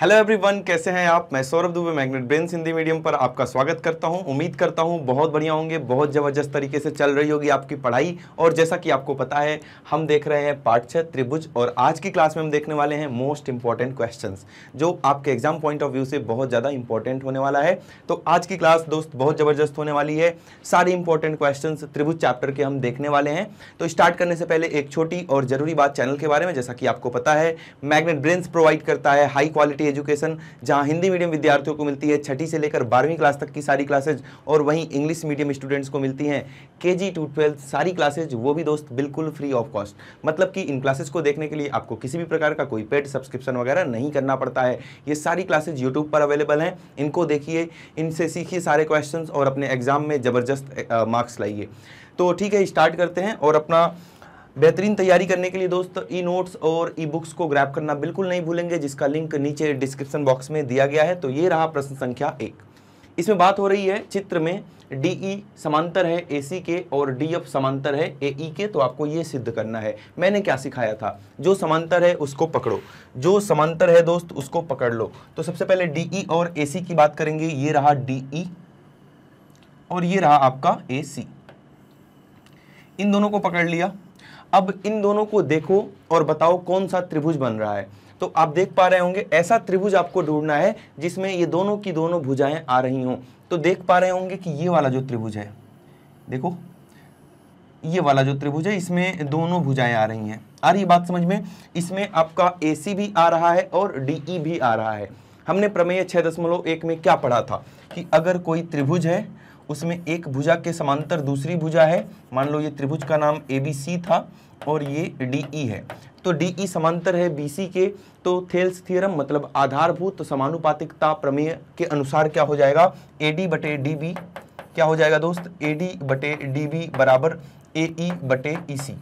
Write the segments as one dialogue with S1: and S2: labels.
S1: Hello everyone कैसे हैं आप मैं Saurabh Dubey magnet brain Hindi medium पर आपका स्वागत करता हूं उम्मीद करता हूं बहुत बढ़िया होंगे बहुत ज़बरदस्त तरीके से चल रही होगी आपकी पढ़ाई और जैसा कि आपको पता है हम देख रहे हैं पाठ छः त्रिभुज और आज की क्लास में हम देखने वाले हैं मोस्ट इंपॉर्टेंट क्वेश्चन जो आपके एग्जाम पॉइंट ऑफ व्यू से बहुत ज़्यादा इंपॉर्टेंट होने वाला है तो आज की क्लास दोस्त बहुत ज़बरदस्त होने वाली है सारे इंपॉर्टेंट क्वेश्चन त्रिभुज चैप्टर के हम देखने वाले हैं तो स्टार्ट करने से पहले एक छोटी और ज़रूरी बात चैनल के बारे में जैसा कि आपको पता है मैग्नेट ब्रेन्स प्रोवाइड करता है हाई क्वालिटी की एजुकेशन जहाँ हिंदी मीडियम विद्यार्थियों को मिलती है छठी से लेकर बारहवीं क्लास तक की सारी क्लासेज और वहीं इंग्लिश मीडियम स्टूडेंट्स को मिलती हैं के जी टू ट्वेल्थ सारी क्लासेज वो भी दोस्त बिल्कुल फ्री ऑफ कॉस्ट मतलब कि इन क्लासेज को देखने के लिए आपको किसी भी प्रकार का कोई पेड सब्सक्रिप्शन वगैरह नहीं करना पड़ता है ये सारी क्लासेज यूट्यूब पर अवेलेबल हैं इनको देखिए इनसे सीखिए सारे क्वेश्चन और अपने एग्जाम में ज़बरदस्त मार्क्स लाइए तो ठीक है स्टार्ट करते हैं और अपना बेहतरीन तैयारी करने के लिए दोस्त ई नोट्स और ई बुक्स को ग्रैप करना बिल्कुल नहीं भूलेंगे जिसका लिंक नीचे डिस्क्रिप्शन बॉक्स में दिया गया है तो ये रहा प्रश्न संख्या एक इसमें बात हो रही है चित्र में डी ई e समांतर है ए सी के और डी एफ समांतर है ए ई के तो आपको ये सिद्ध करना है मैंने क्या सिखाया था जो समांतर है उसको पकड़ो जो समांतर है दोस्त उसको पकड़ लो तो सबसे पहले डी ई e और ए सी की बात करेंगे ये रहा डी ई e और ये रहा आपका ए सी इन दोनों को पकड़ लिया अब इन दोनों को देखो और बताओ कौन सा त्रिभुज बन रहा है तो आप देख पा रहे होंगे ऐसा त्रिभुज आपको ढूंढना है जिसमें ये दोनों की दोनों भुजाएं आ रही हों तो देख पा रहे होंगे कि ये वाला जो त्रिभुज है देखो ये वाला जो त्रिभुज है इसमें दोनों भुजाएं आ रही हैं आ रही बात समझ में इसमें आपका ए भी आ रहा है और डी e भी आ रहा है हमने प्रमेय छः दशमलव एक में क्या पढ़ा था कि अगर कोई त्रिभुज है उसमें एक भुजा के समांतर दूसरी भुजा है मान लो ये त्रिभुज का नाम ए बी सी था और ये डी ई e है तो डी ई e समांतर है बी सी के तो थेल्स थियरम मतलब आधारभूत तो समानुपातिकता प्रमेय के अनुसार क्या हो जाएगा ए डी बटे डी बी क्या हो जाएगा दोस्त ए डी बटे डी बी बराबर ए ई e बटे ई सी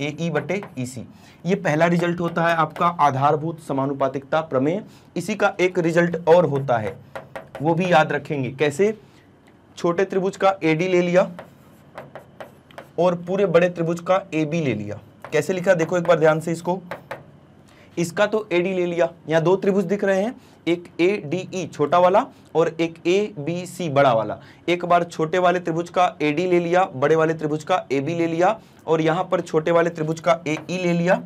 S1: ए ई बटे ई सी ये पहला रिजल्ट होता है आपका आधारभूत समानुपातिकता प्रमेय इसी का एक रिजल्ट और होता है वो भी याद रखेंगे कैसे छोटे त्रिभुज का एडी ले लिया और पूरे बड़े त्रिभुज का ए बी ले लिया कैसे लिखा देखो एक बार ध्यान से इसको इसका तो ए डी ले लिया यहां दो त्रिभुज दिख रहे हैं एक ए डी ई छोटा वाला और एक ए बी सी बड़ा वाला एक बार छोटे वाले त्रिभुज का ए डी ले लिया बड़े वाले त्रिभुज का ए बी ले लिया और यहाँ पर छोटे वाले त्रिभुज का ए ई e ले लिया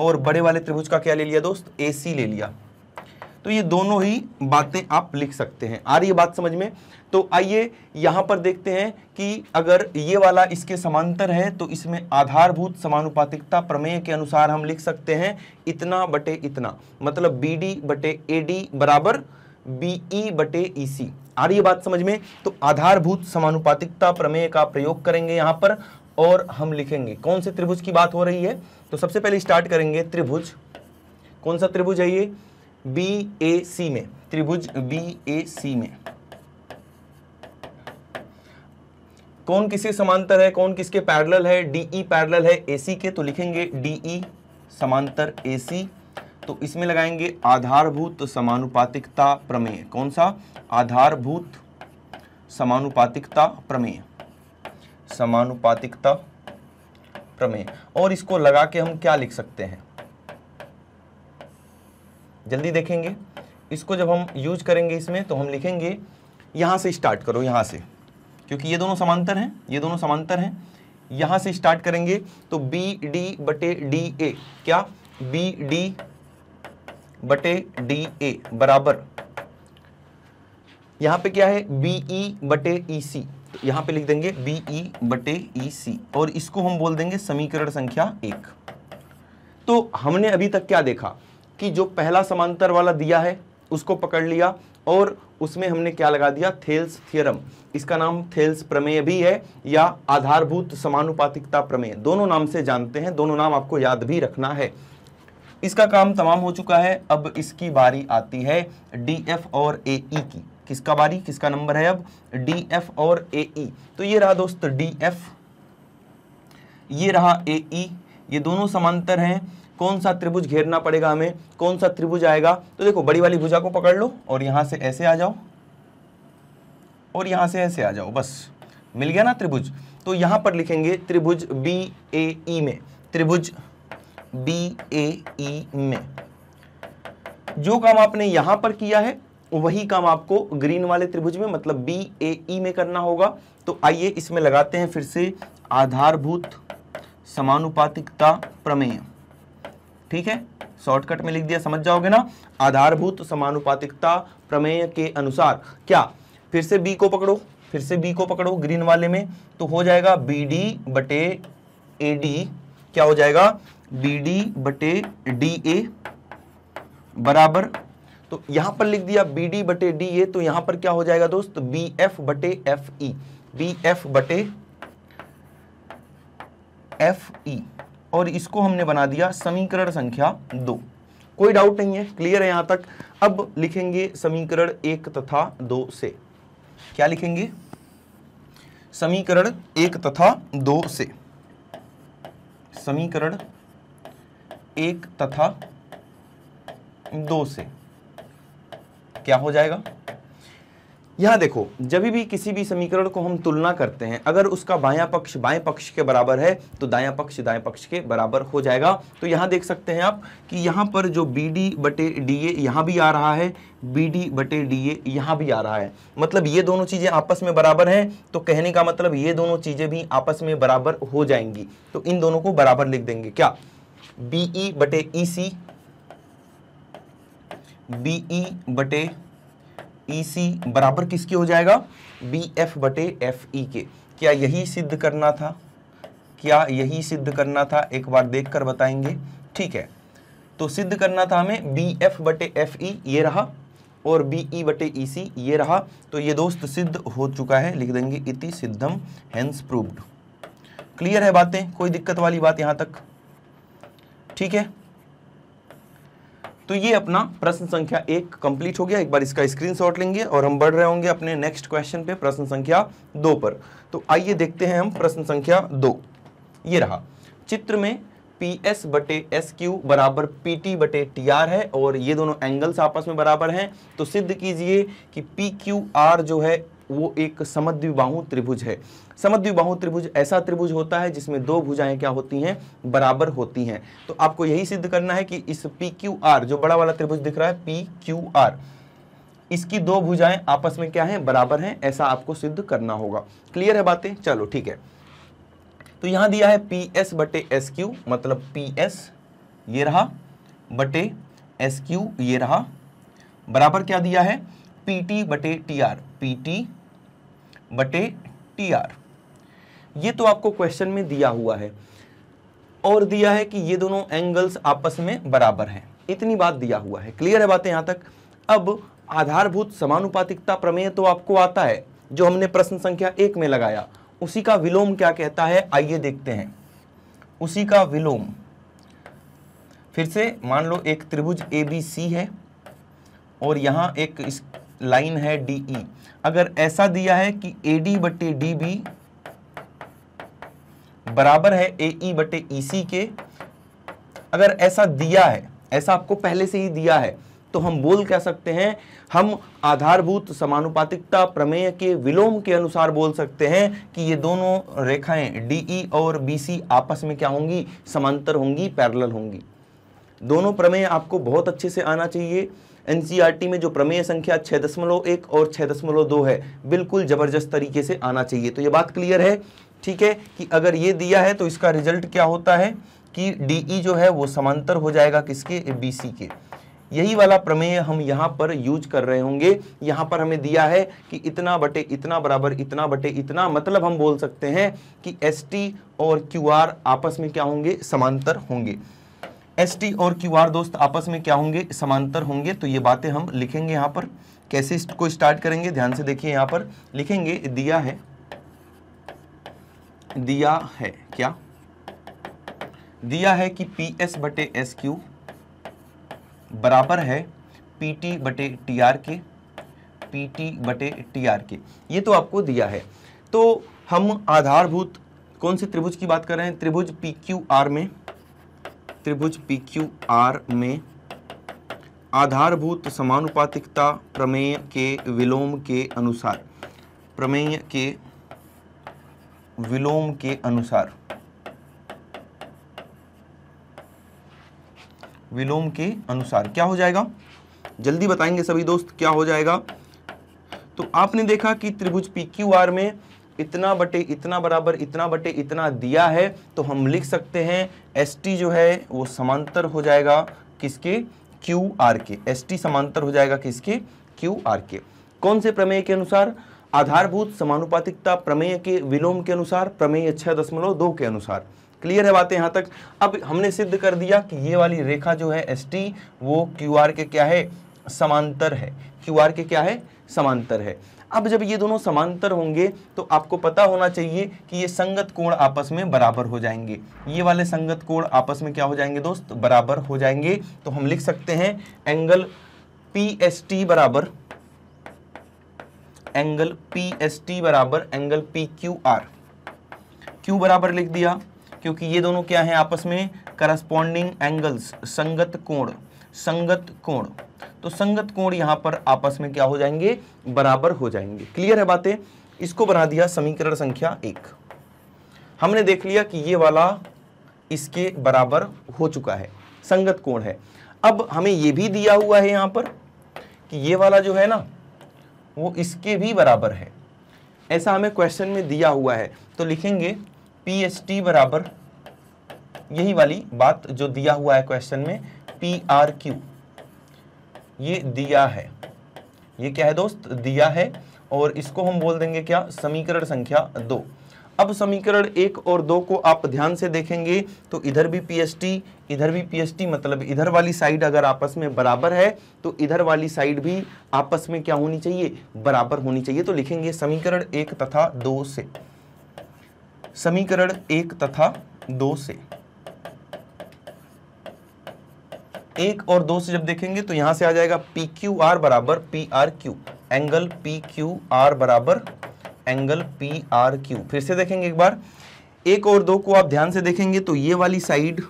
S1: और बड़े वाले त्रिभुज का क्या ले लिया दोस्त ए सी ले लिया तो ये दोनों ही बातें आप लिख सकते हैं आ रही है बात समझ में तो आइए यहां पर देखते हैं कि अगर ये वाला इसके समांतर है तो इसमें आधारभूत समानुपातिकता प्रमेय के अनुसार हम लिख सकते हैं इतना बटे इतना मतलब बी डी बटे ए डी बराबर बी ई e बटे ई e सी आ रही है बात समझ में तो आधारभूत समानुपातिकता प्रमेय का प्रयोग करेंगे यहां पर और हम लिखेंगे कौन से त्रिभुज की बात हो रही है तो सबसे पहले स्टार्ट करेंगे त्रिभुज कौन सा त्रिभुज है ये बी ए सी में त्रिभुज बी ए सी में कौन किसके समांतर है कौन किसके पैरेलल है डीई पैरेलल e है एसी के तो लिखेंगे डीई e समांतर एसी तो इसमें लगाएंगे आधारभूत समानुपातिकता प्रमेय कौन सा आधारभूत समानुपातिकता प्रमेय समानुपातिकता प्रमेय और इसको लगा के हम क्या लिख सकते हैं जल्दी देखेंगे इसको जब हम यूज करेंगे इसमें तो हम लिखेंगे यहाँ से स्टार्ट करो यहाँ से क्योंकि ये दोनों समांतर हैं ये दोनों समांतर हैं यहाँ से स्टार्ट करेंगे तो बी डी बटे डी ए क्या बी डी बटे डी ए बराबर यहाँ पे क्या है बी ई e, बटे ई सी तो यहाँ पे लिख देंगे बी ई e, बटे ई e, सी और इसको हम बोल देंगे समीकरण संख्या एक तो हमने अभी तक क्या देखा कि जो पहला समांतर वाला दिया है उसको पकड़ लिया और उसमें हमने क्या लगा दिया थेल्स थ्योरम इसका नाम थेल्स प्रमेय भी है या आधारभूत समानुपातिकता प्रमेय दोनों नाम से जानते हैं दोनों नाम आपको याद भी रखना है इसका काम तमाम हो चुका है अब इसकी बारी आती है डी एफ और ए ई e की किसका बारी किसका नंबर है अब डी एफ और ए ई e। तो ये रहा दोस्त डी एफ ये रहा ए ई e। ये दोनों समांतर हैं कौन सा त्रिभुज घेरना पड़ेगा हमें कौन सा त्रिभुज आएगा तो देखो बड़ी वाली भुजा को पकड़ लो और यहां से ऐसे आ जाओ और यहां से ऐसे आ जाओ बस मिल गया ना त्रिभुज तो यहां पर लिखेंगे त्रिभुज बी ए ई में त्रिभुज बी ए ई में जो काम आपने यहां पर किया है वही काम आपको ग्रीन वाले त्रिभुज में मतलब बी ए ई में करना होगा तो आइए इसमें लगाते हैं फिर से आधारभूत समानुपातिकता प्रमेय ठीक है शॉर्टकट में लिख दिया समझ जाओगे ना आधारभूत समानुपातिकता प्रमेय के अनुसार क्या फिर से बी को पकड़ो फिर से बी को पकड़ो ग्रीन वाले में तो हो जाएगा बी डी बटे ए डी क्या हो जाएगा बी डी बटे डी ए बराबर तो यहां पर लिख दिया बी डी बटे डी ए तो यहां पर क्या हो जाएगा दोस्त बी एफ बटे एफ ई बी एफ बटे एफ ई e। और इसको हमने बना दिया समीकरण संख्या दो कोई डाउट नहीं है क्लियर है यहां तक अब लिखेंगे समीकरण एक तथा दो से क्या लिखेंगे समीकरण एक तथा दो से समीकरण एक तथा दो से क्या हो जाएगा यहाँ देखो जब भी किसी भी समीकरण को हम तुलना करते हैं अगर उसका बायां पक्ष बाएं पक्ष के बराबर है तो दायां पक्ष दाएं पक्ष के बराबर हो जाएगा तो यहाँ देख सकते हैं आप कि यहाँ पर जो बी डी बटे डी ए यहाँ भी आ रहा है बी डी बटे डी ए यहाँ भी आ रहा है मतलब ये दोनों चीज़ें आपस में बराबर हैं तो कहने का मतलब ये दोनों चीज़ें भी आपस में बराबर हो जाएंगी तो इन दोनों को बराबर लिख देंगे क्या बी ई e बटे ई सी बी ई बटे ई e बराबर किसके हो जाएगा बी एफ बटे एफ ई e के क्या यही सिद्ध करना था क्या यही सिद्ध करना था एक बार देखकर बताएंगे ठीक है तो सिद्ध करना था हमें बी एफ बटे एफ ई e, ये रहा और बी ई बटे ई सी ये रहा तो ये दोस्त सिद्ध हो चुका है लिख देंगे इति सिद्धम हेंस प्रूव्ड क्लियर है बातें कोई दिक्कत वाली बात यहां तक ठीक है तो ये अपना प्रश्न संख्या एक कंप्लीट हो गया एक बार इसका स्क्रीनशॉट लेंगे और हम बढ़ रहे होंगे अपने नेक्स्ट क्वेश्चन पे प्रश्न संख्या दो पर तो आइए देखते हैं हम प्रश्न संख्या दो ये रहा चित्र में पी एस बटे एस क्यू बराबर पी टी बटे टी आर है और ये दोनों एंगल्स आपस में बराबर हैं तो सिद्ध कीजिए कि पी क्यू आर जो है वो एक समद्विबाहु त्रिभुज है समद्विबाहु त्रिभुज ऐसा त्रिभुज होता है जिसमें दो भुजाएं क्या होती हैं बराबर होती हैं तो आपको यही सिद्ध करना है कि इस पी क्यू आर जो बड़ा वाला त्रिभुज दिख रहा है पी क्यू आर इसकी दो भुजाएं आपस में क्या हैं बराबर हैं ऐसा आपको सिद्ध करना होगा क्लियर है बातें चलो ठीक है तो यहां दिया है पी एस बटे एस क्यू मतलब पी एस ये रहा बटे एस क्यू ये रहा बराबर क्या दिया है पी टी बटे टी आर पी टी बटे टी आर ये तो आपको क्वेश्चन में दिया हुआ है और दिया है कि ये दोनों एंगल्स आपस में बराबर हैं इतनी बात दिया हुआ है क्लियर है बातें यहां तक अब आधारभूत समानुपातिकता प्रमेय तो आपको आता है जो हमने प्रश्न संख्या एक में लगाया उसी का विलोम क्या कहता है आइए देखते हैं उसी का विलोम फिर से मान लो एक त्रिभुज ए बी सी है और यहां एक लाइन है डी ई e। अगर ऐसा दिया है कि ए डी बटे डी बी बराबर है ए ई बटे ई सी के अगर ऐसा दिया है ऐसा आपको पहले से ही दिया है तो हम बोल कह सकते हैं हम आधारभूत समानुपातिकता प्रमेय के विलोम के अनुसार बोल सकते हैं कि ये दोनों रेखाएं डीई e और सी आपस में क्या होंगी समांतर होंगी पैरेलल होंगी दोनों प्रमेय आपको बहुत अच्छे से आना चाहिए एनसीईआरटी में जो प्रमेय संख्या छः दशमलव एक और छः दशमलव दो है बिल्कुल ज़बरदस्त तरीके से आना चाहिए तो ये बात क्लियर है ठीक है कि अगर ये दिया है तो इसका रिजल्ट क्या होता है कि डी जो है वो समांतर हो जाएगा किसके बी के यही वाला प्रमेय हम यहाँ पर यूज कर रहे होंगे यहाँ पर हमें दिया है कि इतना बटे इतना बराबर इतना बटे इतना मतलब हम बोल सकते हैं कि एस और क्यू आपस में क्या होंगे समांतर होंगे एस टी और क्यू आर दोस्त आपस में क्या होंगे समांतर होंगे तो ये बातें हम लिखेंगे यहाँ पर कैसे इसको स्टार्ट करेंगे ध्यान से देखिए यहाँ पर लिखेंगे दिया है दिया है क्या दिया है कि पी एस बटे एस क्यू बराबर है पी टी बटे टी आर के पी टी बटे टी आर के ये तो आपको दिया है तो हम आधारभूत कौन से त्रिभुज की बात कर रहे हैं त्रिभुज पी क्यू आर में त्रिभुज पी क्यू आर में आधारभूत समानुपातिकता प्रमेय के विलोम के अनुसार प्रमेय के विलोम के अनुसार विलोम के अनुसार क्या हो जाएगा जल्दी बताएंगे सभी दोस्त क्या हो जाएगा तो आपने देखा कि त्रिभुज पी क्यू आर में इतना बटे इतना बराबर इतना बटे इतना दिया है तो हम लिख सकते हैं एस टी जो है वो समांतर हो जाएगा किसके क्यू आर के एस टी समांतर हो जाएगा किसके क्यू आर के कौन से प्रमेय के अनुसार आधारभूत समानुपातिकता प्रमेय के विलोम के अनुसार प्रमेय छः दशमलव दो के अनुसार क्लियर है बातें यहाँ तक अब हमने सिद्ध कर दिया कि ये वाली रेखा जो है एस टी वो क्यू आर के क्या है समांतर है क्यू आर के क्या है समांतर है अब जब ये दोनों समांतर होंगे तो आपको पता होना चाहिए कि ये संगत कोण आपस में बराबर हो जाएंगे ये वाले संगत कोण आपस में क्या हो जाएंगे दोस्त बराबर हो जाएंगे तो हम लिख सकते हैं एंगल पी एस टी बराबर एंगल पी एस टी बराबर angle P Q R Q बराबर लिख दिया क्योंकि ये दोनों क्या है आपस में करस्पॉन्डिंग एंगल्स संगत कोण संगत कोण तो संगत कोण यहां पर आपस में क्या हो जाएंगे बराबर हो जाएंगे क्लियर है बातें इसको बना दिया समीकरण संख्या एक हमने देख लिया कि ये वाला इसके बराबर हो चुका है संगत कोण है अब हमें यह भी दिया हुआ है यहां पर कि ये वाला जो है ना वो इसके भी बराबर है ऐसा हमें क्वेश्चन में दिया हुआ है तो लिखेंगे पी बराबर यही वाली बात जो दिया हुआ है क्वेश्चन में पी आर क्यू ये दिया है ये क्या है दोस्त दिया है और इसको हम बोल देंगे क्या समीकरण संख्या दो अब समीकरण एक और दो को आप ध्यान से देखेंगे तो इधर भी पीएसटी इधर भी पीएसटी मतलब इधर वाली साइड अगर आपस में बराबर है तो इधर वाली साइड भी आपस में क्या होनी चाहिए बराबर होनी चाहिए तो लिखेंगे समीकरण एक तथा दो से समीकरण एक तथा दो से एक और दो से जब देखेंगे तो यहां से आ जाएगा पी क्यू आर बराबर P R Q angle P Q R बराबर एंगल पी आर क्यू फिर से देखेंगे एक बार एक और दो को आप ध्यान से देखेंगे तो ये वाली साइड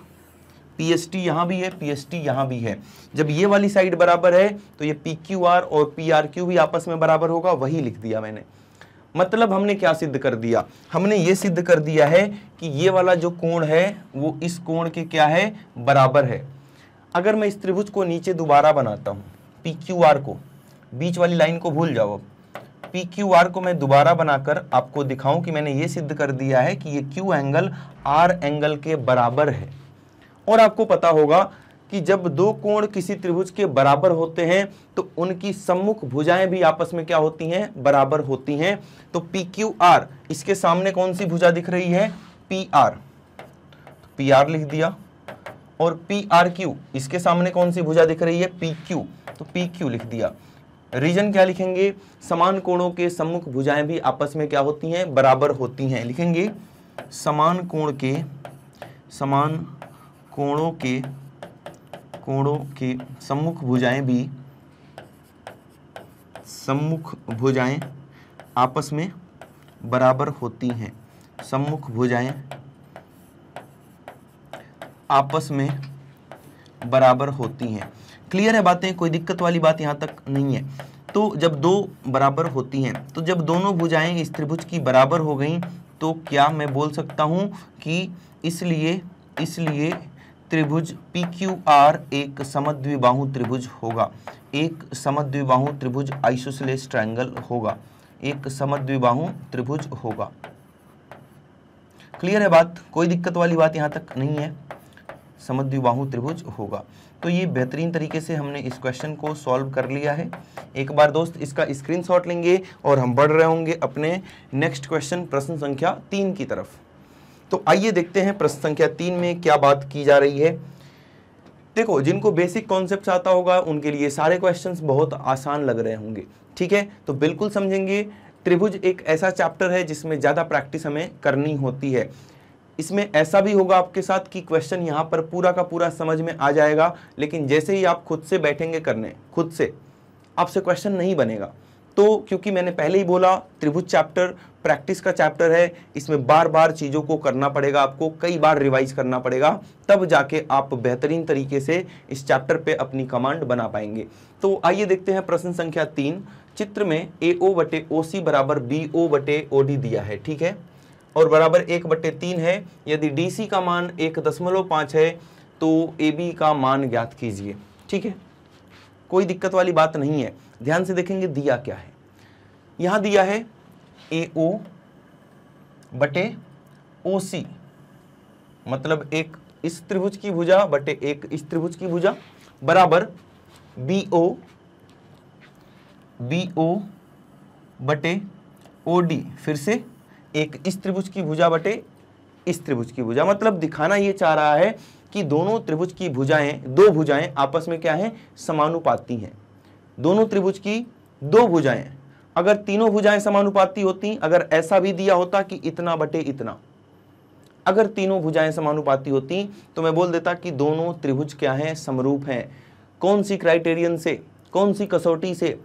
S1: पी एस टी यहाँ भी है पी एस टी यहाँ भी है जब ये वाली साइड बराबर है तो ये पी क्यू आर और पी आर क्यू भी आपस में बराबर होगा वही लिख दिया मैंने मतलब हमने क्या सिद्ध कर दिया हमने ये सिद्ध कर दिया है कि ये वाला जो कोण है वो इस कोण के क्या है बराबर है अगर मैं इस त्रिभुज को नीचे दोबारा बनाता हूँ पी क्यू आर को बीच वाली लाइन को भूल जाओ अब पी क्यू आर को मैं दोबारा बनाकर आपको दिखाऊं कि मैंने ये सिद्ध कर दिया है कि ये क्यू एंगल आर एंगल के बराबर है और आपको पता होगा कि जब दो कोण किसी त्रिभुज के बराबर होते हैं तो उनकी सम्मुख भुजाएं भी आपस में क्या होती हैं बराबर होती हैं तो पी क्यू आर इसके सामने कौन सी भुजा दिख रही है पी आर पी आर लिख दिया और पी आर क्यू इसके सामने कौन सी भुजा दिख रही है पी क्यू तो पी क्यू लिख दिया रीजन क्या लिखेंगे समान कोणों के सम्मुख भुजाएं भी आपस में क्या होती हैं बराबर होती हैं लिखेंगे समान कोण के समान कोणों के कोणों के सम्मुख भुजाएं भी सम्मुख भुजाएं आपस में बराबर होती हैं सम्मुख भुजाएं आपस में बराबर होती हैं क्लियर है बातें कोई दिक्कत वाली बात यहाँ तक नहीं है तो जब दो बराबर होती हैं तो जब दोनों भुजाएं इस त्रिभुज की बराबर हो गई तो क्या मैं बोल सकता हूँ कि इसलिए इसलिए त्रिभुज पी क्यू आर एक समद्विबाहु त्रिभुज होगा एक समद्विबाहु त्रिभुज आइसोसलेस ट्राइंगल होगा एक समद्विबाहु त्रिभुज होगा क्लियर है बात कोई दिक्कत वाली बात यहाँ तक नहीं है समद्विबाहु त्रिभुज होगा तो ये बेहतरीन तरीके से हमने इस क्वेश्चन को सॉल्व कर लिया है एक बार दोस्त इसका स्क्रीनशॉट लेंगे और हम बढ़ रहे होंगे अपने नेक्स्ट क्वेश्चन प्रश्न संख्या तीन की तरफ तो आइए देखते हैं प्रश्न संख्या तीन में क्या बात की जा रही है देखो जिनको बेसिक कॉन्सेप्ट आता होगा उनके लिए सारे क्वेश्चन बहुत आसान लग रहे होंगे ठीक है तो बिल्कुल समझेंगे त्रिभुज एक ऐसा चैप्टर है जिसमें ज़्यादा प्रैक्टिस हमें करनी होती है इसमें ऐसा भी होगा आपके साथ कि क्वेश्चन यहाँ पर पूरा का पूरा समझ में आ जाएगा लेकिन जैसे ही आप खुद से बैठेंगे करने खुद से आपसे क्वेश्चन नहीं बनेगा तो क्योंकि मैंने पहले ही बोला त्रिभुज चैप्टर प्रैक्टिस का चैप्टर है इसमें बार बार चीज़ों को करना पड़ेगा आपको कई बार रिवाइज करना पड़ेगा तब जाके आप बेहतरीन तरीके से इस चैप्टर पे अपनी कमांड बना पाएंगे तो आइए देखते हैं प्रश्न संख्या तीन चित्र में ए ओ बटे ओ सी बराबर बी ओ बटे ओ डी दिया है ठीक है और बराबर एक बट्टे तीन है यदि डी सी का मान एक दशमलव पाँच है तो ए बी का मान ज्ञात कीजिए ठीक है कोई दिक्कत वाली बात नहीं है ध्यान से देखेंगे दिया क्या है यहाँ दिया है ए ओ बटे ओ सी मतलब एक इस त्रिभुज की भुजा बटे एक इस त्रिभुज की भुजा बराबर बी ओ बी ओ बटे ओ डी फिर से एक इस त्रिभुज की भुजा बटे इस त्रिभुज की भुजा मतलब दिखाना ये चाह रहा है कि दोनों त्रिभुज की भुजाएं दो भुजाएं आपस में क्या है समानुपाती हैं दोनों त्रिभुज की दो भुजाएं अगर तीनों भुजाएं समानुपाती होती अगर ऐसा भी दिया होता कि इतना बटे इतना अगर तीनों भुजाएं समानुपाती होती तो मैं बोल देता कि दोनों त्रिभुज क्या है समरूप हैं कौन सी क्राइटेरियन से कौन सी कसौटी से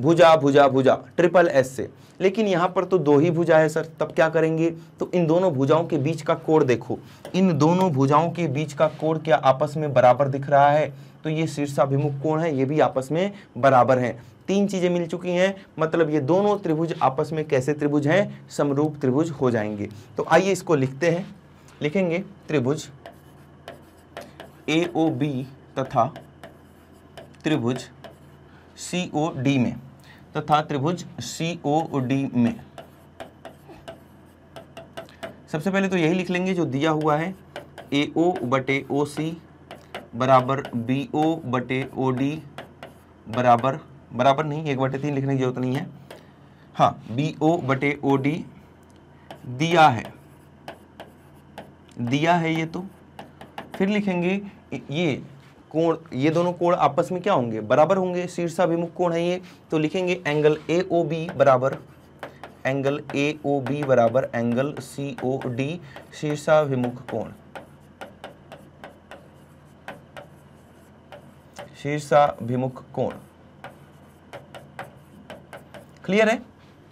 S1: भुजा भुजा भुजा ट्रिपल एस से लेकिन यहाँ पर तो दो ही भुजा है सर तब क्या करेंगे तो इन दोनों भुजाओं के बीच का कोण देखो इन दोनों भुजाओं के बीच का कोण क्या आपस में बराबर दिख रहा है तो ये शीर्षाभिमुख कोण है ये भी आपस में बराबर है तीन चीज़ें मिल चुकी हैं मतलब ये दोनों त्रिभुज आपस में कैसे त्रिभुज हैं समरूप त्रिभुज हो जाएंगे तो आइए इसको लिखते हैं लिखेंगे त्रिभुज ए ओ बी तथा त्रिभुज सी ओ डी में तथा त्रिभुज सी ओ डी में सबसे पहले तो यही लिख लेंगे जो दिया हुआ है ए ओ बटे ओ सी बराबर बी ओ बटे ओ डी बराबर बराबर नहीं एक बटे तीन लिखने की जरूरत नहीं है हाँ बी ओ बटे ओ डी दिया है दिया है ये तो फिर लिखेंगे ये कोण ये दोनों कोण आपस में क्या होंगे बराबर होंगे शीर्षाभिमुख कोण है ये तो लिखेंगे एंगल ए ओ बी बराबर एंगल ए ओ बी बराबर एंगल सी ओ डी शीर्षाभिमुख कोण शीर्षाभिमुख कोण क्लियर है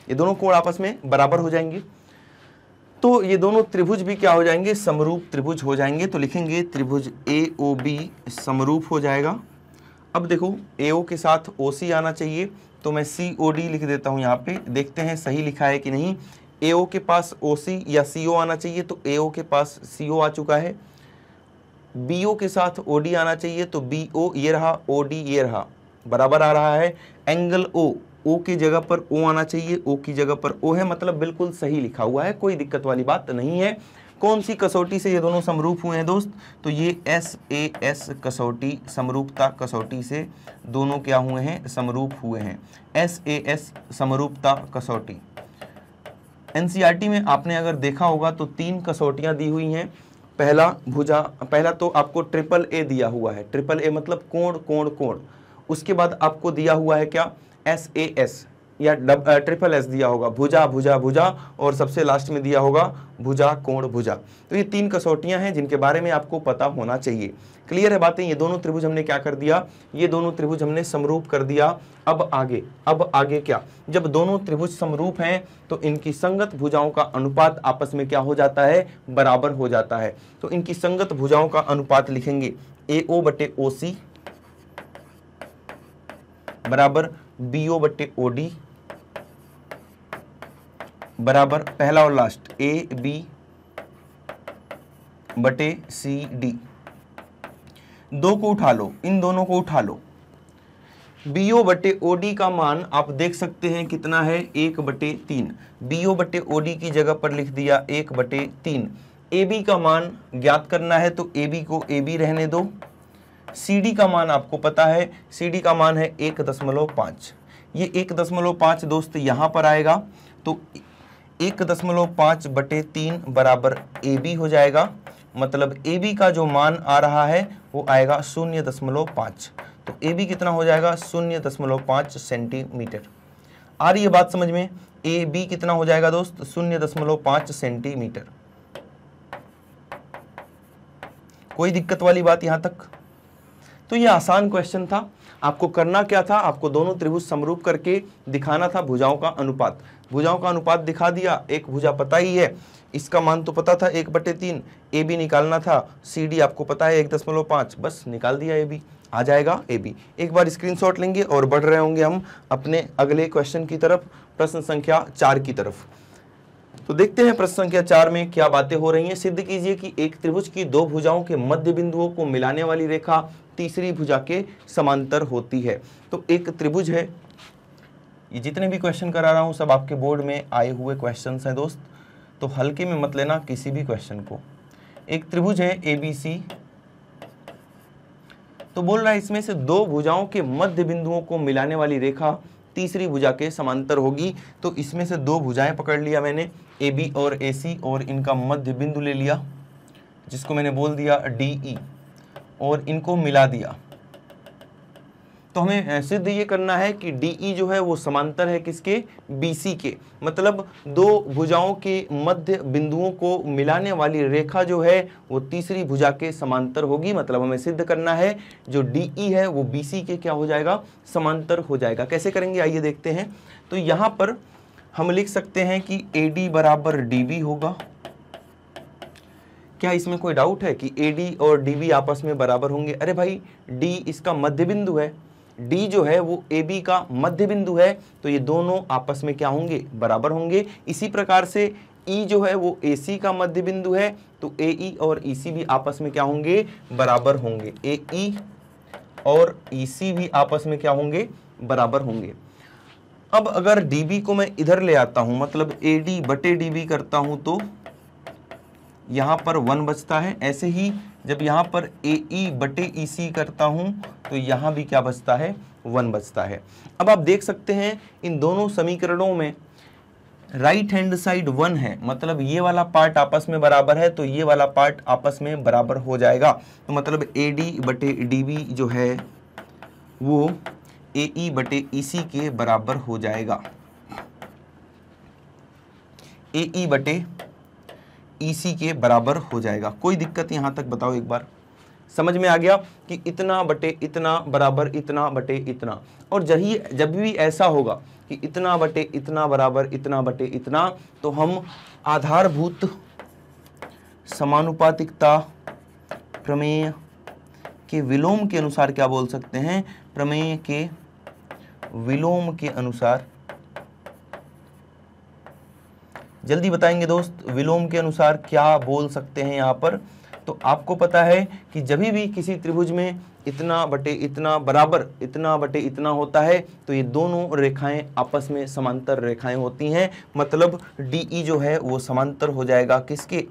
S1: ये दोनों कोण आपस में बराबर हो जाएंगे तो ये दोनों त्रिभुज भी क्या हो जाएंगे समरूप त्रिभुज हो जाएंगे तो लिखेंगे त्रिभुज ए ओ बी समरूप हो जाएगा अब देखो ए ओ के साथ ओ सी आना चाहिए तो मैं सी ओ डी लिख देता हूँ यहाँ पे देखते हैं सही लिखा है कि नहीं ए ओ के पास ओ सी या सी ओ आना चाहिए तो ए ओ के पास सी ओ आ चुका है बी ओ के साथ ओ डी आना चाहिए तो बी ओ ये रहा ओ डी ये रहा बराबर आ रहा है एंगल ओ ओ की जगह पर ओ आना चाहिए ओ की जगह पर ओ है मतलब बिल्कुल सही लिखा हुआ है कोई दिक्कत वाली बात नहीं है कौन सी कसौटी से ये दोनों समरूप हुए हैं दोस्त तो ये एस ए एस कसौटी समरूपता कसौटी से दोनों क्या हुए हैं समरूप हुए हैं एस ए एस समरूपता कसौटी एन में आपने अगर देखा होगा तो तीन कसौटियाँ दी हुई हैं पहला भुजा पहला तो आपको ट्रिपल ए दिया हुआ है ट्रिपल ए मतलब कोण कोण कोण उसके बाद आपको दिया हुआ है क्या एस ए एस या डब ट्रिपल एस दिया होगा भुजा भुजा भुजा और सबसे लास्ट में दिया होगा भुजा कोण भुजा तो ये तीन कसौटियां हैं जिनके बारे में आपको पता होना चाहिए क्लियर है बातें ये दोनों त्रिभुज हमने क्या कर दिया ये दोनों त्रिभुज हमने समरूप कर दिया अब आगे अब आगे क्या जब दोनों त्रिभुज समरूप हैं तो इनकी संगत भुजाओं का अनुपात आपस में क्या हो जाता है बराबर हो जाता है तो इनकी संगत भुजाओं का अनुपात लिखेंगे ए ओ बटे ओ सी बराबर बी ओ बटे ओ डी बराबर पहला और लास्ट ए बी बटे सी डी दो को उठा लो इन दोनों को उठा लो बी ओ बटे ओ डी का मान आप देख सकते हैं कितना है एक बटे तीन बी ओ बटे ओ डी की जगह पर लिख दिया एक बटे तीन ए बी का मान ज्ञात करना है तो ए बी को ए बी रहने दो सी डी का मान आपको पता है सी डी का मान है एक दशमलव पाँच ये एक दशमलव पाँच दोस्त यहाँ पर आएगा तो एक दशमलव पाँच बटे तीन बराबर ए बी हो जाएगा मतलब ए बी का जो मान आ रहा है वो आएगा शून्य दशमलव पाँच तो ए बी कितना हो जाएगा शून्य दशमलव पाँच सेंटीमीटर आ रही है बात समझ में ए बी कितना हो जाएगा दोस्त शून्य दशमलव पाँच सेंटीमीटर कोई दिक्कत वाली बात यहाँ तक तो ये आसान क्वेश्चन था आपको करना क्या था आपको दोनों त्रिभुज समरूप करके दिखाना था भुजाओं का अनुपात भुजाओं का अनुपात दिखा दिया एक भुजा पता ही है इसका मान तो पता था एक बटे तीन ए बी निकालना था सी डी आपको पता है एक दशमलव पाँच बस निकाल दिया ए बी आ जाएगा ए बी एक बार स्क्रीनशॉट लेंगे और बढ़ रहे होंगे हम अपने अगले क्वेश्चन की तरफ प्रश्न संख्या चार की तरफ तो देखते हैं प्रश्न संख्या चार में क्या बातें हो रही हैं सिद्ध कीजिए कि एक त्रिभुज की दो भुजाओं के मध्य बिंदुओं को मिलाने वाली रेखा तीसरी भुजा के समांतर होती है तो एक त्रिभुज है ये जितने भी क्वेश्चन करा रहा हूँ सब आपके बोर्ड में आए हुए क्वेश्चन हैं दोस्त तो हल्के में मत लेना किसी भी क्वेश्चन को एक त्रिभुज है ए बी सी तो बोल रहा है इसमें से दो भुजाओं के मध्य बिंदुओं को मिलाने वाली रेखा तीसरी भुजा के समांतर होगी तो इसमें से दो भुजाएं पकड़ लिया मैंने ए बी और ए सी और इनका मध्य बिंदु ले लिया जिसको मैंने बोल दिया डी ई e. और इनको मिला दिया तो हमें सिद्ध ये करना है कि डीई e जो है वो समांतर है किसके बी सी के मतलब दो भुजाओं के मध्य बिंदुओं को मिलाने वाली रेखा जो है वो तीसरी भुजा के समांतर होगी मतलब हमें सिद्ध करना है जो डी e है वो बी सी के क्या हो जाएगा समांतर हो जाएगा कैसे करेंगे आइए देखते हैं तो यहाँ पर हम लिख सकते हैं कि ए डी बराबर डी होगा क्या इसमें कोई डाउट है कि ए डी और डी बी आपस में बराबर होंगे अरे भाई डी इसका मध्य बिंदु है डी जो है वो ए बी का मध्य बिंदु है तो ये दोनों आपस में क्या होंगे बराबर होंगे इसी प्रकार से ई e जो है वो ए सी का मध्य बिंदु है तो ए ई e और ई e सी भी आपस में क्या होंगे बराबर होंगे ए ई e और ई e सी भी आपस में क्या होंगे बराबर होंगे अब अगर डी बी को मैं इधर ले आता हूँ मतलब ए डी बटे डी बी करता हूँ तो यहाँ पर वन बचता है ऐसे ही जब यहाँ पर ए ई e बटे ई e, सी करता हूँ तो यहाँ भी क्या बचता है वन बचता है अब आप देख सकते हैं इन दोनों समीकरणों में राइट हैंड साइड वन है मतलब ये वाला पार्ट आपस में बराबर है तो ये वाला पार्ट आपस में बराबर हो जाएगा तो मतलब ए डी बटे डी बी जो है वो ए ई e बटे ई सी के बराबर हो जाएगा ए ई बटे ई e के बराबर हो जाएगा कोई दिक्कत यहां तक बताओ एक बार समझ में आ गया कि इतना बटे इतना बराबर इतना बटे इतना और जही जब भी ऐसा होगा कि इतना बटे इतना बराबर इतना बटे इतना तो हम आधारभूत समानुपातिकता प्रमेय के विलोम के अनुसार क्या बोल सकते हैं प्रमेय के विलोम के अनुसार जल्दी बताएंगे दोस्त विलोम के अनुसार क्या बोल सकते हैं यहाँ पर तो आपको पता है कि जब भी किसी त्रिभुज में इतना बटे इतना बराबर इतना बटे इतना होता है तो ये दोनों रेखाएं आपस में समांतर रेखाएं होती हैं मतलब डी ई जो है वो समांतर हो जाएगा किसके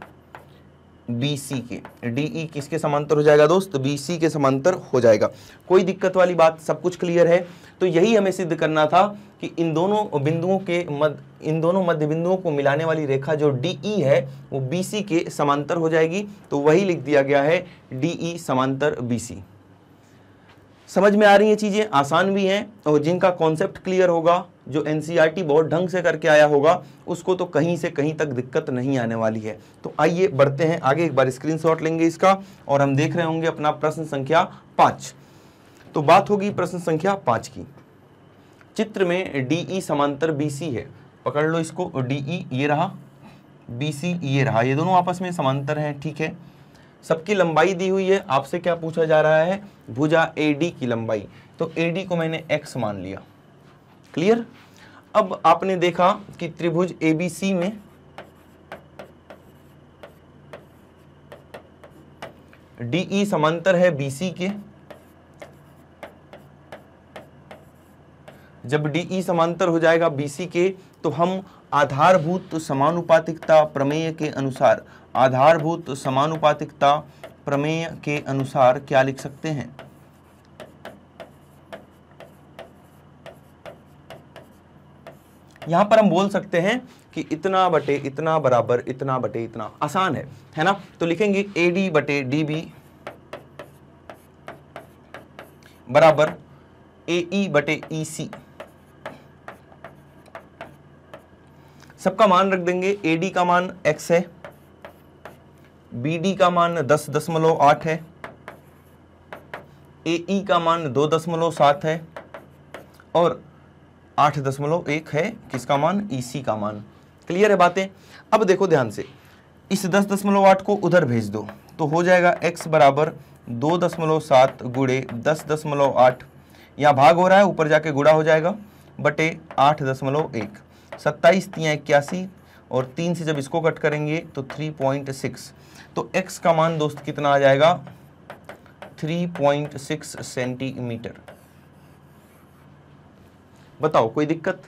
S1: बी सी के डी e किसके समांतर हो जाएगा दोस्त बी सी के समांतर हो जाएगा कोई दिक्कत वाली बात सब कुछ क्लियर है तो यही हमें सिद्ध करना था कि इन दोनों बिंदुओं के मध्य इन दोनों मध्य बिंदुओं को मिलाने वाली रेखा जो डी ई e है वो बी सी के समांतर हो जाएगी तो वही लिख दिया गया है डी ई e समांतर बी सी समझ में आ रही है चीज़ें आसान भी हैं और जिनका कॉन्सेप्ट क्लियर होगा जो एन e बहुत ढंग से करके आया होगा उसको तो कहीं से कहीं तक दिक्कत नहीं आने वाली है तो आइए बढ़ते हैं आगे एक बार स्क्रीनशॉट लेंगे इसका और हम देख रहे होंगे अपना प्रश्न संख्या पाँच तो बात होगी प्रश्न संख्या पाँच की चित्र में डी ई e समांतर बी सी है पकड़ लो इसको डी ई e ये रहा बी सी ये रहा ये दोनों आपस में समांतर हैं ठीक है सबकी लंबाई दी हुई है आपसे क्या पूछा जा रहा है भुजा ए डी की लंबाई तो ए डी को मैंने एक्स मान लिया क्लियर अब आपने देखा कि त्रिभुज एबीसी में डीई e समांतर है बीसी के जब डीई e समांतर हो जाएगा बीसी के तो हम आधारभूत समानुपातिकता प्रमेय के अनुसार आधारभूत समानुपातिकता प्रमेय के अनुसार क्या लिख सकते हैं यहाँ पर हम बोल सकते हैं कि इतना बटे इतना बराबर इतना बटे इतना आसान है है ना तो लिखेंगे ए डी बटे डी बी बराबर ए ई e बटे ई e सी सबका मान रख देंगे ए डी का मान एक्स है बी डी का मान दस दशमलव आठ है ए ई e का मान दो दशमलव सात है और आठ दशमलव एक है किसका मान ईसी e का मान क्लियर है बातें अब देखो ध्यान से इस दस दशमलव आठ को उधर भेज दो तो हो जाएगा एक्स बराबर दो दशमलव सात गुड़े दस दशमलव आठ यहाँ भाग हो रहा है ऊपर जाके गुड़ा हो जाएगा बटे आठ दशमलव एक सत्ताईस तियाँ इक्यासी और तीन से जब इसको कट करेंगे तो थ्री पॉइंट सिक्स तो एक्स का मान दोस्त कितना आ जाएगा थ्री पॉइंट सिक्स सेंटीमीटर बताओ कोई दिक्कत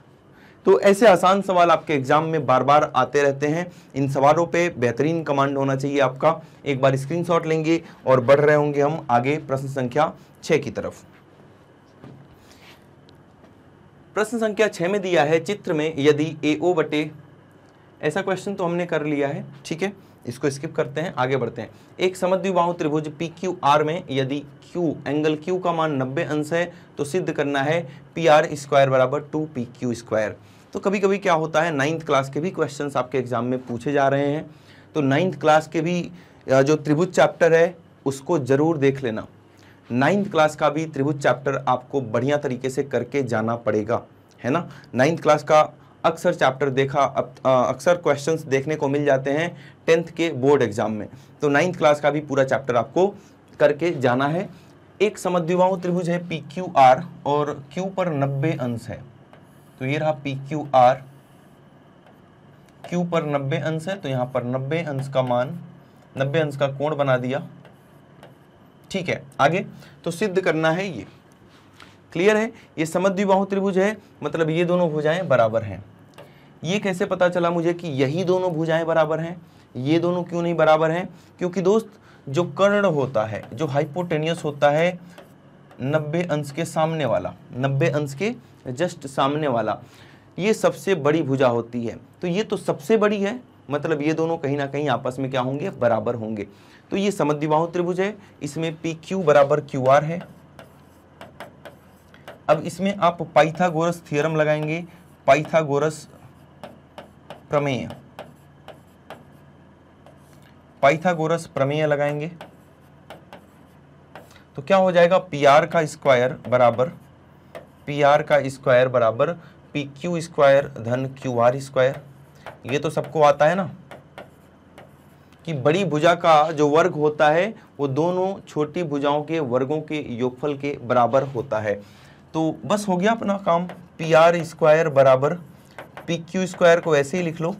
S1: तो ऐसे आसान सवाल आपके एग्जाम में बार बार आते रहते हैं इन सवालों पे बेहतरीन कमांड होना चाहिए आपका एक बार स्क्रीनशॉट लेंगे और बढ़ रहे होंगे हम आगे प्रश्न संख्या छ की तरफ प्रश्न संख्या छ में दिया है चित्र में यदि ए ओ बटे ऐसा क्वेश्चन तो हमने कर लिया है ठीक है इसको स्किप करते हैं आगे बढ़ते हैं एक समद्विबाहु त्रिभुज पी क्यू आर में यदि Q एंगल Q का मान 90 अंश है तो सिद्ध करना है पी आर स्क्वायर बराबर टू पी क्यू स्क्वायर तो कभी कभी क्या होता है नाइन्थ क्लास के भी क्वेश्चन आपके एग्जाम में पूछे जा रहे हैं तो नाइन्थ क्लास के भी जो त्रिभुज चैप्टर है उसको ज़रूर देख लेना नाइन्थ क्लास का भी त्रिभुज चैप्टर आपको बढ़िया तरीके से करके जाना पड़ेगा है ना नाइन्थ क्लास का अक्सर चैप्टर देखा अक्सर क्वेश्चंस देखने को मिल जाते हैं टेंथ के बोर्ड एग्जाम में तो नाइन्थ क्लास का भी पूरा चैप्टर आपको करके जाना है एक समद्विबाहु त्रिभुज है पी क्यू आर और क्यू पर नब्बे अंश है तो ये रहा पी क्यू आर क्यू पर नब्बे अंश है तो यहाँ पर नब्बे अंश का मान नब्बे अंश का कोण बना दिया ठीक है आगे तो सिद्ध करना है ये क्लियर है ये समद्विबाहु त्रिभुज है मतलब ये दोनों भुजाएं बराबर हैं ये कैसे पता चला मुझे कि यही दोनों भुजाएं बराबर हैं ये दोनों क्यों नहीं बराबर हैं क्योंकि दोस्त जो कर्ण होता है जो हाइपोटेनियस होता है नब्बे अंश के सामने वाला नब्बे अंश के जस्ट सामने वाला ये सबसे बड़ी भुजा होती है तो ये तो सबसे बड़ी है मतलब ये दोनों कहीं ना कहीं आपस में क्या होंगे बराबर होंगे तो ये समद्विबाहु त्रिभुज है इसमें पी क्यू बराबर क्यू आर है अब इसमें आप पाइथागोरस थ्योरम लगाएंगे पाइथागोरस प्रमेय पाइथागोरस प्रमेय लगाएंगे तो क्या हो जाएगा पी आर का स्क्वायर बराबर पी आर का स्क्वायर बराबर पी क्यू स्क्वायर धन क्यू आर स्क्वायर ये तो सबको आता है ना कि बड़ी भुजा का जो वर्ग होता है वो दोनों छोटी भुजाओं के वर्गों के योगफल के बराबर होता है तो बस हो गया अपना काम पी आर स्क्वायर बराबर पी क्यू स्क्वायर को ऐसे ही लिख लो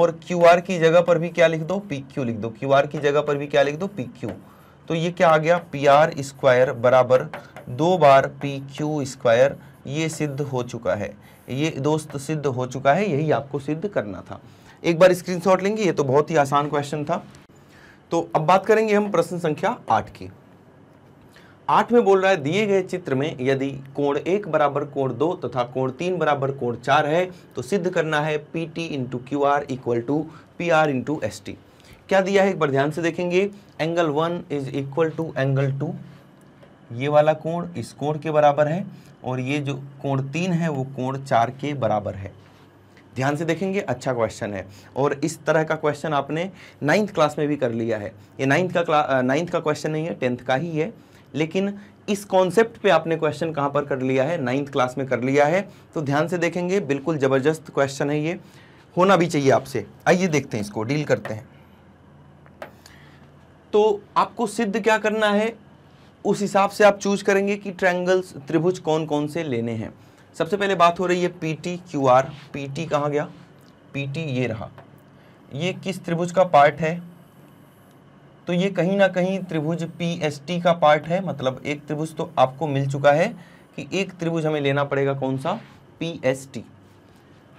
S1: और क्यू आर की जगह पर भी क्या लिख दो पी क्यू लिख दो क्यू आर की जगह पर भी क्या लिख दो पी क्यू तो ये क्या आ गया पी आर स्क्वायर बराबर दो बार पी क्यू स्क्वायर ये सिद्ध हो चुका है ये दोस्त सिद्ध हो चुका है यही आपको सिद्ध करना था एक बार स्क्रीनशॉट लेंगे ये तो बहुत ही आसान क्वेश्चन था तो अब बात करेंगे हम प्रश्न संख्या आठ की आठ में बोल रहा है दिए गए चित्र में यदि कोण एक बराबर कोण दो तथा कोण तीन बराबर कोण चार है तो सिद्ध करना है P T into Q R equal to P R into S T क्या दिया है एक बार ध्यान से देखेंगे angle one is equal to angle two ये वाला कोण इस कोण के बराबर है और ये जो कोण तीन है वो कोण चार के बराबर है ध्यान से देखेंगे अच्छा क्वेश्चन है और इस तरह का क्वेश्चन आपने नाइन्थ क्लास में भी कर लिया है ये नाइन्थ का नाइन्थ का क्वेश्चन नहीं है टेंथ का ही है लेकिन इस कॉन्सेप्ट पे आपने क्वेश्चन कहाँ पर कर लिया है नाइन्थ क्लास में कर लिया है तो ध्यान से देखेंगे बिल्कुल ज़बरदस्त क्वेश्चन है ये होना भी चाहिए आपसे आइए देखते हैं इसको डील करते हैं तो आपको सिद्ध क्या करना है उस हिसाब से आप चूज करेंगे कि ट्रैंगल्स त्रिभुज कौन कौन से लेने हैं सबसे पहले बात हो रही है P T Q R P T कहाँ गया पी टी ये रहा ये किस त्रिभुज का पार्ट है तो ये कहीं ना कहीं त्रिभुज पी एस टी का पार्ट है मतलब एक त्रिभुज तो आपको मिल चुका है कि एक त्रिभुज हमें लेना पड़ेगा कौन सा पी एस टी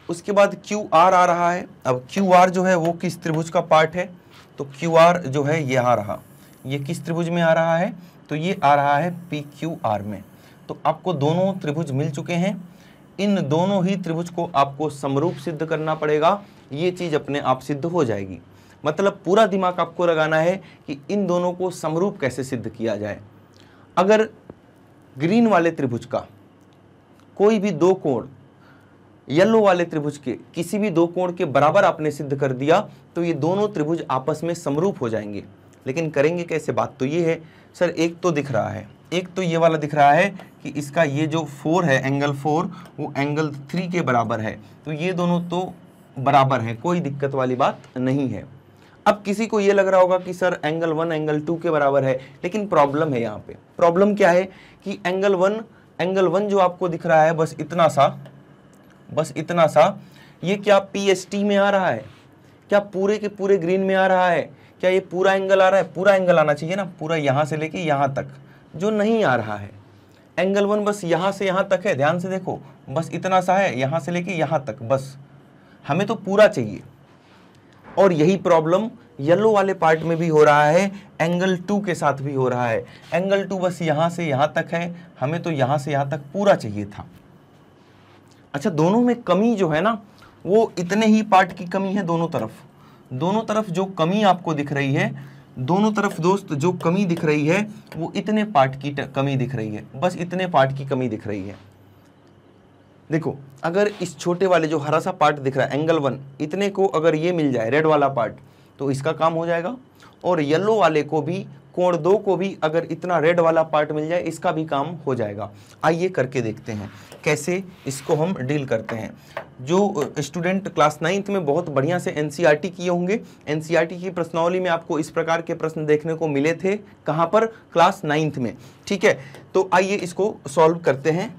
S1: उसके बाद क्यू आर आ रहा है अब क्यू आर जो है वो किस त्रिभुज का पार्ट है तो क्यू आर जो है ये आ रहा ये किस त्रिभुज में आ रहा है तो ये आ रहा है पी क्यू आर में तो आपको दोनों त्रिभुज मिल चुके हैं इन दोनों ही त्रिभुज को आपको समरूप सिद्ध करना पड़ेगा ये चीज़ अपने आप सिद्ध हो जाएगी मतलब पूरा दिमाग आपको लगाना है कि इन दोनों को समरूप कैसे सिद्ध किया जाए अगर ग्रीन वाले त्रिभुज का कोई भी दो कोण येलो वाले त्रिभुज के किसी भी दो कोण के बराबर आपने सिद्ध कर दिया तो ये दोनों त्रिभुज आपस में समरूप हो जाएंगे लेकिन करेंगे कैसे बात तो ये है सर एक तो दिख रहा है एक तो ये वाला दिख रहा है कि इसका ये जो फोर है एंगल फोर वो एंगल थ्री के बराबर है तो ये दोनों तो बराबर हैं कोई दिक्कत वाली बात नहीं है अब किसी को ये लग रहा होगा कि sir angle one angle two के बराबर है लेकिन प्रॉब्लम है यहाँ पे प्रॉब्लम क्या है कि एंगल वन एंगल वन जो आपको दिख रहा है बस इतना सा बस इतना सा ये क्या पी में आ रहा है क्या पूरे के पूरे ग्रीन में आ रहा है क्या ये पूरा एंगल आ रहा है पूरा एंगल आना चाहिए ना पूरा यहाँ से लेके यहाँ तक जो नहीं आ रहा है एंगल वन बस यहाँ से यहाँ तक है ध्यान से देखो बस इतना सा है यहाँ से लेके यहाँ तक बस हमें तो पूरा चाहिए और यही प्रॉब्लम येलो वाले पार्ट में भी हो रहा है एंगल टू के साथ भी हो रहा है एंगल टू बस यहाँ से यहाँ तक है हमें तो यहाँ से यहाँ तक पूरा चाहिए था अच्छा दोनों में कमी जो है ना वो इतने ही पार्ट की कमी है दोनों तरफ दोनों तरफ जो कमी आपको दिख रही है दोनों तरफ दोस्त जो कमी दिख रही है वो इतने पार्ट की कमी दिख रही है बस इतने पार्ट की कमी दिख रही है देखो अगर इस छोटे वाले जो हरा सा पार्ट दिख रहा है एंगल वन इतने को अगर ये मिल जाए रेड वाला पार्ट तो इसका काम हो जाएगा और येलो वाले को भी कोण दो को भी अगर इतना रेड वाला पार्ट मिल जाए इसका भी काम हो जाएगा आइए करके देखते हैं कैसे इसको हम डील करते हैं जो स्टूडेंट क्लास नाइन्थ में बहुत बढ़िया से एन e किए होंगे एन e की प्रश्नावली में आपको इस प्रकार के प्रश्न देखने को मिले थे कहाँ पर क्लास नाइन्थ में ठीक है तो आइए इसको सॉल्व करते हैं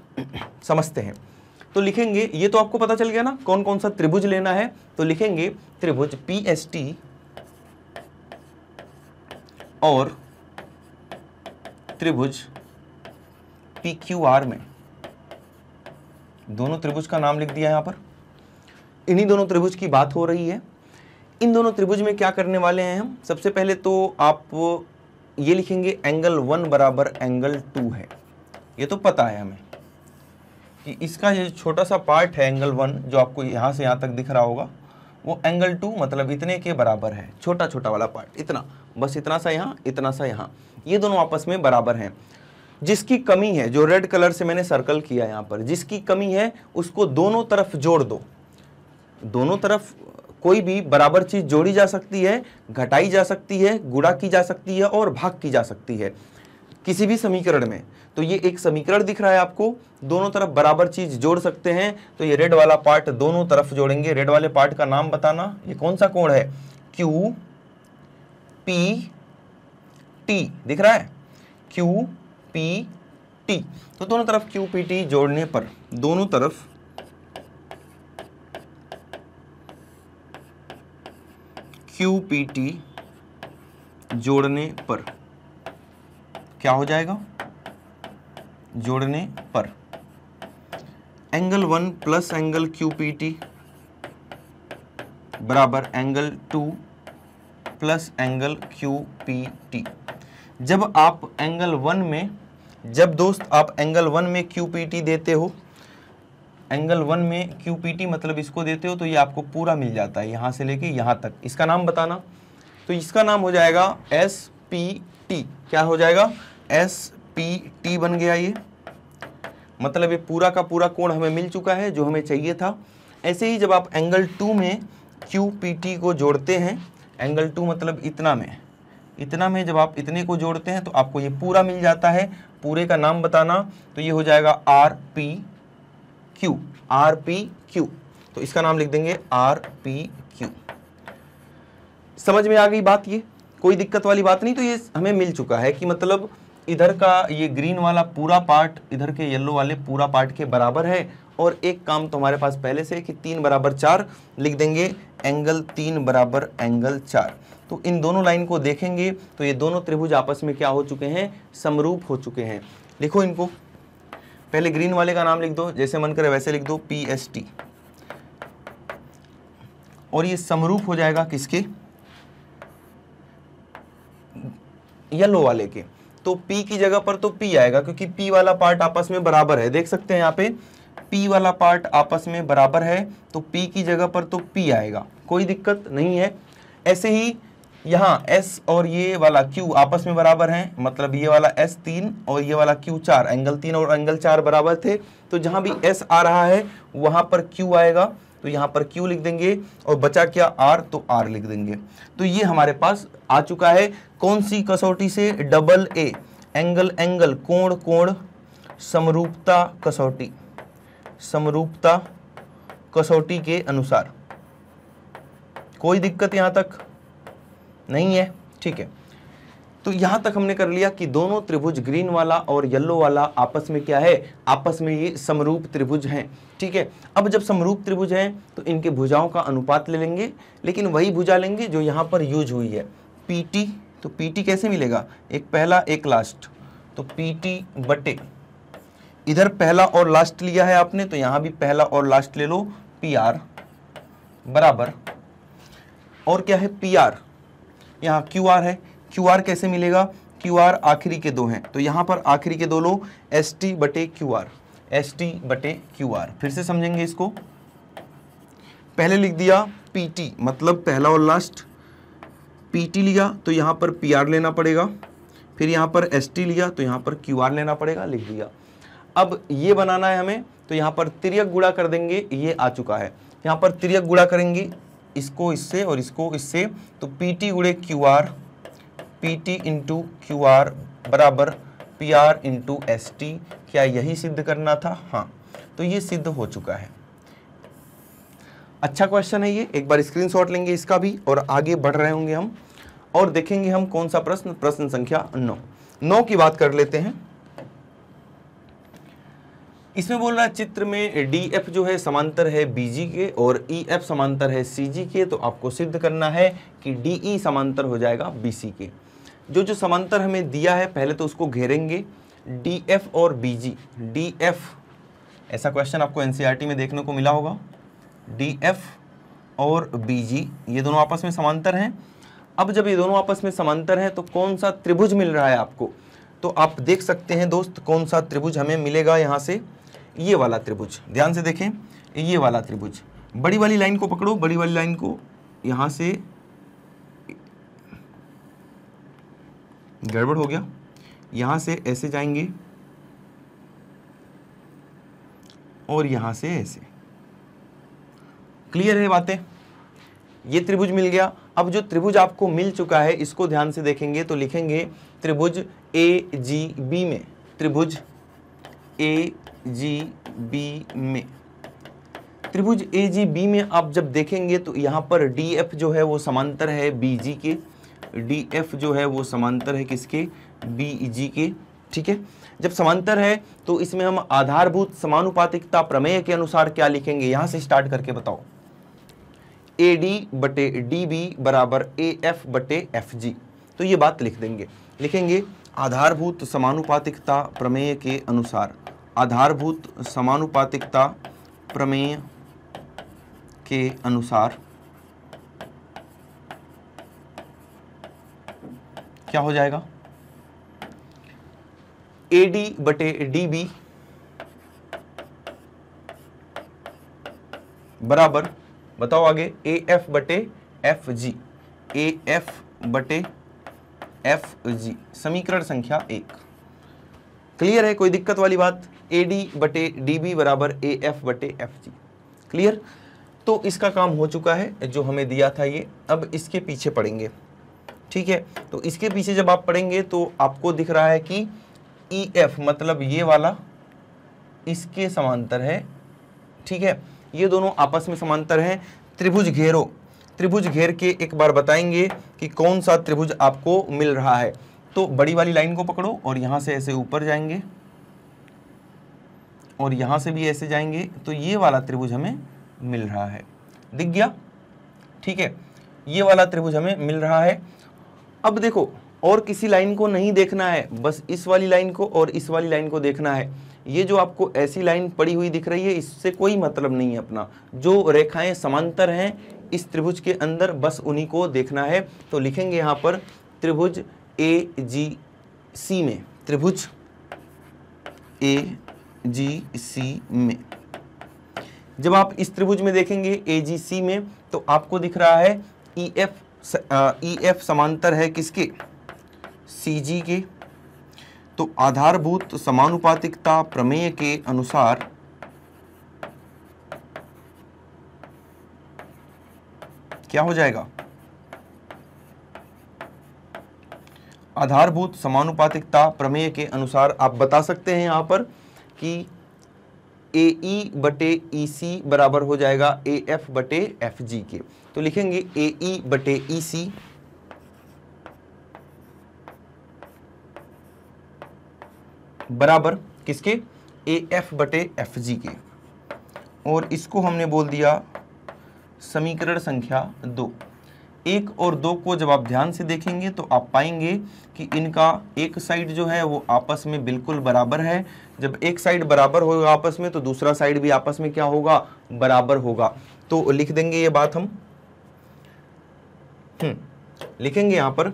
S1: समझते हैं तो लिखेंगे ये तो आपको पता चल गया ना कौन कौन सा त्रिभुज लेना है तो लिखेंगे त्रिभुज पी एस टी और त्रिभुज पी क्यू आर में दोनों त्रिभुज का नाम लिख दिया यहां पर इन्हीं दोनों त्रिभुज की बात हो रही है इन दोनों त्रिभुज में क्या करने वाले हैं हम सबसे पहले तो आप ये लिखेंगे एंगल वन बराबर एंगल टू है ये तो पता है हमें कि इसका ये छोटा सा पार्ट है एंगल वन जो आपको यहाँ से यहाँ तक दिख रहा होगा वो एंगल टू मतलब इतने के बराबर है छोटा छोटा वाला पार्ट इतना बस इतना सा यहाँ इतना सा यहाँ ये दोनों आपस में बराबर हैं जिसकी कमी है जो रेड कलर से मैंने सर्कल किया यहाँ पर जिसकी कमी है उसको दोनों तरफ जोड़ दो दोनों तरफ कोई भी बराबर चीज़ जोड़ी जा सकती है घटाई जा सकती है गुड़ा की जा सकती है और भाग की जा सकती है किसी भी समीकरण में तो ये एक समीकरण दिख रहा है आपको दोनों तरफ बराबर चीज जोड़ सकते हैं तो ये रेड वाला पार्ट दोनों तरफ जोड़ेंगे रेड वाले पार्ट का नाम बताना ये कौन सा कोण है क्यू पी टी दिख रहा है क्यू पी टी तो दोनों तरफ क्यू पी टी जोड़ने पर दोनों तरफ क्यू पी टी जोड़ने पर क्या हो जाएगा जोड़ने पर angle one plus angle Q P T बराबर angle two plus angle Q P T जब आप एंगल वन में जब दोस्त आप एंगल वन में क्यू पी टी देते हो एंगल वन में क्यू पी टी मतलब इसको देते हो तो ये आपको पूरा मिल जाता है यहां से लेके यहां तक इसका नाम बताना तो इसका नाम हो जाएगा एस पी टी क्या हो जाएगा एस पी टी बन गया ये मतलब ये पूरा का पूरा कोण हमें मिल चुका है जो हमें चाहिए था ऐसे ही जब आप एंगल टू में क्यू पी टी को जोड़ते हैं एंगल टू मतलब इतना में इतना में जब आप इतने को जोड़ते हैं तो आपको ये पूरा मिल जाता है पूरे का नाम बताना तो ये हो जाएगा R P Q R P Q तो इसका नाम लिख देंगे आर पी क्यू समझ में आ गई बात ये कोई दिक्कत वाली बात नहीं तो ये हमें मिल चुका है कि मतलब इधर का ये ग्रीन वाला पूरा पार्ट इधर के येलो वाले पूरा पार्ट के बराबर है और एक काम तो हमारे पास पहले से कि तीन बराबर चार लिख देंगे एंगल तीन बराबर एंगल चार तो इन दोनों लाइन को देखेंगे तो ये दोनों त्रिभुज आपस में क्या हो चुके हैं समरूप हो चुके हैं लिखो इनको पहले ग्रीन वाले का नाम लिख दो जैसे मन करे वैसे लिख दो पी एस टी और ये समरूप हो जाएगा किसके येलो वाले के तो P की जगह पर तो P आएगा क्योंकि P वाला पार्ट आपस में बराबर है देख सकते हैं यहाँ पे P वाला पार्ट आपस में बराबर है तो P की जगह पर तो P आएगा कोई दिक्कत नहीं है ऐसे ही यहाँ S और ये वाला Q आपस में बराबर हैं मतलब ये वाला S तीन और ये वाला Q चार एंगल तीन और एंगल चार बराबर थे तो जहाँ भी S आ रहा है वहाँ पर Q आएगा तो यहाँ पर Q लिख देंगे और बचा क्या R तो R लिख देंगे तो ये हमारे पास आ चुका है कौन सी कसौटी से डबल ए एंगल एंगल कोण कोण समरूपता कसौटी समरूपता कसौटी के अनुसार कोई दिक्कत यहां तक नहीं है ठीक है तो यहां तक हमने कर लिया कि दोनों त्रिभुज ग्रीन वाला और येलो वाला आपस में क्या है आपस में ये समरूप त्रिभुज हैं ठीक है अब जब समरूप त्रिभुज हैं तो इनके भुजाओं का अनुपात ले लेंगे लेकिन वही भुजा लेंगे जो यहां पर यूज हुई है पीटी तो पीटी कैसे मिलेगा एक पहला एक लास्ट तो पीटी बटे इधर पहला और लास्ट लिया है आपने तो यहां भी पहला और लास्ट ले लो आर बराबर और क्या है पी यहां क्यू आर है आर कैसे मिलेगा क्यू आर आखिरी के दो हैं तो यहां पर आखिरी के दो लो एस टी बटे क्यू आर एस टी बटे क्यू आर फिर से समझेंगे इसको पहले लिख दिया पीटी मतलब पहला और लास्ट पी लिया तो यहाँ पर पी लेना पड़ेगा फिर यहाँ पर एस लिया तो यहाँ पर क्यू लेना पड़ेगा लिख दिया अब ये बनाना है हमें तो यहाँ पर तिरक गुड़ा कर देंगे ये आ चुका है यहाँ पर तिरक गुड़ा करेंगे इसको इससे और इसको इससे तो पी टी गुड़े Q R P T into Q R बराबर P R into S T क्या यही सिद्ध करना था हाँ तो ये सिद्ध हो चुका है अच्छा क्वेश्चन है ये एक बार स्क्रीनशॉट लेंगे इसका भी और आगे बढ़ रहे होंगे हम और देखेंगे हम कौन सा प्रश्न प्रश्न संख्या नौ नौ की बात कर लेते हैं इसमें बोल रहा है चित्र में डी एफ जो है समांतर है बीजी के और ई e एफ समांतर है सी जी के तो आपको सिद्ध करना है कि डी ई e समांतर हो जाएगा बी सी के जो जो समांतर हमें दिया है पहले तो उसको घेरेंगे डी एफ और बी जी डी एफ ऐसा क्वेश्चन आपको एन e में देखने को मिला होगा डी एफ और बी जी ये दोनों आपस में समांतर हैं अब जब ये दोनों आपस में समांतर हैं तो कौन सा त्रिभुज मिल रहा है आपको तो आप देख सकते हैं दोस्त कौन सा त्रिभुज हमें मिलेगा यहाँ से ये वाला त्रिभुज ध्यान से देखें ये वाला त्रिभुज बड़ी वाली लाइन को पकड़ो बड़ी वाली लाइन को यहाँ से गड़बड़ हो गया यहाँ से ऐसे जाएंगे और यहाँ से ऐसे क्लियर है बातें ये त्रिभुज मिल गया अब जो त्रिभुज आपको मिल चुका है इसको ध्यान से देखेंगे तो लिखेंगे त्रिभुज ए जी बी में त्रिभुज ए जी बी में त्रिभुज ए जी बी में आप जब देखेंगे तो यहाँ पर डी एफ जो है वो समांतर है बी जी के डी एफ जो है वो समांतर है किसके बी जी के ठीक है जब समांतर है तो इसमें हम आधारभूत समानुपातिकता प्रमेय के अनुसार क्या लिखेंगे यहाँ से स्टार्ट करके बताओ ए डी बटे डी बी बराबर ए एफ बटे एफ जी तो ये बात लिख देंगे लिखेंगे आधारभूत समानुपातिकता प्रमेय के अनुसार आधारभूत समानुपातिकता प्रमेय के अनुसार क्या हो जाएगा ए डी बटे डी बी बराबर बताओ आगे ए एफ बटे एफ जी ए एफ बटे एफ जी समीकरण संख्या एक क्लियर है कोई दिक्कत वाली बात ए डी बटे डी बी बराबर ए एफ बटे एफ जी क्लियर तो इसका काम हो चुका है जो हमें दिया था ये अब इसके पीछे पढ़ेंगे ठीक है तो इसके पीछे जब आप पढ़ेंगे तो आपको दिख रहा है कि ई e एफ मतलब ये वाला इसके समांतर है ठीक है ये दोनों आपस में समांतर हैं त्रिभुज घेरो त्रिभुज घेर के एक बार बताएंगे कि कौन सा त्रिभुज आपको मिल रहा है तो बड़ी वाली लाइन को पकड़ो और यहाँ से ऐसे ऊपर जाएंगे और यहाँ से भी ऐसे जाएंगे तो ये वाला त्रिभुज हमें मिल रहा है दिख गया ठीक है ये वाला त्रिभुज हमें मिल रहा है अब देखो और किसी लाइन को नहीं देखना है बस इस वाली लाइन को और इस वाली लाइन को देखना है ये जो आपको ऐसी लाइन पड़ी हुई दिख रही है इससे कोई मतलब नहीं है अपना जो रेखाएं समांतर हैं इस त्रिभुज के अंदर बस उन्हीं को देखना है तो लिखेंगे यहाँ पर त्रिभुज ए जी सी में त्रिभुज ए जी सी में जब आप इस त्रिभुज में देखेंगे ए जी सी में तो आपको दिख रहा है ई एफ ई एफ समांतर है किसके सी जी के तो आधारभूत समानुपातिकता प्रमेय के अनुसार क्या हो जाएगा आधारभूत समानुपातिकता प्रमेय के अनुसार आप बता सकते हैं यहां पर कि ए ई e बटे ई e सी बराबर हो जाएगा ए एफ बटे एफ जी के तो लिखेंगे ए ई e बटे ई सी बराबर किसके ए एफ बटे एफ जी के और इसको हमने बोल दिया समीकरण संख्या दो एक और दो को जब आप ध्यान से देखेंगे तो आप पाएंगे कि इनका एक साइड जो है वो आपस में बिल्कुल बराबर है जब एक साइड बराबर होगा आपस में तो दूसरा साइड भी आपस में क्या होगा बराबर होगा तो लिख देंगे ये बात हम हम्म, लिखेंगे यहाँ पर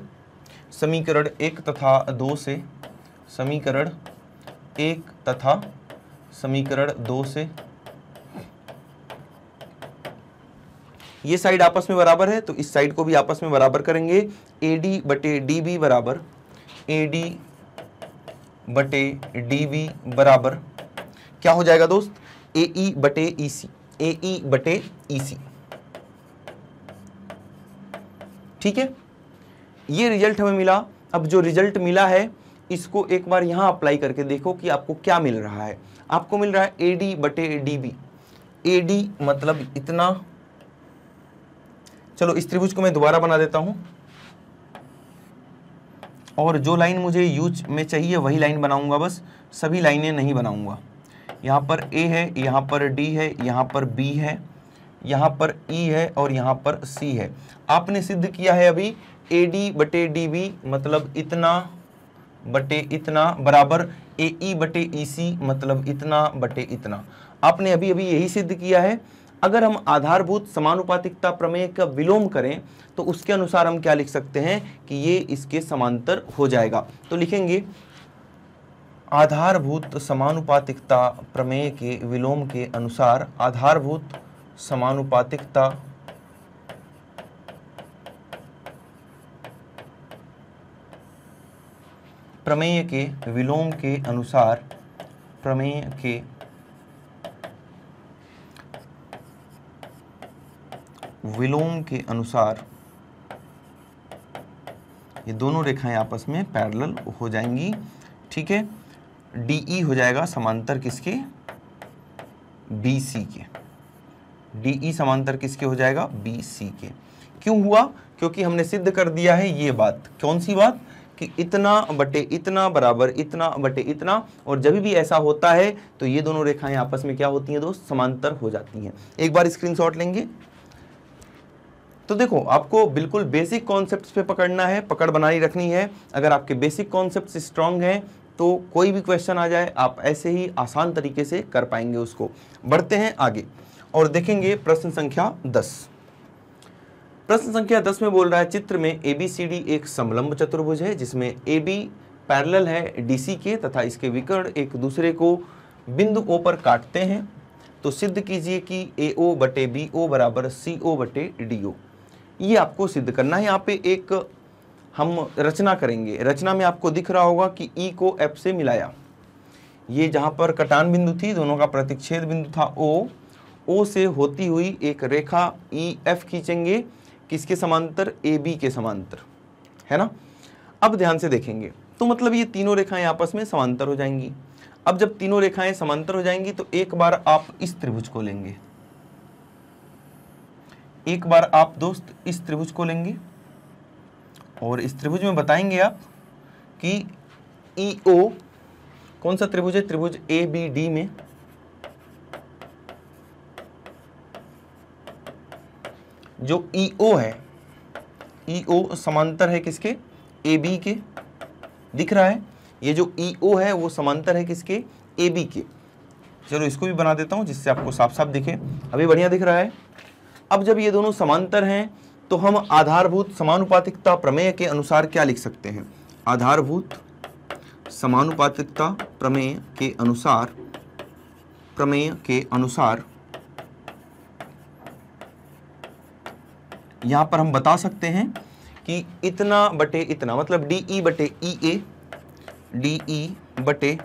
S1: समीकरण एक तथा दो से समीकरण एक तथा समीकरण दो से ये साइड आपस में बराबर है तो इस साइड को भी आपस में बराबर करेंगे ए डी बटे डी बी बराबर ए डी बटे डी बी बराबर क्या हो जाएगा दोस्त ए ई e बटे ई सी ए ई बटे ई e सी ठीक है ये रिजल्ट हमें मिला अब जो रिजल्ट मिला है इसको एक बार यहाँ अप्लाई करके देखो कि आपको क्या मिल रहा है आपको मिल रहा है ए डी बटे डी बी ए डी मतलब इतना चलो इस त्रिभुज को मैं दोबारा बना देता हूँ और जो लाइन मुझे यूज में चाहिए वही लाइन बनाऊंगा बस सभी लाइनें नहीं बनाऊंगा यहाँ पर ए है यहाँ पर डी है यहाँ पर बी है यहाँ पर ई e है और यहाँ पर सी है आपने सिद्ध किया है अभी ए डी बटे डी बी मतलब इतना बटे इतना बराबर ए ई बटे ई सी मतलब इतना बटे इतना आपने अभी अभी यही सिद्ध किया है अगर हम आधारभूत समानुपातिकता प्रमेय का विलोम करें तो उसके अनुसार हम क्या लिख सकते हैं कि ये इसके समांतर हो जाएगा तो लिखेंगे आधारभूत समानुपातिकता प्रमेय के विलोम के अनुसार आधारभूत समानुपातिकता प्रमेय के विलोम के अनुसार प्रमेय के विलोम के अनुसार ये दोनों रेखाएं आपस में पैरेलल हो जाएंगी ठीक है डी ई e हो जाएगा समांतर किसके बी सी के डी ई e समांतर किसके हो जाएगा बी सी के क्यों हुआ क्योंकि हमने सिद्ध कर दिया है ये बात कौन सी बात कि इतना बटे इतना बराबर इतना बटे इतना और जब भी ऐसा होता है तो ये दोनों रेखाएं आपस में क्या होती हैं दोस्त समांतर हो जाती हैं एक बार स्क्रीनशॉट लेंगे तो देखो आपको बिल्कुल बेसिक कॉन्सेप्ट्स पे पकड़ना है पकड़ बनाई रखनी है अगर आपके बेसिक कॉन्सेप्ट स्ट्रांग हैं तो कोई भी क्वेश्चन आ जाए आप ऐसे ही आसान तरीके से कर पाएंगे उसको बढ़ते हैं आगे और देखेंगे प्रश्न संख्या दस प्रश्न संख्या दस में बोल रहा है चित्र में ए बी सी डी एक समलंब चतुर्भुज है जिसमें ए बी पैरल है डीसी के तथा इसके विकर्ण एक दूसरे को बिंदु ओ पर काटते हैं तो सिद्ध कीजिए कि ए ओ बटे बी ओ बराबर सी ओ बटे डी ओ ये आपको सिद्ध करना है यहाँ पे एक हम रचना करेंगे रचना में आपको दिख रहा होगा कि ई e को एफ से मिलाया ये जहाँ पर कटान बिंदु थी दोनों का प्रतिच्छेद बिंदु था ओ ओ से होती हुई एक रेखा ई e एफ खींचेंगे किसके समांतर ए बी के समांतर है ना अब ध्यान से देखेंगे तो मतलब ये तीनों रेखाएं आपस में समांतर हो जाएंगी अब जब तीनों रेखाएं समांतर हो जाएंगी तो एक बार आप इस त्रिभुज को लेंगे एक बार आप दोस्त इस त्रिभुज को लेंगे और इस त्रिभुज में बताएंगे आप कि ई e कौन सा त्रिभुज है त्रिभुज ए बी डी में जो ई e ओ है ई e ओ समांतर है किसके ए बी के दिख रहा है ये जो ई e ओ है वो समांतर है किसके ए बी के चलो इसको भी बना देता हूँ जिससे आपको साफ साफ दिखे अभी बढ़िया दिख रहा है अब जब ये दोनों समांतर हैं तो हम आधारभूत समानुपातिकता प्रमेय के अनुसार क्या लिख सकते हैं आधारभूत समानुपातिकता प्रमेय के अनुसार प्रमेय के अनुसार यहाँ पर हम बता सकते हैं कि इतना बटे इतना मतलब डी ई e बटे ई ए डी ई बटे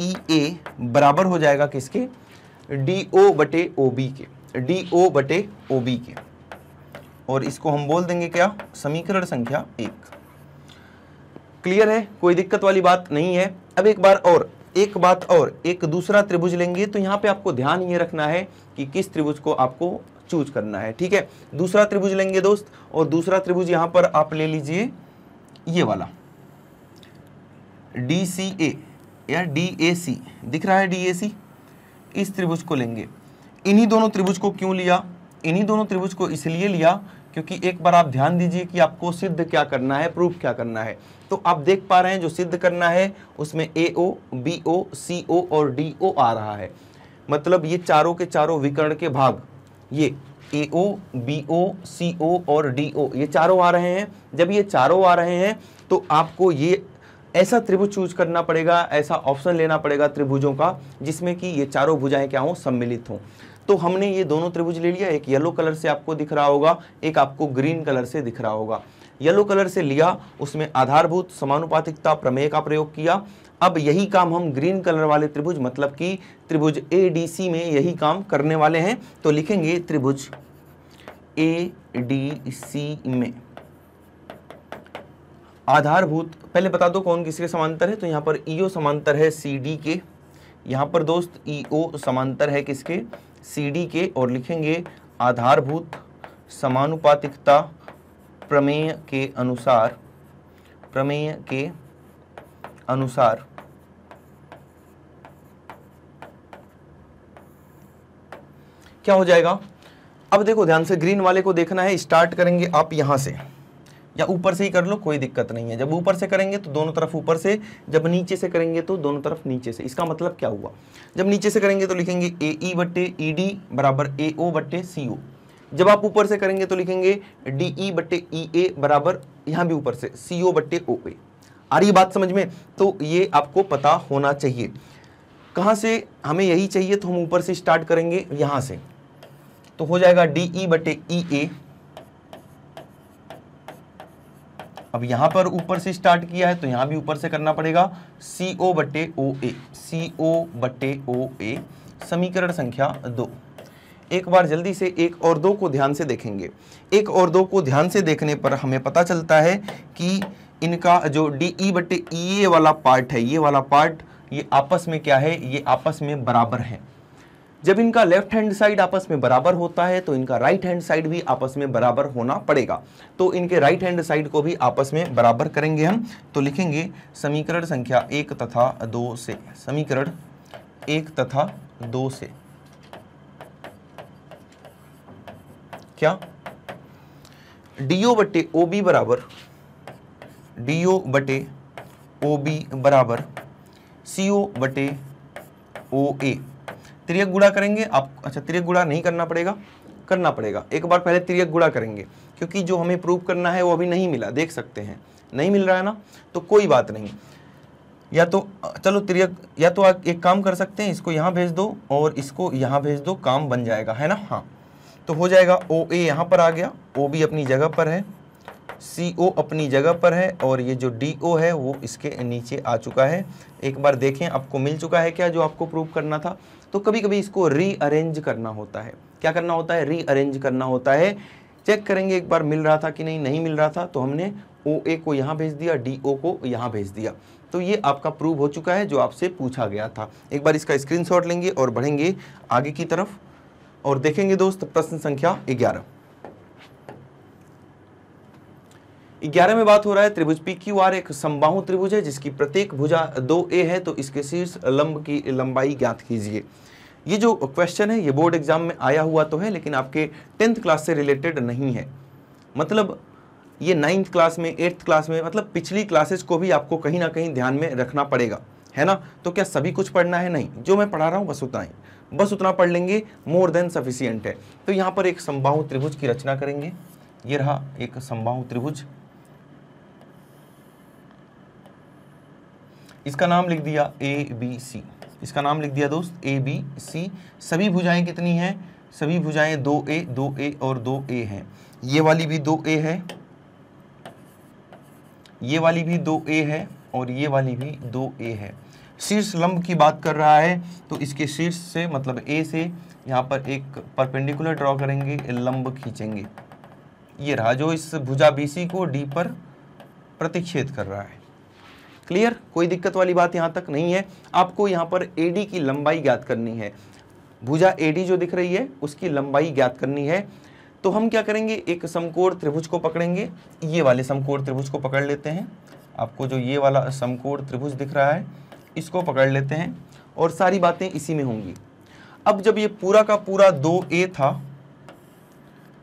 S1: ई e ए बराबर हो जाएगा किसके डी ओ बटे ओ बी के डी ओ बटे ओ बी के और इसको हम बोल देंगे क्या समीकरण संख्या एक क्लियर है कोई दिक्कत वाली बात नहीं है अब एक बार और एक बात और एक दूसरा त्रिभुज लेंगे तो यहाँ पे आपको ध्यान ये रखना है कि किस त्रिभुज को आपको चूज करना है ठीक है दूसरा त्रिभुज लेंगे दोस्त और दूसरा त्रिभुज यहाँ पर आप ले लीजिए ये वाला डी सी ए या डी ए सी दिख रहा है डी ए सी इस त्रिभुज को लेंगे इन्हीं दोनों त्रिभुज को क्यों लिया इन्हीं दोनों त्रिभुज को इसलिए लिया क्योंकि एक बार आप ध्यान दीजिए कि आपको सिद्ध क्या करना है प्रूफ क्या करना है तो आप देख पा रहे हैं जो सिद्ध करना है उसमें ए ओ बी ओ सी ओ और डी ओ आ रहा है मतलब ये चारों के चारों विकर्ण के भाग ये ए ओ बी ओ सी ओ और डी ओ ये चारों आ रहे हैं जब ये चारों आ रहे हैं तो आपको ये ऐसा त्रिभुज चूज करना पड़ेगा ऐसा ऑप्शन लेना पड़ेगा त्रिभुजों का जिसमें कि ये चारों भुजाएं क्या हों सम्मिलित हों तो हमने ये दोनों त्रिभुज ले लिया एक येलो कलर से आपको दिख रहा होगा एक आपको ग्रीन कलर से दिख रहा होगा येलो कलर से लिया उसमें आधारभूत समानुपातिकता प्रमेय का प्रयोग किया अब यही काम हम ग्रीन कलर वाले त्रिभुज मतलब कि त्रिभुज ए डी सी में यही काम करने वाले हैं तो लिखेंगे त्रिभुज ए डी सी में आधारभूत पहले बता दो कौन किसके समांतर है तो यहाँ पर ईओ e समांतर है सी डी के यहाँ पर दोस्त ईओ e समांतर है किसके सी डी के और लिखेंगे आधारभूत समानुपातिकता प्रमेय के अनुसार प्रमेय के अनुसार क्या हो जाएगा अब देखो ध्यान से ग्रीन वाले को देखना है स्टार्ट करेंगे आप यहाँ से या ऊपर से ही कर लो कोई दिक्कत नहीं है जब ऊपर से करेंगे तो दोनों तरफ ऊपर से जब नीचे से करेंगे तो दोनों तरफ नीचे से इसका मतलब क्या हुआ जब नीचे से करेंगे तो लिखेंगे ए ई e बट्टे ई e डी बराबर ए ओ बट्टे सी ओ जब आप ऊपर से करेंगे तो लिखेंगे डी ई e बट्टे ई ए बराबर यहाँ भी ऊपर से सी ओ बट्टे ओ ए आ रही बात समझ में तो ये आपको पता होना चाहिए कहाँ से हमें यही चाहिए तो हम ऊपर से स्टार्ट करेंगे यहाँ से तो हो जाएगा डी ई e बटे ई e ए अब यहां पर ऊपर से स्टार्ट किया है तो यहां भी ऊपर से करना पड़ेगा सी ओ बटे ओ ए सी ओ बटे ओ ए समीकरण संख्या दो एक बार जल्दी से एक और दो को ध्यान से देखेंगे एक और दो को ध्यान से देखने पर हमें पता चलता है कि इनका जो डी ई e बटे ई ए वाला पार्ट है ये वाला पार्ट ये आपस में क्या है ये आपस में बराबर है जब इनका लेफ्ट हैंड साइड आपस में बराबर होता है तो इनका राइट हैंड साइड भी आपस में बराबर होना पड़ेगा तो इनके राइट हैंड साइड को भी आपस में बराबर करेंगे हम तो लिखेंगे समीकरण संख्या एक तथा दो से समीकरण एक तथा दो से क्या डीओ बटे ओ बी बराबर डीओ बटे ओ बी बराबर सीओ बटे ओ ए त्रियक गुड़ा करेंगे आप अच्छा त्रियक गुड़ा नहीं करना पड़ेगा करना पड़ेगा एक बार पहले त्रियक गुड़ा करेंगे क्योंकि जो हमें प्रूव करना है वो अभी नहीं मिला देख सकते हैं नहीं मिल रहा है ना तो कोई बात नहीं या तो चलो त्रियक या तो आप एक काम कर सकते हैं इसको यहाँ भेज दो और इसको यहाँ भेज दो काम बन जाएगा है ना हाँ तो हो जाएगा ओ ए यहाँ पर आ गया ओ बी अपनी जगह पर है सी ओ अपनी जगह पर है और ये जो डी ओ है वो इसके नीचे आ चुका है एक बार देखें आपको मिल चुका है क्या जो आपको प्रूव करना था तो कभी कभी इसको रीअरेंज करना होता है क्या करना होता है रीअरेंज करना होता है चेक करेंगे एक बार मिल रहा था कि नहीं नहीं मिल रहा था तो हमने ओ ए को यहाँ भेज दिया डी ओ को यहाँ भेज दिया तो ये आपका प्रूव हो चुका है जो आपसे पूछा गया था एक बार इसका स्क्रीनशॉट लेंगे और बढ़ेंगे आगे की तरफ और देखेंगे दोस्त प्रश्न संख्या ग्यारह ग्यारह में बात हो रहा है त्रिभुज पी क्यू आर एक समबाहु त्रिभुज है जिसकी प्रत्येक भुजा दो ए है तो इसके शीर्ष लंब की लंबाई ज्ञात कीजिए ये जो क्वेश्चन है ये बोर्ड एग्जाम में आया हुआ तो है लेकिन आपके टेंथ क्लास से रिलेटेड नहीं है मतलब ये नाइन्थ क्लास में एट्थ क्लास में मतलब पिछली क्लासेस को भी आपको कहीं ना कहीं ध्यान में रखना पड़ेगा है ना तो क्या सभी कुछ पढ़ना है नहीं जो मैं पढ़ा रहा हूँ बस उतना ही बस उतना पढ़ लेंगे मोर देन सफिशियंट है तो यहाँ पर एक संभाव त्रिभुज की रचना करेंगे ये रहा एक संभाव त्रिभुज इसका नाम लिख दिया ए बी सी इसका नाम लिख दिया दोस्त ए बी सी सभी भुजाएं कितनी हैं सभी भुजाएं दो ए दो ए और दो ए हैं ये वाली भी दो ए है ये वाली भी दो ए है और ये वाली भी दो ए है शीर्ष लंब की बात कर रहा है तो इसके शीर्ष से मतलब ए से यहाँ पर एक परपेंडिकुलर ड्रॉ करेंगे लंब खींचेंगे ये रहा जो इस भुजा बी सी को डी पर प्रतिच्छेद कर रहा है क्लियर कोई दिक्कत वाली बात यहाँ तक नहीं है आपको यहाँ पर एडी की लंबाई ज्ञात करनी है भुजा एडी जो दिख रही है उसकी लंबाई ज्ञात करनी है तो हम क्या करेंगे एक समकोर त्रिभुज को पकड़ेंगे ये वाले समकोर त्रिभुज को पकड़ लेते हैं आपको जो ये वाला समकोर त्रिभुज दिख रहा है इसको पकड़ लेते हैं और सारी बातें इसी में होंगी अब जब ये पूरा का पूरा दो ए था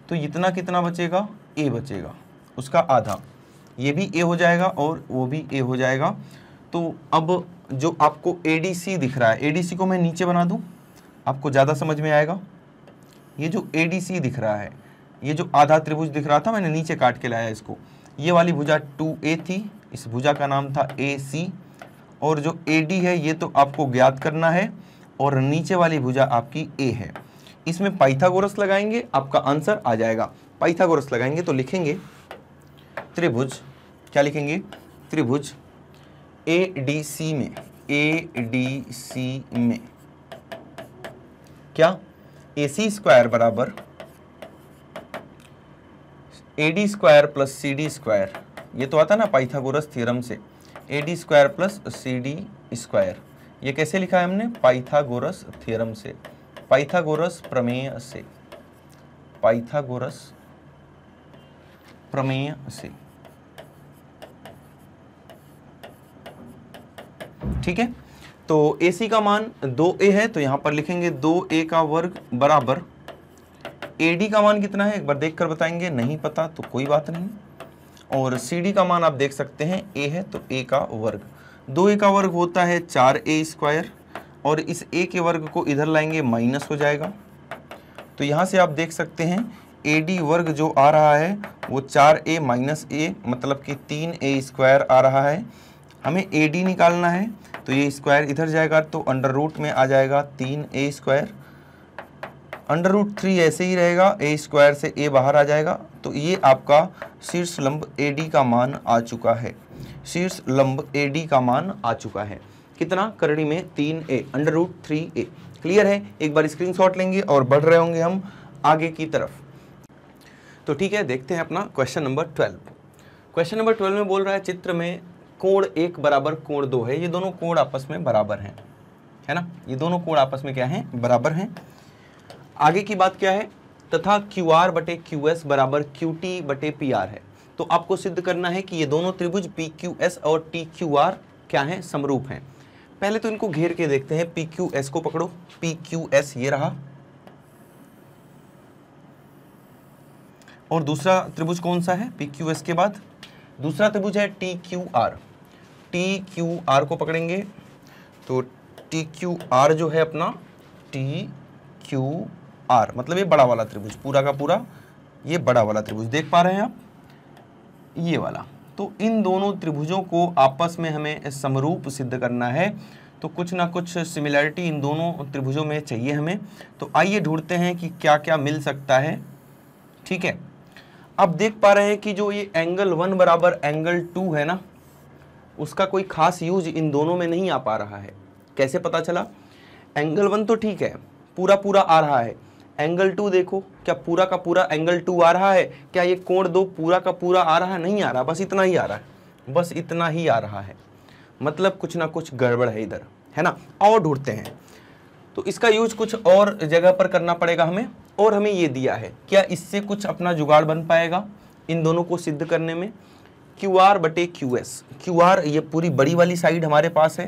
S1: तो इतना कितना बचेगा ए बचेगा उसका आधा ये भी ए हो जाएगा और वो भी ए हो जाएगा तो अब जो आपको ए दिख रहा है ए को मैं नीचे बना दूँ आपको ज़्यादा समझ में आएगा ये जो ए दिख रहा है ये जो आधा त्रिभुज दिख रहा था मैंने नीचे काट के लाया इसको ये वाली भुजा टू ए थी इस भुजा का नाम था ए सी और जो ए डी है ये तो आपको ज्ञात करना है और नीचे वाली भुजा आपकी ए है इसमें पाइथागोरस लगाएंगे आपका आंसर आ जाएगा पाइथागोरस लगाएंगे तो लिखेंगे त्रिभुज क्या लिखेंगे त्रिभुज ए डी सी में ए डी सी में क्या ए सी स्क्वायर बराबर A D square plus C D square ये तो आता ना पाइथागोरस थ्योरम से A D square plus C D square ये कैसे लिखा है हमने पाइथागोरस थ्योरम से पाइथागोरस प्रमेय से पाइथागोरस प्रमेय से ठीक है तो ए सी का मान दो ए है तो यहां पर लिखेंगे दो ए का वर्ग बराबर ए डी का मान कितना है एक बार देख कर बताएंगे नहीं पता तो कोई बात नहीं और सी डी का मान आप देख सकते हैं ए है तो ए का वर्ग दो ए का वर्ग होता है चार ए स्क्वायर और इस ए के वर्ग को इधर लाएंगे माइनस हो जाएगा तो यहाँ से आप देख सकते हैं ए डी वर्ग जो आ रहा है वो चार ए माइनस ए मतलब कि तीन ए स्क्वायर आ रहा है हमें ए डी निकालना है तो ये स्क्वायर इधर जाएगा तो अंडर रूट में आ जाएगा तीन A square under root three ऐसे ही रहेगा ए स्क्वायर से ए बाहर आ जाएगा तो ये आपका शीर्ष लंब ए डी का मान आ चुका है शीर्ष लंब ए डी का मान आ चुका है कितना करड़ी में तीन A under root three A clear है एक बार शॉट लेंगे और बढ़ रहे होंगे हम आगे की तरफ तो ठीक है देखते हैं अपना question number twelve question number twelve में बोल रहा है चित्र में कोण एक बराबर कोण दो है ये दोनों कोण आपस में बराबर हैं है ना ये दोनों कोण आपस में क्या हैं बराबर हैं आगे की बात क्या है तथा क्यू आर बटे क्यू एस बराबर क्यू टी बटे पी आर है तो आपको सिद्ध करना है कि ये दोनों त्रिभुज पी क्यू एस और टी क्यू आर क्या हैं समरूप हैं पहले तो इनको घेर के देखते हैं पी क्यू एस को पकड़ो पी क्यू एस ये रहा और दूसरा त्रिभुज कौन सा है पी क्यू एस के बाद दूसरा त्रिभुज है T Q R T Q R को पकड़ेंगे तो टी क्यू आर जो है अपना टी क्यू आर मतलब ये बड़ा वाला त्रिभुज पूरा का पूरा ये बड़ा वाला त्रिभुज देख पा रहे हैं आप ये वाला तो इन दोनों त्रिभुजों को आपस में हमें समरूप सिद्ध करना है तो कुछ ना कुछ सिमिलैरिटी इन दोनों त्रिभुजों में चाहिए हमें तो आइए ढूंढते हैं कि क्या क्या मिल सकता है ठीक है अब देख पा रहे हैं कि जो ये एंगल वन बराबर एंगल टू है ना उसका कोई खास यूज इन दोनों में नहीं आ पा रहा है कैसे पता चला एंगल वन तो ठीक है पूरा पूरा आ रहा है एंगल टू देखो क्या पूरा का पूरा एंगल टू आ रहा है क्या ये कोण दो पूरा का पूरा आ रहा है नहीं आ रहा बस इतना ही आ रहा है बस इतना ही आ रहा है मतलब कुछ ना कुछ गड़बड़ है इधर है ना और ढूंढते हैं तो इसका यूज कुछ और जगह पर करना पड़ेगा हमें और हमें ये दिया है क्या इससे कुछ अपना जुगाड़ बन पाएगा इन दोनों को सिद्ध करने में क्यू आर बटे क्यू एस क्यू आर ये पूरी बड़ी वाली साइड हमारे पास है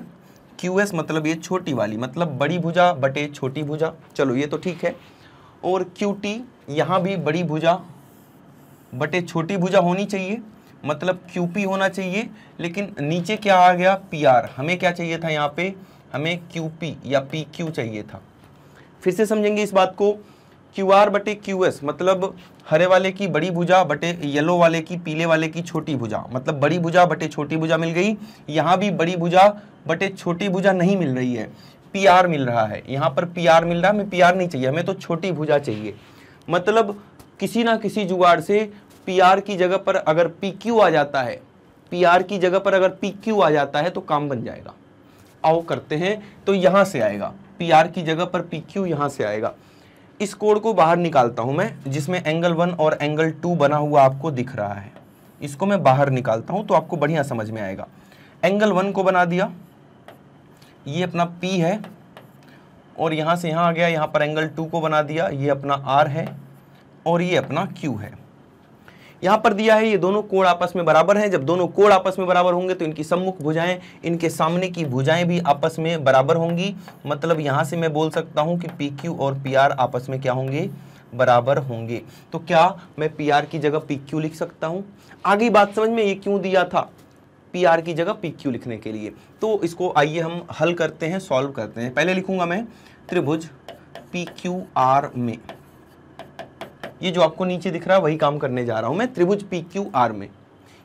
S1: क्यू एस मतलब ये छोटी वाली मतलब बड़ी भुजा बटे छोटी भुजा चलो ये तो ठीक है और क्यू टी यहाँ भी बड़ी भुजा बटे छोटी भुजा होनी चाहिए मतलब क्यू पी होना चाहिए लेकिन नीचे क्या आ गया पी आर हमें क्या चाहिए था यहाँ पे हमें क्यू पी या पी क्यू चाहिए था फिर से समझेंगे इस बात को क्यू आर बटे क्यू एस मतलब हरे वाले की बड़ी भुजा बटे येलो वाले की पीले वाले की छोटी भुजा मतलब बड़ी भुजा बटे छोटी भुजा मिल गई यहाँ भी बड़ी भुजा बटे छोटी भुजा नहीं मिल रही है पी मिल रहा है यहाँ पर पी मिल रहा है हमें पी नहीं चाहिए हमें तो छोटी भुजा चाहिए मतलब किसी ना किसी जुगाड़ से पी की जगह पर अगर पी आ जाता है पी की जगह पर अगर पी आ जाता है तो काम बन जाएगा आओ करते हैं तो यहाँ से आएगा पी की जगह पर पी क्यू यहाँ से आएगा इस कोड को बाहर निकालता हूं मैं जिसमें एंगल वन और एंगल टू बना हुआ आपको दिख रहा है इसको मैं बाहर निकालता हूं तो आपको बढ़िया समझ में आएगा एंगल वन को बना दिया ये अपना पी है और यहां से यहां आ गया यहां पर एंगल टू को बना दिया ये अपना आर है और ये अपना क्यू है यहां पर दिया है ये दोनों कोण आपस में बराबर हैं जब दोनों कोण आपस में बराबर होंगे तो इनकी सम्मुख भुजाएं इनके सामने की भुजाएं भी आपस में बराबर होंगी मतलब यहां से मैं बोल सकता हूं कि पी क्यू और पी आर आपस में क्या होंगे बराबर होंगे तो क्या मैं पी आर की जगह पी क्यू लिख सकता हूं आगे बात समझ में ये क्यों दिया था पी आर की जगह पी क्यू लिखने के लिए तो इसको आइए हम हल करते हैं सॉल्व करते हैं पहले लिखूंगा मैं त्रिभुज पी क्यू आर में ये जो आपको नीचे दिख रहा है वही काम करने जा रहा हूँ मैं त्रिभुज पी क्यू आर में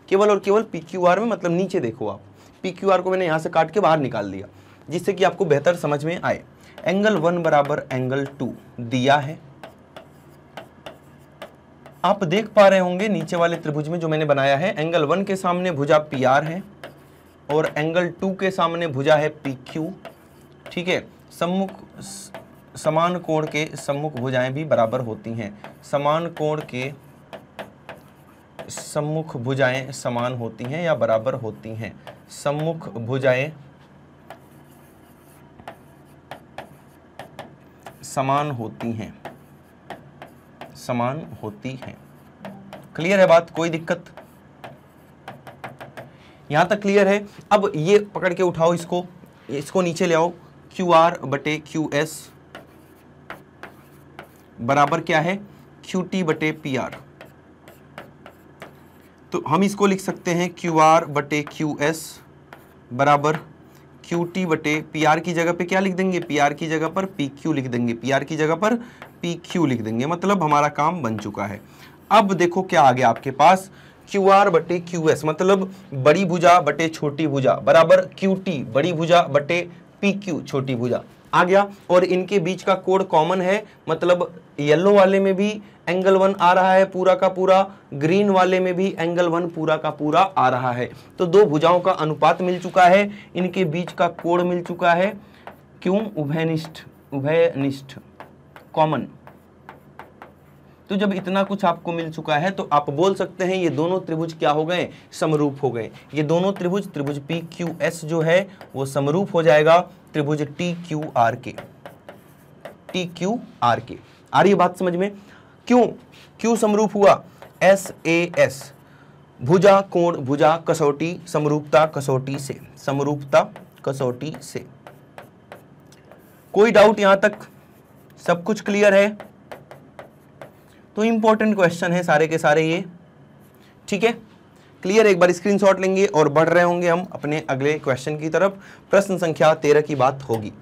S1: केवल और केवल पी क्यू आर में मतलब नीचे देखो आप पी क्यू आर को मैंने यहाँ से काट के बाहर निकाल दिया जिससे कि आपको बेहतर समझ में आए एंगल वन बराबर एंगल टू दिया है आप देख पा रहे होंगे नीचे वाले त्रिभुज में जो मैंने बनाया है एंगल वन के सामने भुजा पी आर है और एंगल टू के सामने भुजा है पी क्यू ठीक है सम्मुख समान कोण के सम्मुख भुजाएं भी बराबर होती हैं समान कोण के सम्मुख भुजाएं समान होती हैं या बराबर होती हैं सम्मुख भुजाएं समान होती हैं समान होती हैं क्लियर है बात कोई दिक्कत यहां तक क्लियर है अब ये पकड़ के उठाओ इसको इसको नीचे ले आओ क्यू आर बटे क्यू एस बराबर क्या है क्यू टी बटे पी आर तो हम इसको लिख सकते हैं क्यू आर बटे क्यू एस बराबर क्यू टी बटे पी आर की जगह पे क्या लिख देंगे पी आर की जगह पर पी क्यू लिख देंगे पी आर की जगह पर पी क्यू लिख देंगे मतलब हमारा काम बन चुका है अब देखो क्या आ गया आपके पास क्यू आर बटे क्यू एस मतलब बड़ी भुजा बटे छोटी भुजा बराबर क्यू टी बड़ी भुजा बटे पी क्यू छोटी भुजा आ गया और इनके बीच का कोड कॉमन है मतलब येलो वाले में भी एंगल वन आ रहा है पूरा का पूरा ग्रीन वाले में भी एंगल वन पूरा का पूरा आ रहा है तो दो भुजाओं का अनुपात मिल चुका है इनके बीच का कोड मिल चुका है क्यों उभयनिष्ठ उभयनिष्ठ कॉमन तो जब इतना कुछ आपको मिल चुका है तो आप बोल सकते हैं ये दोनों त्रिभुज क्या हो गए समरूप हो गए ये दोनों त्रिभुज त्रिभुज पी क्यू एस जो है वो समरूप हो जाएगा त्रिभुज टी क्यू आर के टी क्यू आर के आ रही बात समझ में क्यों क्यों समरूप हुआ एस ए एस भुजा कोण भुजा कसौटी समरूपता कसौटी से समरूपता कसौटी से कोई डाउट यहां तक सब कुछ क्लियर है तो इंपॉर्टेंट क्वेश्चन है सारे के सारे ये ठीक है क्लियर एक बार स्क्रीनशॉट लेंगे और बढ़ रहे होंगे हम अपने अगले क्वेश्चन की तरफ प्रश्न संख्या तेरह की बात होगी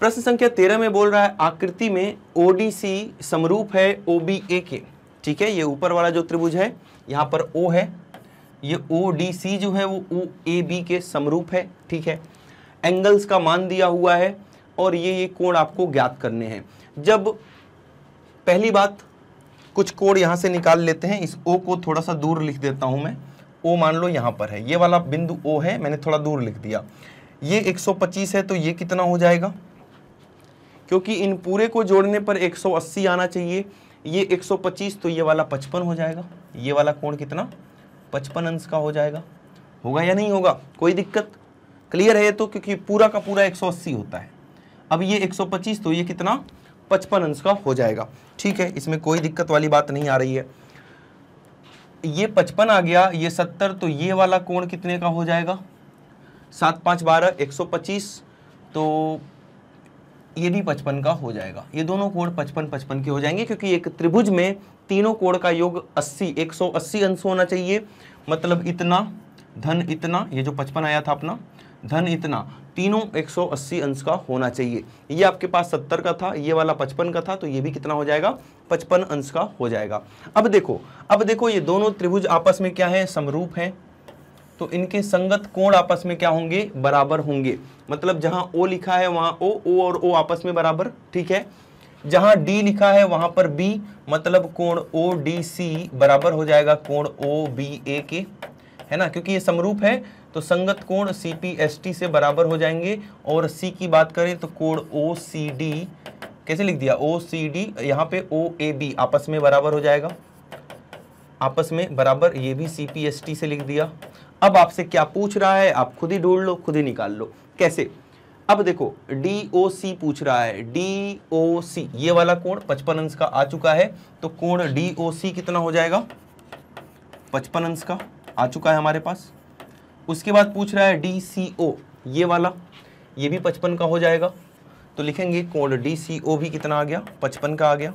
S1: प्रश्न संख्या तेरह में बोल रहा है आकृति में ओडीसी समरूप है ओ बी ए के ठीक है ये ऊपर वाला जो त्रिभुज है यहाँ पर ओ है ये ओ डी सी जो है वो ओ ए बी के समरूप है ठीक है एंगल्स का मान दिया हुआ है और ये ये कोण आपको ज्ञात करने हैं जब पहली बात कुछ कोड यहाँ से निकाल लेते हैं इस ओ को थोड़ा सा दूर लिख देता हूँ मैं ओ मान लो यहाँ पर है ये वाला बिंदु ओ है मैंने थोड़ा दूर लिख दिया ये 125 है तो ये कितना हो जाएगा क्योंकि इन पूरे को जोड़ने पर 180 आना चाहिए ये 125 तो ये वाला 55 हो जाएगा ये वाला कोण कितना 55 अंश का हो जाएगा होगा या नहीं होगा कोई दिक्कत क्लियर है तो क्योंकि पूरा का पूरा 180 होता है अब ये 125 तो ये कितना पचपन अंश का हो जाएगा ठीक है इसमें कोई दिक्कत वाली बात नहीं आ रही है ये पचपन आ गया ये सत्तर तो ये वाला कोण कितने का हो जाएगा सात पाँच बारह एक सौ पच्चीस तो ये भी पचपन का हो जाएगा ये दोनों कोण पचपन पचपन के हो जाएंगे क्योंकि एक त्रिभुज में तीनों कोण का योग अस्सी एक सौ अस्सी अंश होना चाहिए मतलब इतना धन इतना ये जो पचपन आया था अपना धन इतना तीनों 180 अंश का होना चाहिए ये आपके पास 70 का था ये वाला 55 का था तो ये भी कितना हो जाएगा 55 अंश का हो जाएगा अब देखो अब देखो ये दोनों त्रिभुज आपस में क्या है समरूप है तो इनके संगत कोण आपस में क्या होंगे बराबर होंगे मतलब जहां ओ लिखा है वहां ओ ओ और ओ आपस में बराबर ठीक है जहां डी लिखा है वहां पर बी मतलब कोण ओ डी सी बराबर हो जाएगा कोण ओ बी ए के है ना क्योंकि ये समरूप है तो संगत कोण सी पी एस टी से बराबर हो जाएंगे और सी की बात करें तो कोण ओ सी डी कैसे लिख दिया ओ सी डी यहाँ पे ओ ए बी आपस में बराबर हो जाएगा आपस में बराबर ये भी सी पी एस टी से लिख दिया अब आपसे क्या पूछ रहा है आप खुद ही ढूंढ लो खुद ही निकाल लो कैसे अब देखो डी ओ सी पूछ रहा है डी ओ सी ये वाला कोण पचपन अंश का आ चुका है तो कोण डी ओ सी कितना हो जाएगा पचपन अंश का आ चुका है हमारे पास उसके बाद पूछ रहा है डी सी ओ ये वाला ये भी पचपन का हो जाएगा तो लिखेंगे कोड डी सी ओ भी कितना आ गया पचपन का आ गया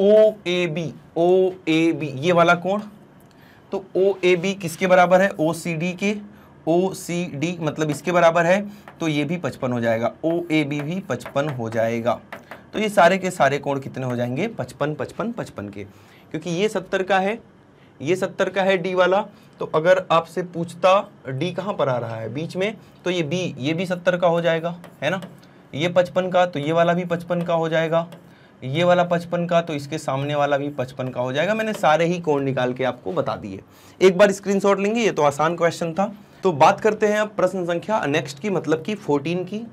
S1: ओ A B O A B ये वाला कोण तो ओ ए बी किसके बराबर है ओ सी डी के ओ सी डी मतलब इसके बराबर है तो ये भी पचपन हो जाएगा ओ ए बी भी पचपन हो जाएगा तो ये सारे के सारे कोण कितने हो जाएंगे पचपन पचपन पचपन के क्योंकि ये सत्तर का है ये सत्तर का है डी वाला तो अगर आपसे पूछता डी कहाँ पर आ रहा है बीच में तो ये बी ये भी सत्तर का हो जाएगा है ना ये पचपन का तो ये वाला भी पचपन का हो जाएगा ये वाला पचपन का तो इसके सामने वाला भी पचपन का हो जाएगा मैंने सारे ही कोण निकाल के आपको बता दिए एक बार स्क्रीनशॉट लेंगे ये तो आसान क्वेश्चन था तो बात करते हैं अब प्रश्न संख्या नेक्स्ट की मतलब की फोर्टीन की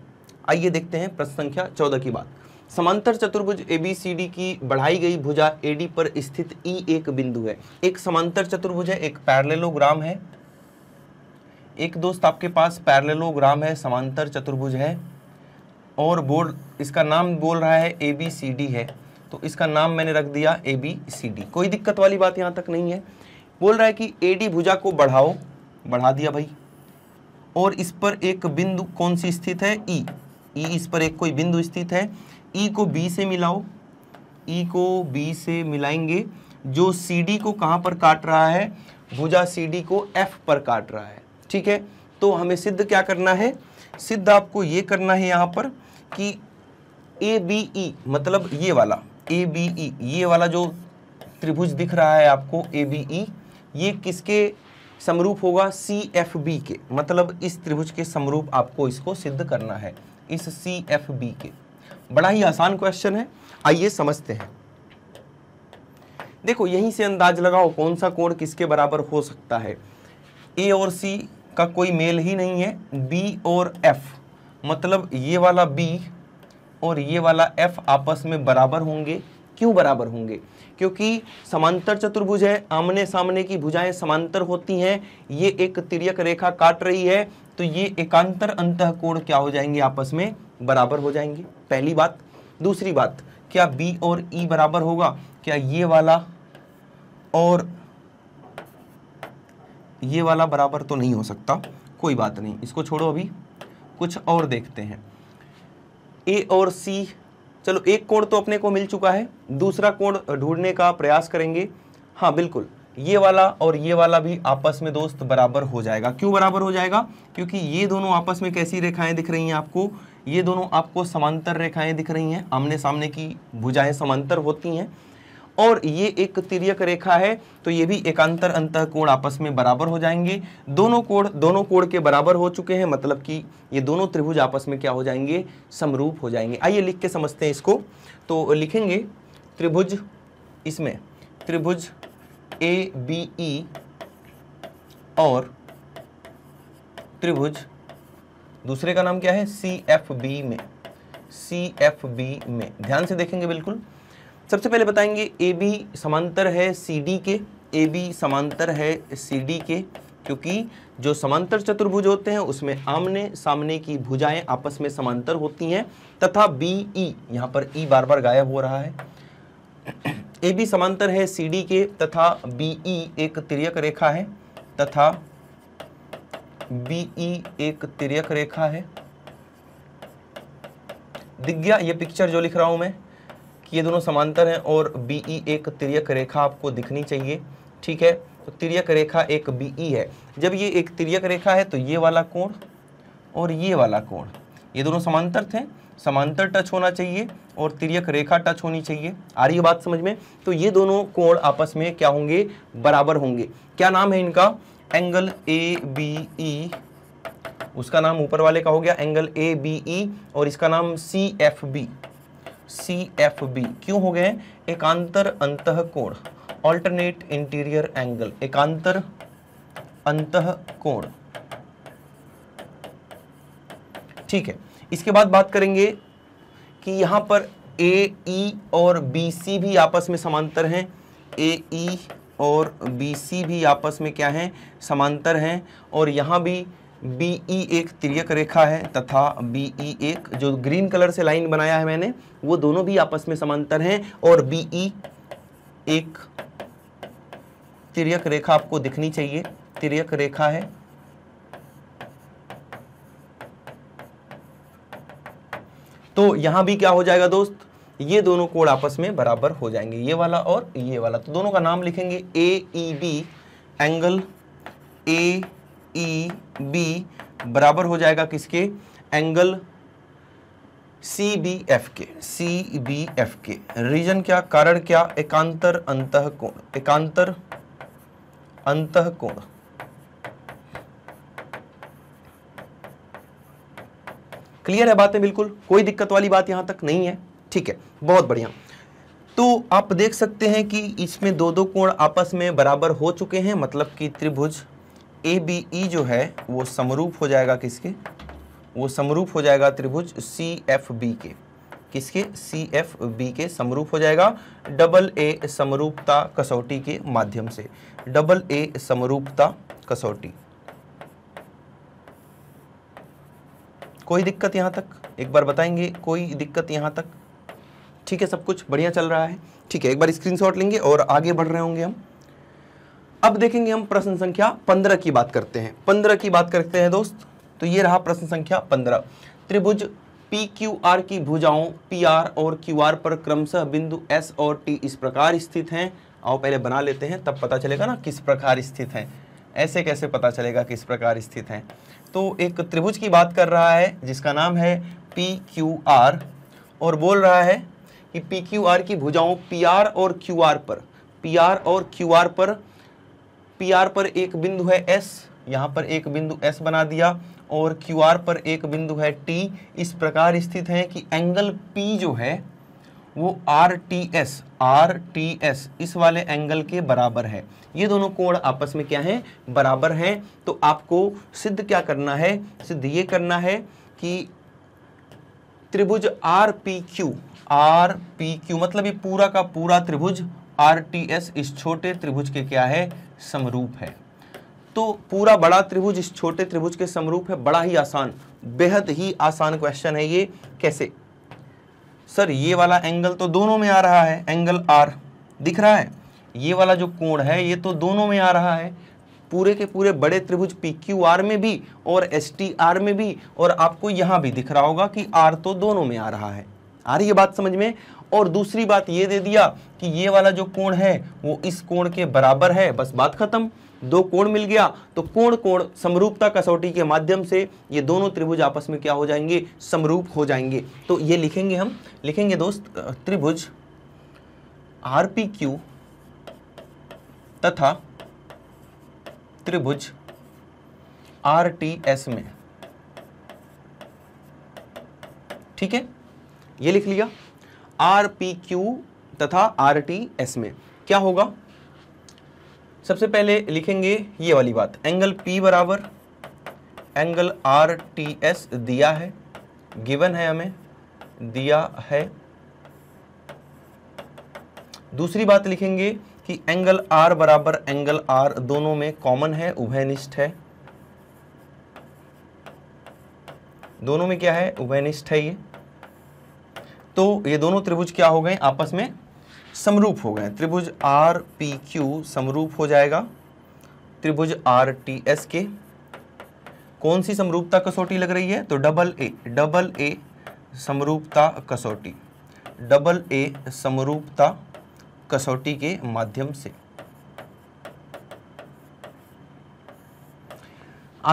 S1: आइए देखते हैं प्रश्न संख्या चौदह की बात समांतर चतुर्भुज ए बी सी डी की बढ़ाई गई भुजा एडी पर स्थित ई e एक बिंदु है एक समांतर चतुर्भुज है एक पैरलेलोग्राम है एक दोस्त आपके पास पैरलेलोग्राम है समांतर चतुर्भुज है और बोर्ड इसका नाम बोल रहा है ए बी सी डी है तो इसका नाम मैंने रख दिया ए बी सी डी कोई दिक्कत वाली बात यहाँ तक नहीं है बोल रहा है कि ए डी भुजा को बढ़ाओ बढ़ा दिया भाई और इस पर एक बिंदु कौन सी स्थित है ई e। ई e इस पर एक कोई बिंदु स्थित है ई e को बी से मिलाओ ई e को बी से मिलाएंगे जो सी डी को कहाँ पर काट रहा है भुजा सी डी को एफ पर काट रहा है ठीक है तो हमें सिद्ध क्या करना है सिद्ध आपको ये करना है यहाँ पर कि ए बी ई मतलब ये वाला ए बी ई ये वाला जो त्रिभुज दिख रहा है आपको ए बी ई ये किसके समरूप होगा सी एफ बी के मतलब इस त्रिभुज के समरूप आपको इसको सिद्ध करना है इस सी एफ बी के बड़ा ही आसान क्वेश्चन है आइए समझते हैं देखो यहीं से अंदाज लगाओ कौन सा कोण किसके बराबर हो सकता है ए और सी का कोई मेल ही नहीं है बी और एफ मतलब ये वाला बी और ये वाला एफ आपस में बराबर होंगे क्यों बराबर होंगे क्योंकि समांतर चतुर्भुज है आमने सामने की भुजाएं समांतर होती हैं ये एक तिरक रेखा काट रही है तो ये एकांतर अंत कोण क्या हो जाएंगे आपस में बराबर हो जाएंगे पहली बात दूसरी बात क्या बी और ई e बराबर होगा क्या ये वाला और ये वाला बराबर तो नहीं हो सकता कोई बात नहीं इसको छोड़ो अभी कुछ और देखते हैं ए और सी चलो एक कोण तो अपने को मिल चुका है दूसरा कोण ढूंढने का प्रयास करेंगे हाँ बिल्कुल ये वाला और ये वाला भी आपस में दोस्त बराबर हो जाएगा क्यों बराबर हो जाएगा क्योंकि ये दोनों आपस में कैसी रेखाएं दिख रही हैं आपको ये दोनों आपको समांतर रेखाएं दिख रही हैं आमने सामने की भुजाएं समांतर होती हैं और ये एक तिरक रेखा है तो ये भी एकांतर अंतर कोण आपस में बराबर हो जाएंगे दोनों कोण दोनों कोण के बराबर हो चुके हैं मतलब कि ये दोनों त्रिभुज आपस में क्या हो जाएंगे समरूप हो जाएंगे आइए लिख के समझते हैं इसको तो लिखेंगे त्रिभुज इसमें त्रिभुज ए बी ई और त्रिभुज दूसरे का नाम क्या है सी एफ बी में सी एफ बी में ध्यान से देखेंगे बिल्कुल सबसे पहले बताएंगे ए बी समांतर है सी डी के ए बी समांतर है सी डी के क्योंकि जो समांतर चतुर्भुज होते हैं उसमें आमने सामने की भुजाएं आपस में समांतर होती हैं तथा बी ई e, यहाँ पर ई e बार बार गायब हो रहा है ए बी समांतर है सी डी के तथा बी ई एक तिरक रेखा है तथा बी ई एक तिरक रेखा है दिख गया ये पिक्चर जो लिख रहा हूं मैं कि ये दोनों समांतर हैं और बी ई एक तिरक रेखा आपको दिखनी चाहिए ठीक है तो तिरक रेखा एक बी ई है जब ये एक तिरक रेखा है तो ये वाला कोण और ये वाला कोण ये दोनों समांतर थे समांतर टच होना चाहिए और तिरक रेखा टच होनी चाहिए आ रही है बात समझ में तो ये दोनों कोण आपस में क्या होंगे बराबर होंगे क्या नाम है इनका एंगल ए बी ई उसका नाम ऊपर वाले का हो गया एंगल ए बी ई और इसका नाम C F B C F B क्यों हो गए एकांतर अंत कोण ऑल्टरनेट इंटीरियर एंगल एकांतर अंत कोण ठीक है इसके बाद बात करेंगे कि यहाँ पर ए ई e और बी सी भी आपस में समांतर हैं ए ई e और बी सी भी आपस में क्या हैं समांतर हैं और यहाँ भी बी ई e एक त्रियक रेखा है तथा बी ई एक जो ग्रीन कलर से लाइन बनाया है मैंने वो दोनों भी आपस में समांतर हैं और बी ई एक त्रियक रेखा आपको दिखनी चाहिए त्रियक रेखा है तो यहाँ भी क्या हो जाएगा दोस्त ये दोनों कोड आपस में बराबर हो जाएंगे ये वाला और ये वाला तो दोनों का नाम लिखेंगे A E B angle A E B बराबर हो जाएगा किसके एंगल सी बी एफ के सी बी एफ के रीजन क्या कारण क्या एकांतर अंत कोण एकांतर अंत कोण क्लियर है बातें बिल्कुल कोई दिक्कत वाली बात यहाँ तक नहीं है ठीक है बहुत बढ़िया तो आप देख सकते हैं कि इसमें दो दो कोण आपस में बराबर हो चुके हैं मतलब कि त्रिभुज ए बी ई जो है वो समरूप हो जाएगा किसके वो समरूप हो जाएगा त्रिभुज सी एफ बी के किसके सी एफ बी के समरूप हो जाएगा डबल ए समरूपता कसौटी के माध्यम से डबल ए समरूपता कसौटी कोई दिक्कत यहाँ तक एक बार बताएंगे कोई दिक्कत यहाँ तक ठीक है सब कुछ बढ़िया चल रहा है ठीक है एक बार स्क्रीन लेंगे और आगे बढ़ रहे होंगे हम अब देखेंगे हम प्रश्न संख्या पंद्रह की बात करते हैं पंद्रह की बात करते हैं दोस्त तो ये रहा प्रश्न संख्या पंद्रह त्रिभुज पी क्यू आर की भुजाओं पी आर और क्यू आर पर क्रमशः बिंदु एस और टी इस प्रकार स्थित हैं आओ पहले बना लेते हैं तब पता चलेगा ना किस प्रकार स्थित हैं ऐसे कैसे पता चलेगा किस प्रकार स्थित हैं तो एक त्रिभुज की बात कर रहा है जिसका नाम है पी क्यू आर और बोल रहा है कि पी क्यू आर की भुजाओं पी आर और क्यू आर पर पी आर और क्यू आर पर पी आर पर एक बिंदु है एस यहाँ पर एक बिंदु एस बना दिया और क्यू आर पर एक बिंदु है टी इस प्रकार स्थित है कि एंगल पी जो है वो R T S R T S इस वाले एंगल के बराबर है ये दोनों कोण आपस में क्या हैं बराबर हैं तो आपको सिद्ध क्या करना है सिद्ध ये करना है कि त्रिभुज R P Q R P Q मतलब ये पूरा का पूरा त्रिभुज आर टी एस इस छोटे त्रिभुज के क्या है समरूप है तो पूरा बड़ा त्रिभुज इस छोटे त्रिभुज के समरूप है बड़ा ही आसान बेहद ही आसान क्वेश्चन है ये कैसे सर ये वाला एंगल तो दोनों में आ रहा है एंगल आर दिख रहा है ये वाला जो कोण है ये तो दोनों में आ रहा है पूरे के पूरे बड़े त्रिभुज पी क्यू आर में भी और एस टी आर में भी और आपको यहाँ भी दिख रहा होगा कि आर तो दोनों में आ रहा है आ रही है बात समझ में और दूसरी बात ये दे दिया कि ये वाला जो कोण है वो इस कोण के बराबर है बस बात खत्म दो कोण मिल गया तो कोण कोण समरूपता कसौटी के माध्यम से ये दोनों त्रिभुज आपस में क्या हो जाएंगे समरूप हो जाएंगे तो ये लिखेंगे हम लिखेंगे दोस्त त्रिभुज आर पी क्यू तथा त्रिभुज आर टी एस में ठीक है ये लिख लिया आर पी क्यू तथा आर टी एस में क्या होगा सबसे पहले लिखेंगे ये वाली बात एंगल P बराबर एंगल आर टी एस दिया है गिवन है हमें दिया है दूसरी बात लिखेंगे कि एंगल आर बराबर एंगल आर दोनों में कॉमन है उभयनिष्ठ है दोनों में क्या है उभयनिष्ठ है ये तो ये दोनों त्रिभुज क्या हो गए आपस में समरूप हो गए त्रिभुज आर पी क्यू समरूप हो जाएगा त्रिभुज आर टी एस के कौन सी समरूपता कसौटी लग रही है तो डबल ए डबल ए समरूपता कसौटी डबल ए समरूपता कसौटी के माध्यम से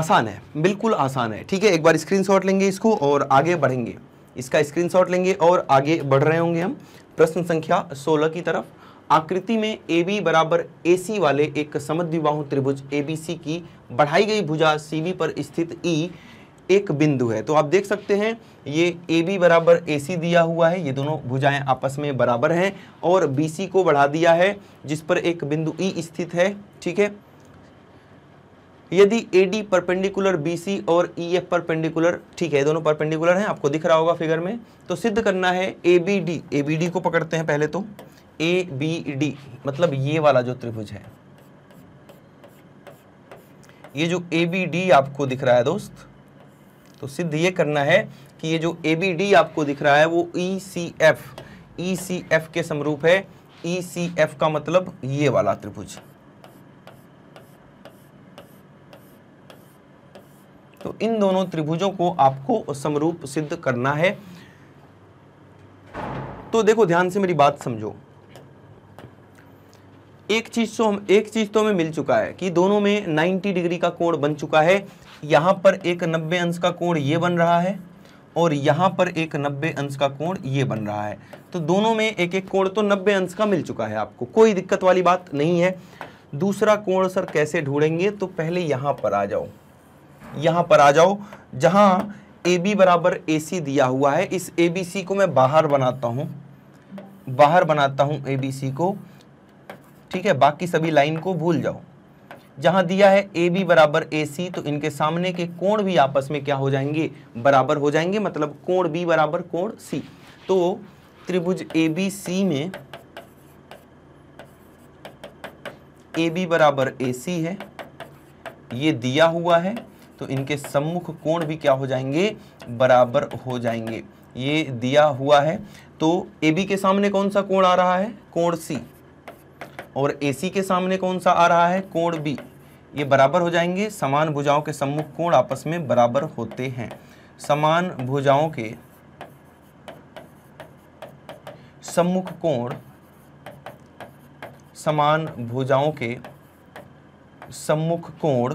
S1: आसान है बिल्कुल आसान है ठीक है एक बार स्क्रीनशॉट लेंगे इसको और आगे बढ़ेंगे इसका स्क्रीनशॉट लेंगे और आगे बढ़ रहे होंगे हम प्रश्न संख्या 16 की तरफ आकृति में ए बी बराबर ए सी वाले एक समद्विबाहु त्रिभुज ए बी सी की बढ़ाई गई भुजा सी बी पर स्थित ई e एक बिंदु है तो आप देख सकते हैं ये ए बी बराबर ए सी दिया हुआ है ये दोनों भुजाएं आपस में बराबर हैं और बी सी को बढ़ा दिया है जिस पर एक बिंदु ई e स्थित है ठीक है यदि A D perpendicular B C और ई एफ परपेंडिकुलर ठीक है दोनों परपेंडिकुलर हैं आपको दिख रहा होगा फिगर में तो सिद्ध करना है A B D A B D को पकड़ते हैं पहले तो ए बी डी मतलब ये वाला जो त्रिभुज है ये जो ए बी डी आपको दिख रहा है दोस्त तो सिद्ध ये करना है कि ये जो ए बी डी आपको दिख रहा है वो ई C F E C F के समरूप है ई सी एफ का मतलब ये वाला त्रिभुज तो इन दोनों त्रिभुजों को आपको समरूप सिद्ध करना है तो देखो ध्यान से मेरी बात समझो एक चीज तो हम एक चीज तो हमें मिल चुका है कि दोनों में 90 डिग्री का कोण बन चुका है यहां पर एक 90 अंश का कोण ये बन रहा है और यहां पर एक 90 अंश का कोण ये बन रहा है तो दोनों में एक एक कोण तो 90 अंश का मिल चुका है आपको कोई दिक्कत वाली बात नहीं है दूसरा कोण सर कैसे ढूंढेंगे तो पहले यहां पर आ जाओ यहां पर आ जाओ जहां ए बी बराबर ए सी दिया हुआ है इस ए बी सी को मैं बाहर बनाता हूं बाहर बनाता हूं ए बी सी को ठीक है बाकी सभी लाइन को भूल जाओ जहां दिया है ए बी बराबर ए सी तो इनके सामने के कोण भी आपस में क्या हो जाएंगे बराबर हो जाएंगे मतलब कोण बी बराबर कोण सी तो त्रिभुज ए बी सी में ए बी बराबर ए सी है ये दिया हुआ है तो इनके सम्मुख कोण भी क्या हो जाएंगे बराबर हो जाएंगे ये दिया हुआ है तो ए बी के सामने कौन सा कोण आ रहा है कोण सी और ए सी के सामने कौन सा आ रहा है कोण बी ये बराबर हो जाएंगे समान भुजाओं के सम्मुख कोण आपस में बराबर होते हैं समान भुजाओं के सम्मुख कोण समान भुजाओं के सम्मुख कोण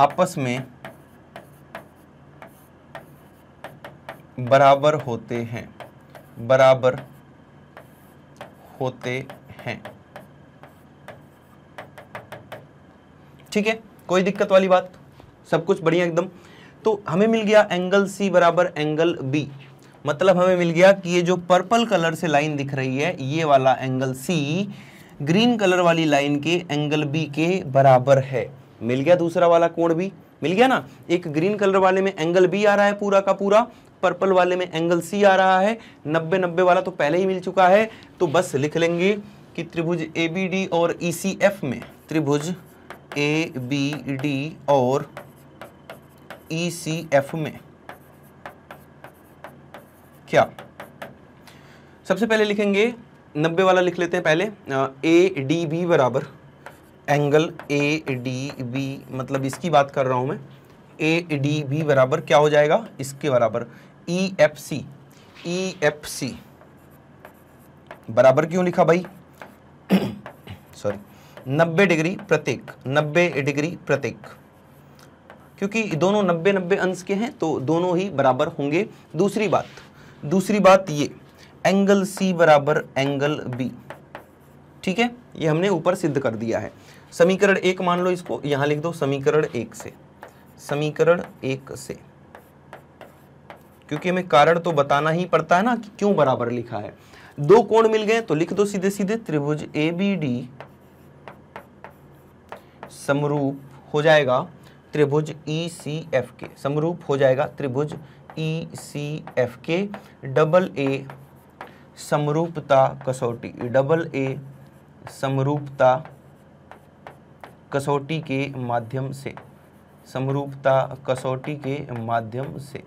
S1: आपस में बराबर होते हैं बराबर होते हैं ठीक है कोई दिक्कत वाली बात सब कुछ बढ़िया एकदम तो हमें मिल गया एंगल सी बराबर एंगल बी मतलब हमें मिल गया कि ये जो पर्पल कलर से लाइन दिख रही है ये वाला एंगल सी ग्रीन कलर वाली लाइन के एंगल बी के बराबर है मिल गया दूसरा वाला कोण भी मिल गया ना एक ग्रीन कलर वाले में एंगल बी आ रहा है पूरा का पूरा पर्पल वाले में एंगल सी आ रहा है नब्बे नब्बे वाला तो पहले ही मिल चुका है तो बस लिख लेंगे कि त्रिभुज ए बी डी और ई सी एफ में त्रिभुज ए बी डी और ई सी एफ में क्या सबसे पहले लिखेंगे नब्बे वाला लिख लेते हैं पहले ए डी बी बराबर एंगल ए डी बी मतलब इसकी बात कर रहा हूँ मैं ए डी बी बराबर क्या हो जाएगा इसके बराबर E F C E F C बराबर क्यों लिखा भाई सॉरी 90 डिग्री प्रत्येक 90 डिग्री प्रत्येक क्योंकि दोनों 90 90 अंश के हैं तो दोनों ही बराबर होंगे दूसरी बात दूसरी बात ये एंगल सी बराबर एंगल बी ठीक है ये हमने ऊपर सिद्ध कर दिया है समीकरण एक मान लो इसको यहां लिख दो समीकरण एक से समीकरण एक से क्योंकि हमें कारण तो बताना ही पड़ता है ना कि क्यों बराबर लिखा है दो कोण मिल गए तो लिख दो सीधे सीधे त्रिभुज ए बी डी समरूप हो जाएगा त्रिभुज ई सी एफ के समरूप हो जाएगा त्रिभुज ई सी एफ के डबल ए समरूपता कसौटी डबल ए समरूपता कसौटी के माध्यम से समरूपता कसौटी के माध्यम से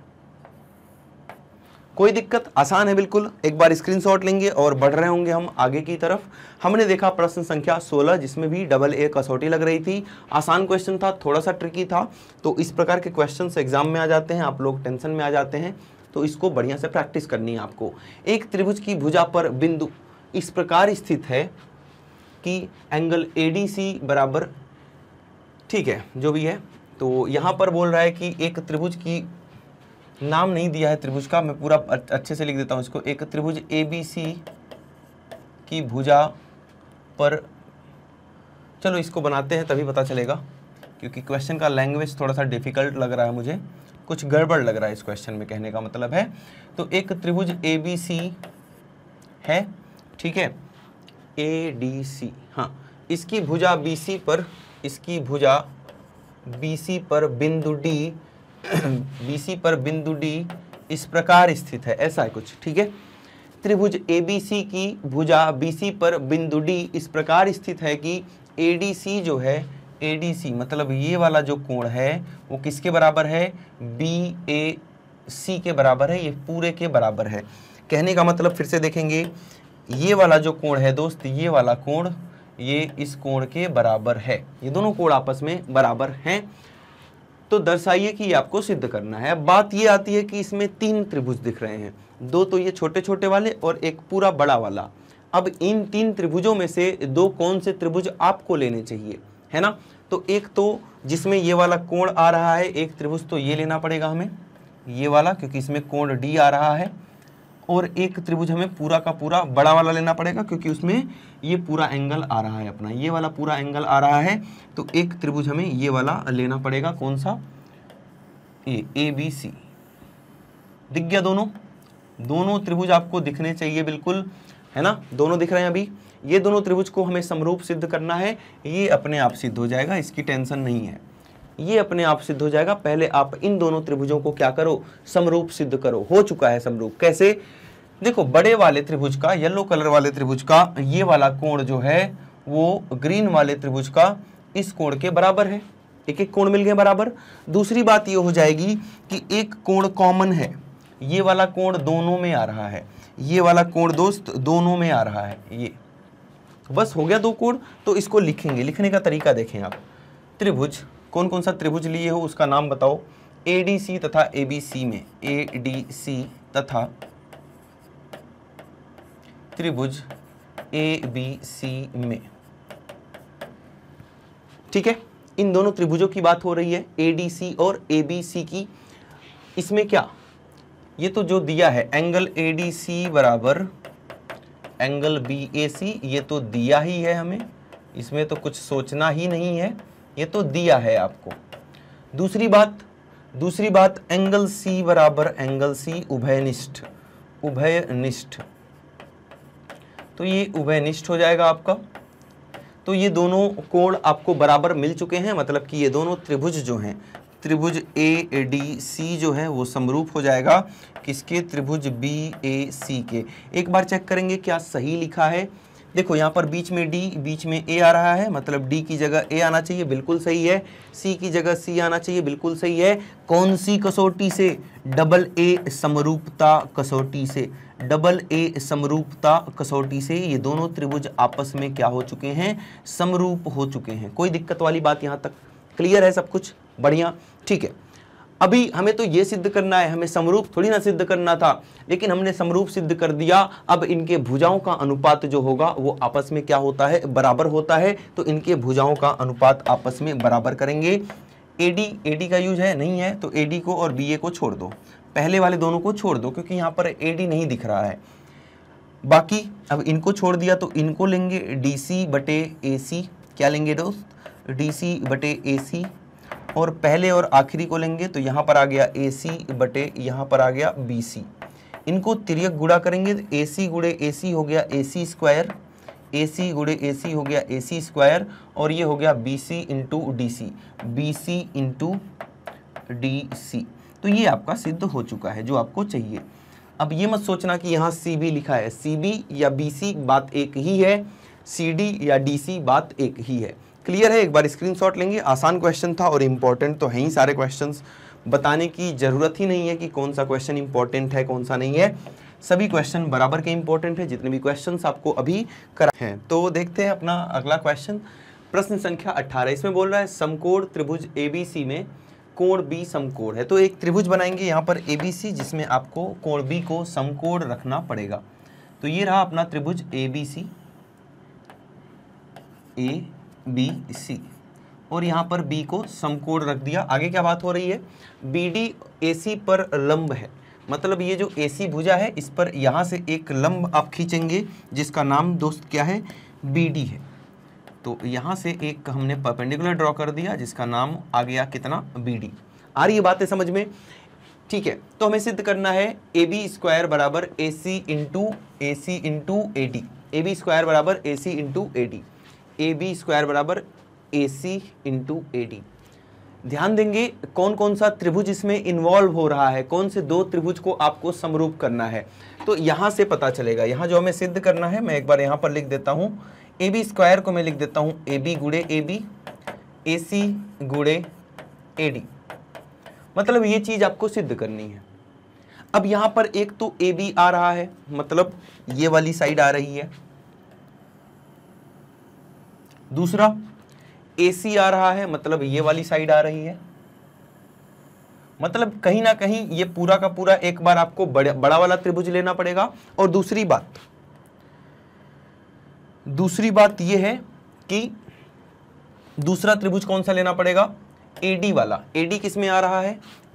S1: कोई दिक्कत आसान है बिल्कुल एक बार स्क्रीनशॉट लेंगे और बढ़ रहे होंगे हम आगे की तरफ हमने देखा प्रश्न संख्या 16 जिसमें भी डबल ए कसौटी लग रही थी आसान क्वेश्चन था थोड़ा सा ट्रिकी था तो इस प्रकार के क्वेश्चन एग्जाम में आ जाते हैं आप लोग टेंशन में आ जाते हैं तो इसको बढ़िया से प्रैक्टिस करनी है आपको एक त्रिभुज की भुजा पर बिंदु इस प्रकार स्थित है कि एंगल ए बराबर ठीक है जो भी है तो यहाँ पर बोल रहा है कि एक त्रिभुज की नाम नहीं दिया है त्रिभुज का मैं पूरा अच्छे से लिख देता हूँ इसको एक त्रिभुज ए बी सी की भुजा पर चलो इसको बनाते हैं तभी पता चलेगा क्योंकि क्वेश्चन का लैंग्वेज थोड़ा सा डिफिकल्ट लग रहा है मुझे कुछ गड़बड़ लग रहा है इस क्वेश्चन में कहने का मतलब है तो एक त्रिभुज ए बी सी है ठीक है ए डी सी हाँ इसकी भुजा बी सी पर इसकी भुजा BC पर बिंदु D BC पर बिंदु D इस प्रकार स्थित है ऐसा है कुछ ठीक है त्रिभुज ABC की भुजा BC पर बिंदु D इस प्रकार स्थित है कि ADC जो है ADC मतलब ये वाला जो कोण है वो किसके बराबर है BAC के बराबर है ये पूरे के बराबर है कहने का मतलब फिर से देखेंगे ये वाला जो कोण है दोस्त ये वाला कोण ये इस कोण के बराबर है ये दोनों कोण आपस में बराबर हैं तो दर्शाइए कि ये आपको सिद्ध करना है बात ये आती है कि इसमें तीन त्रिभुज दिख रहे हैं दो तो ये छोटे छोटे वाले और एक पूरा बड़ा वाला अब इन तीन त्रिभुजों में से दो कौन से त्रिभुज आपको लेने चाहिए है ना तो एक तो जिसमें ये वाला कोण आ रहा है एक त्रिभुज तो ये लेना पड़ेगा हमें ये वाला क्योंकि इसमें कोण डी आ रहा है और एक त्रिभुज हमें पूरा का पूरा बड़ा वाला लेना पड़ेगा क्योंकि उसमें ये पूरा एंगल आ रहा है अपना ये वाला पूरा एंगल आ रहा है तो एक त्रिभुज हमें ये वाला लेना पड़ेगा कौन सा ए ए बी सी दिख गया दोनों दोनों त्रिभुज आपको दिखने चाहिए बिल्कुल है ना दोनों दिख रहे हैं अभी ये दोनों त्रिभुज को हमें समरूप सिद्ध करना है ये अपने आप सिद्ध हो जाएगा इसकी टेंशन नहीं है ये अपने आप सिद्ध हो जाएगा पहले आप इन दोनों त्रिभुजों को क्या करो समरूप सिद्ध करो हो चुका है समरूप कैसे देखो बड़े वाले त्रिभुज का येलो कलर वाले त्रिभुज का ये वाला कोण जो है वो ग्रीन वाले त्रिभुज का इस कोण के बराबर है एक एक कोण मिल गया बराबर दूसरी बात ये हो जाएगी कि एक कोण कॉमन है ये वाला कोण दोनों में आ रहा है ये वाला कोण दोस्त दोनों में आ रहा है ये बस हो गया दो कोण तो इसको लिखेंगे लिखने का तरीका देखें आप त्रिभुज कौन कौन सा त्रिभुज लिए हो उसका नाम बताओ ए तथा ए में ए डी सी तथा त्रिभुज ए बी सी में ठीक है इन दोनों त्रिभुजों की बात हो रही है ए और ए बी सी की इसमें क्या ये तो जो दिया है एंगल ए डी सी बराबर एंगल बी ए सी ये तो दिया ही है हमें इसमें तो कुछ सोचना ही नहीं है ये तो दिया है आपको दूसरी बात दूसरी बात एंगल सी बराबर एंगल सी उभयनिष्ठ उभयनिष्ठ तो ये उभयनिष्ठ हो जाएगा आपका तो ये दोनों कोण आपको बराबर मिल चुके हैं मतलब कि ये दोनों त्रिभुज जो हैं त्रिभुज ए डी सी जो है वो समरूप हो जाएगा किसके त्रिभुज बी ए सी के एक बार चेक करेंगे क्या सही लिखा है देखो यहाँ पर बीच में डी बीच में ए आ रहा है मतलब डी की जगह ए आना चाहिए बिल्कुल सही है सी की जगह सी आना चाहिए बिल्कुल सही है कौन सी कसौटी से डबल ए समरूपता कसौटी से डबल ए समरूपता कसौटी से ये दोनों त्रिभुज आपस में क्या हो चुके हैं समरूप हो चुके हैं कोई दिक्कत वाली बात यहाँ तक क्लियर है सब कुछ बढ़िया ठीक है अभी हमें तो ये सिद्ध करना है हमें समरूप थोड़ी ना सिद्ध करना था लेकिन हमने समरूप सिद्ध कर दिया अब इनके भुजाओं का अनुपात जो होगा वो आपस में क्या होता है बराबर होता है तो इनके भुजाओं का अनुपात आपस में बराबर करेंगे ए डी ए डी का यूज है नहीं है तो ए डी को और बी ए को छोड़ दो पहले वाले दोनों को छोड़ दो क्योंकि यहाँ पर ए डी नहीं दिख रहा है बाकी अब इनको छोड़ दिया तो इनको लेंगे डी सी बटे ए सी क्या लेंगे दोस्त डी सी बटे ए सी और पहले और आखिरी को लेंगे तो यहाँ पर आ गया ए सी बटे यहाँ पर आ गया बी सी इनको तिरक गुड़ा करेंगे तो ए सी गुड़े ए सी हो गया ए सी स्क्वायर ए सी गुड़े ए सी हो गया ए सी स्क्वायर और ये हो गया B C into D C B C into D C तो ये आपका सिद्ध हो चुका है जो आपको चाहिए अब ये मत सोचना कि यहाँ सी बी लिखा है सी बी या बी सी बात एक ही है सी डी या डी सी बात एक ही है क्लियर है एक बार स्क्रीनशॉट लेंगे आसान क्वेश्चन था और इम्पोर्टेंट तो है ही सारे क्वेश्चन बताने की ज़रूरत ही नहीं है कि कौन सा क्वेश्चन इंपॉर्टेंट है कौन सा नहीं है सभी क्वेश्चन बराबर के इंपॉर्टेंट है जितने भी क्वेश्चन आपको अभी करा है तो देखते हैं अपना अगला क्वेश्चन प्रश्न संख्या 18 इसमें बोल रहा है समकोण त्रिभुज एबीसी में कोण बी समकोण है तो एक त्रिभुज बनाएंगे यहाँ पर ए जिसमें आपको कोण बी को समकोण रखना पड़ेगा तो ये रहा अपना त्रिभुज A B A B C और यहाँ पर बी को समकोण रख दिया आगे क्या बात हो रही है बी डी ए सी पर लंब है मतलब ये जो ए सी भुजा है इस पर यहाँ से एक लंब आप खींचेंगे जिसका नाम दोस्त क्या है बी डी है तो यहाँ से एक हमने परपेंडिकुलर ड्रॉ कर दिया जिसका नाम आ गया कितना बी डी आ रही है बातें समझ में ठीक है तो हमें सिद्ध करना है ए बी स्क्वायर बराबर A C into A C into A D A B square बराबर A C into A D A B square बराबर A C into A D ध्यान देंगे कौन कौन सा त्रिभुज इसमें इन्वॉल्व हो रहा है कौन से दो त्रिभुज को आपको समरूप करना है तो यहाँ से पता चलेगा यहाँ जो हमें सिद्ध करना है मैं एक बार यहाँ पर लिख देता हूँ ए बी स्क्वायर को मैं लिख देता हूँ ए बी गुड़े ए बी ए सी गुड़े ए डी मतलब ये चीज़ आपको सिद्ध करनी है अब यहाँ पर एक तो ए बी आ रहा है मतलब ये वाली साइड आ रही है दूसरा एसी आ रहा है मतलब ये वाली साइड आ रही है मतलब कहीं ना कहीं ये पूरा का पूरा एक बार आपको बड़, बड़ा वाला त्रिभुज लेना पड़ेगा और दूसरी बात दूसरी बात यह है कि दूसरा त्रिभुज कौन सा लेना पड़ेगा एडी वाला एडी किस में आ रहा है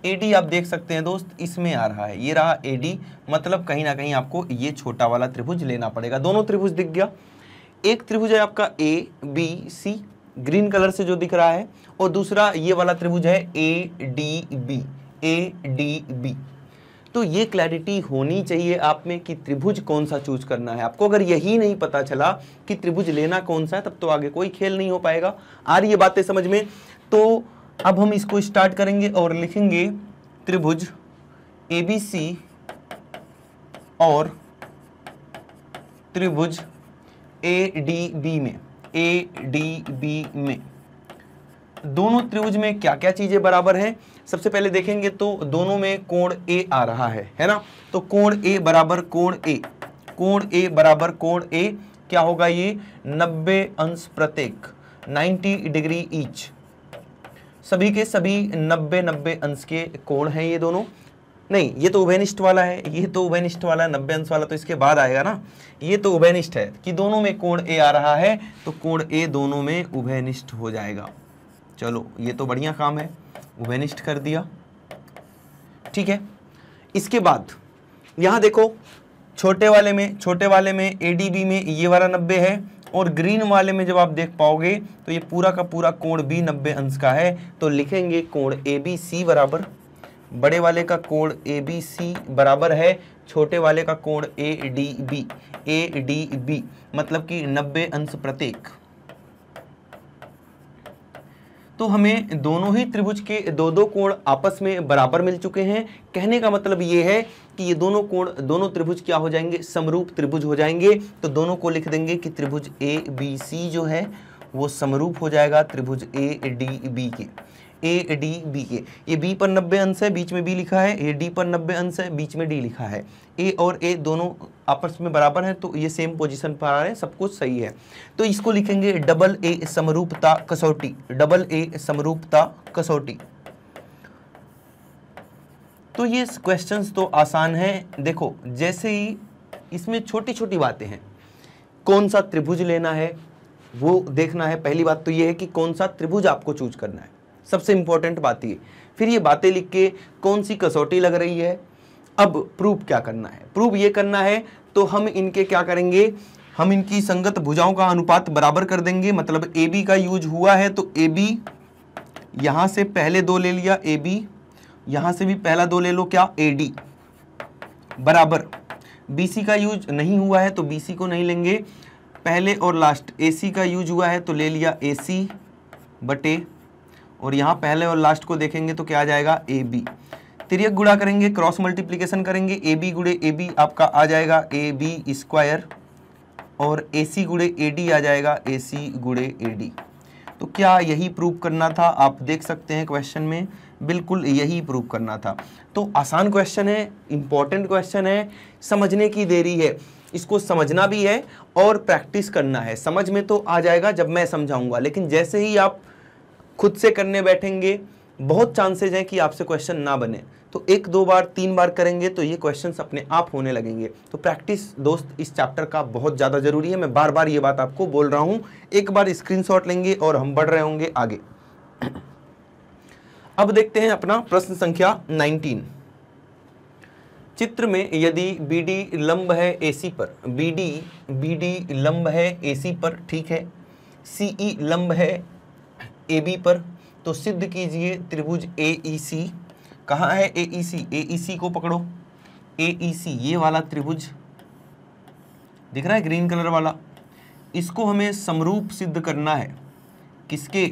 S1: एडी आप देख सकते हैं दोस्त इसमें आ रहा है ये रहा एडी मतलब कहीं ना कहीं आपको ये छोटा वाला त्रिभुज लेना पड़ेगा दोनों त्रिभुज दिख गया एक त्रिभुज है आपका A B C green colour से जो दिख रहा है और दूसरा ये वाला त्रिभुज है A D B A D B तो ये क्लैरिटी होनी चाहिए आप में कि त्रिभुज कौन सा चूज करना है आपको अगर यही नहीं पता चला कि त्रिभुज लेना कौन सा है तब तो आगे कोई खेल नहीं हो पाएगा आ रही है बातें समझ में तो अब हम इसको स्टार्ट करेंगे और लिखेंगे त्रिभुज ए बी सी और त्रिभुज ए डी बी में ए डी बी में दोनों त्रिभुज में क्या क्या चीजें बराबर हैं सबसे पहले देखेंगे तो दोनों में कोण ए आ रहा है है ना तो कोण ए बराबर कोण ए कोण ए बराबर कोण ए क्या होगा ये 90 अंश प्रत्येक 90 डिग्री ईच सभी के सभी 90 90 अंश के कोण हैं ये दोनों नहीं ये तो उभयनिष्ठ वाला है ये तो उभयनिष्ठ वाला नब्बे अंश वाला तो इसके बाद आएगा ना ये तो उभयनिष्ठ है कि दोनों में कोण ए आ रहा है तो कोण ए दोनों में उभयनिष्ठ हो जाएगा चलो ये तो बढ़िया काम है उभयनिष्ठ कर दिया ठीक है इसके बाद यहां देखो छोटे वाले में छोटे वाले में ए में ये वाला नब्बे है और ग्रीन वाले में जब आप देख पाओगे तो ये पूरा का पूरा कोण बी नब्बे अंश का है तो लिखेंगे कोण ए बी सी बराबर बड़े वाले का कोण ए बी सी बराबर है छोटे वाले का कोण A D B A D B मतलब कि 90 अंश प्रत्येक तो हमें दोनों ही त्रिभुज के दो दो कोण आपस में बराबर मिल चुके हैं कहने का मतलब ये है कि ये दोनों कोण दोनों त्रिभुज क्या हो जाएंगे समरूप त्रिभुज हो जाएंगे तो दोनों को लिख देंगे कि त्रिभुज ए बी सी जो है वो समरूप हो जाएगा त्रिभुज ए डी बी के ए डी बी के ये बी पर नब्बे अंश है बीच में बी लिखा है ए डी पर नब्बे अंश है बीच में डी लिखा है ए और ए दोनों आपस में बराबर हैं तो ये सेम पोजीशन पर आ रहे हैं सब कुछ सही है तो इसको लिखेंगे डबल ए समरूपता कसौटी डबल ए समरूपता कसौटी तो ये क्वेश्चंस तो आसान हैं देखो जैसे ही इसमें छोटी छोटी बातें हैं कौन सा त्रिभुज लेना है वो देखना है पहली बात तो ये है कि कौन सा त्रिभुज आपको चूज करना है सबसे इंपॉर्टेंट बात ये फिर ये बातें लिख के कौन सी कसौटी लग रही है अब प्रूफ क्या करना है प्रूफ ये करना है तो हम इनके क्या करेंगे हम इनकी संगत भुजाओं का अनुपात बराबर कर देंगे मतलब ए बी का यूज हुआ है तो ए बी यहां से पहले दो ले लिया ए बी यहां से भी पहला दो ले लो क्या ए डी बराबर बी सी का यूज नहीं हुआ है तो बी सी को नहीं लेंगे पहले और लास्ट ए सी का यूज हुआ है तो ले लिया ए सी बटे और यहाँ पहले और लास्ट को देखेंगे तो क्या आ जाएगा ए बी त्रियक गुड़ा करेंगे क्रॉस मल्टीप्लीकेशन करेंगे ए बी गुड़े ए बी आपका आ जाएगा ए बी स्क्वायर और ए सी गुड़े ए डी आ जाएगा ए सी गुड़े ए डी तो क्या यही प्रूव करना था आप देख सकते हैं क्वेश्चन में बिल्कुल यही प्रूव करना था तो आसान क्वेश्चन है इंपॉर्टेंट क्वेश्चन है समझने की देरी है इसको समझना भी है और प्रैक्टिस करना है समझ में तो आ जाएगा जब मैं समझाऊंगा लेकिन जैसे ही आप खुद से करने बैठेंगे बहुत चांसेज हैं कि आपसे क्वेश्चन ना बने तो एक दो बार तीन बार करेंगे तो ये क्वेश्चंस अपने आप होने लगेंगे तो प्रैक्टिस दोस्त इस चैप्टर का बहुत ज़्यादा ज़रूरी है मैं बार बार ये बात आपको बोल रहा हूँ एक बार स्क्रीनशॉट लेंगे और हम बढ़ रहे होंगे आगे अब देखते हैं अपना प्रश्न संख्या 19 चित्र में यदि बी डी लंब है ए सी पर बी डी बी डी लंब है ए सी पर ठीक है सी ई e लंब है ए बी पर तो सिद्ध कीजिए त्रिभुज ए ई सी कहाँ है ए ई सी ए ई सी को पकड़ो ए ई सी ये वाला त्रिभुज दिख रहा है ग्रीन कलर वाला इसको हमें समरूप सिद्ध करना है किसके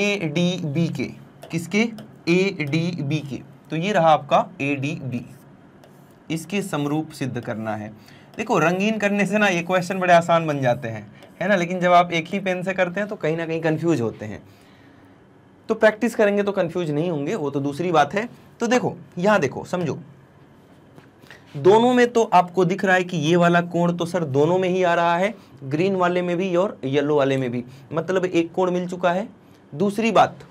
S1: ए डी बी के किसके ए डी बी के तो ये रहा आपका ए डी बी इसके समरूप सिद्ध करना है देखो रंगीन करने से ना ये क्वेश्चन बड़े आसान बन जाते हैं है ना लेकिन जब आप एक ही पेन से करते हैं तो कहीं ना कहीं कन्फ्यूज होते हैं तो प्रैक्टिस करेंगे तो कन्फ्यूज नहीं होंगे वो तो दूसरी बात है तो देखो यहाँ देखो समझो दोनों में तो आपको दिख रहा है कि ये वाला कोण तो सर दोनों में ही आ रहा है ग्रीन वाले में भी और येलो वाले में भी मतलब एक कोण मिल चुका है दूसरी बात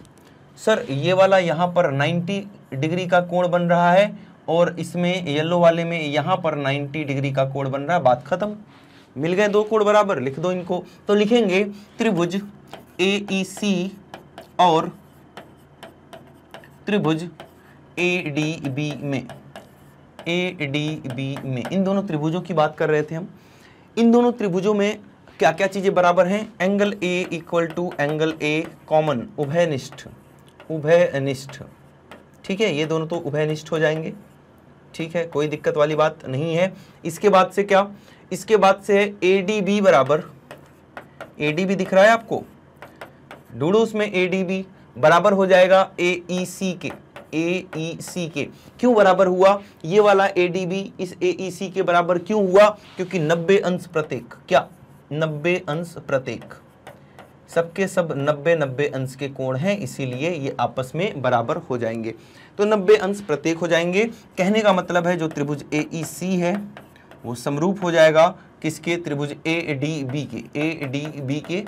S1: सर ये वाला यहाँ पर 90 डिग्री का कोण बन रहा है और इसमें येलो वाले में यहां पर 90 डिग्री का कोड बन रहा है बात खत्म मिल गए दो कोड बराबर लिख दो इनको तो लिखेंगे त्रिभुज ए ई सी और त्रिभुज ए डी बी में ए डी बी में इन दोनों त्रिभुजों की बात कर रहे थे हम इन दोनों त्रिभुजों में क्या क्या चीज़ें बराबर हैं angle A equal to angle A common उभयनिष्ठ उभयनिष्ठ ठीक है ये दोनों तो उभयनिष्ठ हो जाएंगे ठीक है कोई दिक्कत वाली बात नहीं है इसके बाद से क्या इसके बाद से है ए डी बी बराबर ए डी बी दिख रहा है आपको डूडूस में ए डी बी बराबर हो जाएगा ए ई सी के ए ई सी के क्यों बराबर हुआ ये वाला ए डी बी इस ए ई सी के बराबर क्यों हुआ क्योंकि नब्बे अंश प्रत्येक क्या नब्बे अंश प्रत्येक सबके सब नब्बे नब्बे अंश के कोण हैं इसीलिए ये आपस में बराबर हो जाएंगे तो नब्बे अंश प्रत्येक हो जाएंगे कहने का मतलब है जो त्रिभुज ए ई सी है वो समरूप हो जाएगा किसके त्रिभुज ए डी बी के ए डी बी के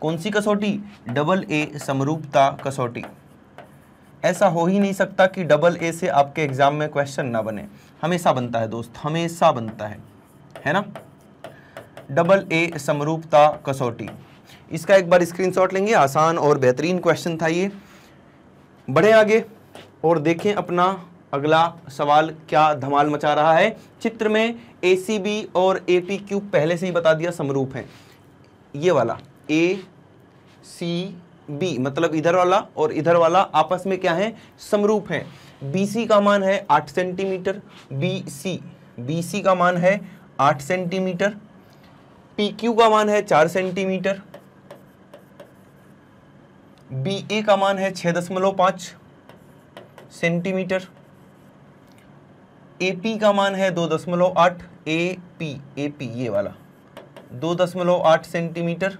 S1: कौन सी कसौटी डबल ए समरूपता कसौटी ऐसा हो ही नहीं सकता कि डबल ए से आपके एग्जाम में क्वेश्चन ना बने हमेशा बनता है दोस्त हमेशा बनता है है ना डबल ए समरूपता कसौटी इसका एक बार स्क्रीनशॉट लेंगे आसान और बेहतरीन क्वेश्चन था ये बढ़े आगे और देखें अपना अगला सवाल क्या धमाल मचा रहा है चित्र में ए और ए पहले से ही बता दिया समरूप है ये वाला ए सी बी मतलब इधर वाला और इधर वाला आपस में क्या है समरूप बी सी का मान है आठ सेंटीमीटर बी बी सी का मान है आठ सेंटीमीटर क्यू का मान है चार सेंटीमीटर बी ए का मान है छः दशमलव पाँच सेंटीमीटर ए पी का मान है दो दशमलव आठ ए पी ए पी ये वाला दो दशमलव आठ सेंटीमीटर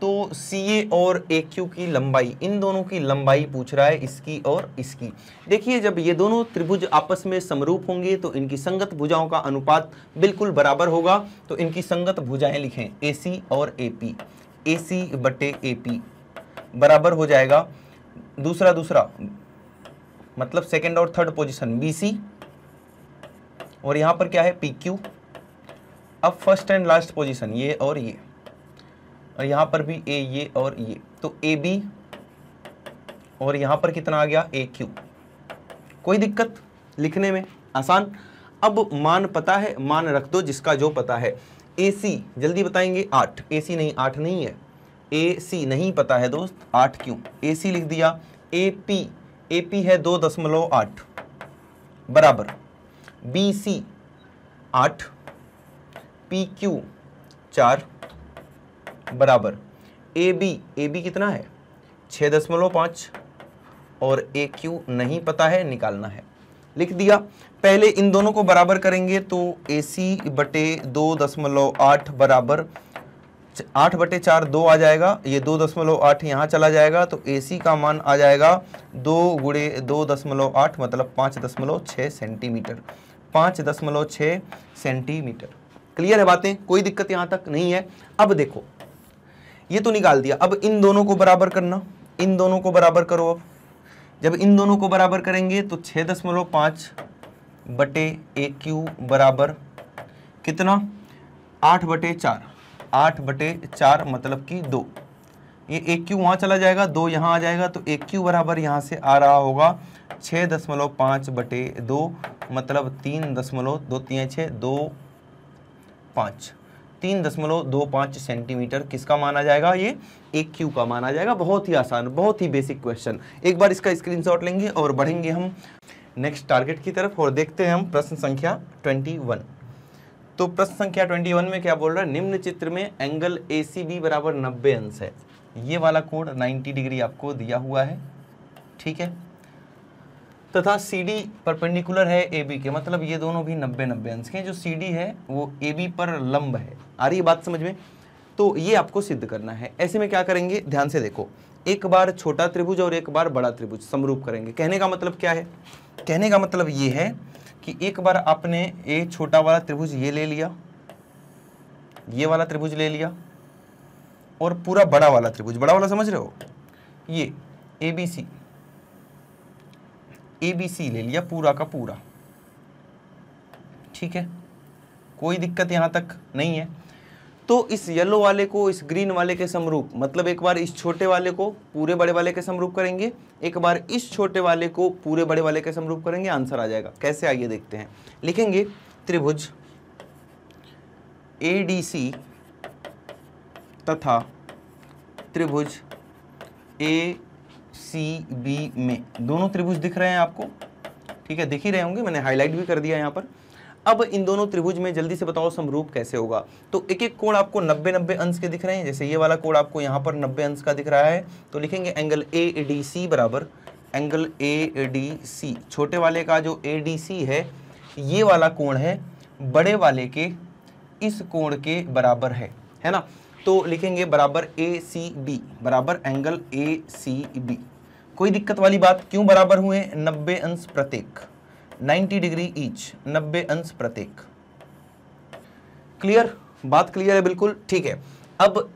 S1: तो सी ए और ए क्यू की लंबाई इन दोनों की लंबाई पूछ रहा है इसकी और इसकी देखिए जब ये दोनों त्रिभुज आपस में समरूप होंगे तो इनकी संगत भुजाओं का अनुपात बिल्कुल बराबर होगा तो इनकी संगत भुजाएं लिखें ए सी और ए पी ए सी बटे ए पी बराबर हो जाएगा दूसरा दूसरा मतलब सेकेंड और थर्ड पोजिशन बी और यहाँ पर क्या है पी क्यू अब फर्स्ट एंड लास्ट पोजिशन ये और ये और यहाँ पर भी ए ये और ये तो ए बी और यहाँ पर कितना आ गया ए क्यू कोई दिक्कत लिखने में आसान अब मान पता है मान रख दो जिसका जो पता है ए सी जल्दी बताएंगे आठ ए सी नहीं आठ नहीं है ए सी नहीं पता है दोस्त आठ क्यों ए सी लिख दिया ए पी ए पी है दो दशमलव आठ बराबर बी सी आठ पी क्यू चार बराबर ए बी ए बी कितना है छः दशमलव पाँच और ए क्यू नहीं पता है निकालना है लिख दिया पहले इन दोनों को बराबर करेंगे तो ए सी बटे दो दशमलव आठ बराबर आठ बटे चार दो आ जाएगा ये दो दशमलव आठ यहाँ चला जाएगा तो ए सी का मान आ जाएगा दो गुड़े दो दशमलव आठ मतलब पाँच दशमलव छः सेंटीमीटर पाँच दशमलव छः सेंटीमीटर क्लियर है बातें कोई दिक्कत यहाँ तक नहीं है अब देखो ये तो निकाल दिया अब इन दोनों को बराबर करना इन दोनों को बराबर करो अब जब इन दोनों को बराबर करेंगे तो छः दशमलव पाँच बटे ए क्यू बराबर कितना आठ बटे चार आठ बटे चार मतलब कि दो ये एक क्यू वहाँ चला जाएगा दो यहाँ आ जाएगा तो एक क्यू बराबर यहाँ से आ रहा होगा छः दशमलव पाँच बटे दो मतलब तीन दशमलव दो तीन छः दो पाँच तीन दशमलव दो पाँच सेंटीमीटर किसका माना जाएगा ये एक क्यू का माना जाएगा बहुत ही आसान बहुत ही बेसिक क्वेश्चन एक बार इसका स्क्रीन लेंगे और बढ़ेंगे हम नेक्स्ट टारगेट की तरफ और देखते हैं हम प्रश्न संख्या ट्वेंटी वन तो प्रश्न संख्या 21 में क्या बोल रहा है निम्न चित्र में एंगल ए सी बी बराबर नब्बे अंश है ये वाला कोण 90 डिग्री आपको दिया हुआ है ठीक है तथा सी डी परपेंडिकुलर है ए बी के मतलब ये दोनों भी नब्बे नब्बे अंश के जो सी डी है वो ए बी पर लंब है आ रही बात समझ में तो ये आपको सिद्ध करना है ऐसे में क्या करेंगे ध्यान से देखो एक बार छोटा त्रिभुज और एक बार बड़ा त्रिभुज समरूप करेंगे कहने का मतलब क्या है कहने का मतलब ये है कि एक बार आपने ये छोटा वाला त्रिभुज ये ले लिया ये वाला त्रिभुज ले लिया और पूरा बड़ा वाला त्रिभुज बड़ा वाला समझ रहे हो ये A B C A B सी ले लिया पूरा का पूरा ठीक है कोई दिक्कत यहाँ तक नहीं है तो इस येलो वाले को इस ग्रीन वाले के समरूप मतलब एक बार इस छोटे वाले को पूरे बड़े वाले के समरूप करेंगे एक बार इस छोटे वाले को पूरे बड़े वाले के समरूप करेंगे आंसर आ जाएगा कैसे आइए देखते हैं लिखेंगे त्रिभुज ए डी सी तथा त्रिभुज ए सी बी में दोनों त्रिभुज दिख रहे हैं आपको ठीक है दिख ही रहे होंगे मैंने हाईलाइट भी कर दिया यहाँ पर अब इन दोनों त्रिभुज में जल्दी से बताओ समरूप कैसे होगा तो एक एक कोण आपको नब्बे नब्बे अंश के दिख रहे हैं जैसे ये वाला कोण आपको यहाँ पर नब्बे अंश का दिख रहा है तो लिखेंगे एंगल ए डी सी बराबर एंगल ए डी सी छोटे वाले का जो ए डी सी है ये वाला कोण है बड़े वाले के इस कोण के बराबर है है ना तो लिखेंगे बराबर ए सी बी बराबर एंगल ए सी बी कोई दिक्कत वाली बात क्यों बराबर हुए नब्बे अंश प्रत्येक 90 डिग्री ईच 90 अंश प्रत्येक क्लियर बात क्लियर है बिल्कुल ठीक है अब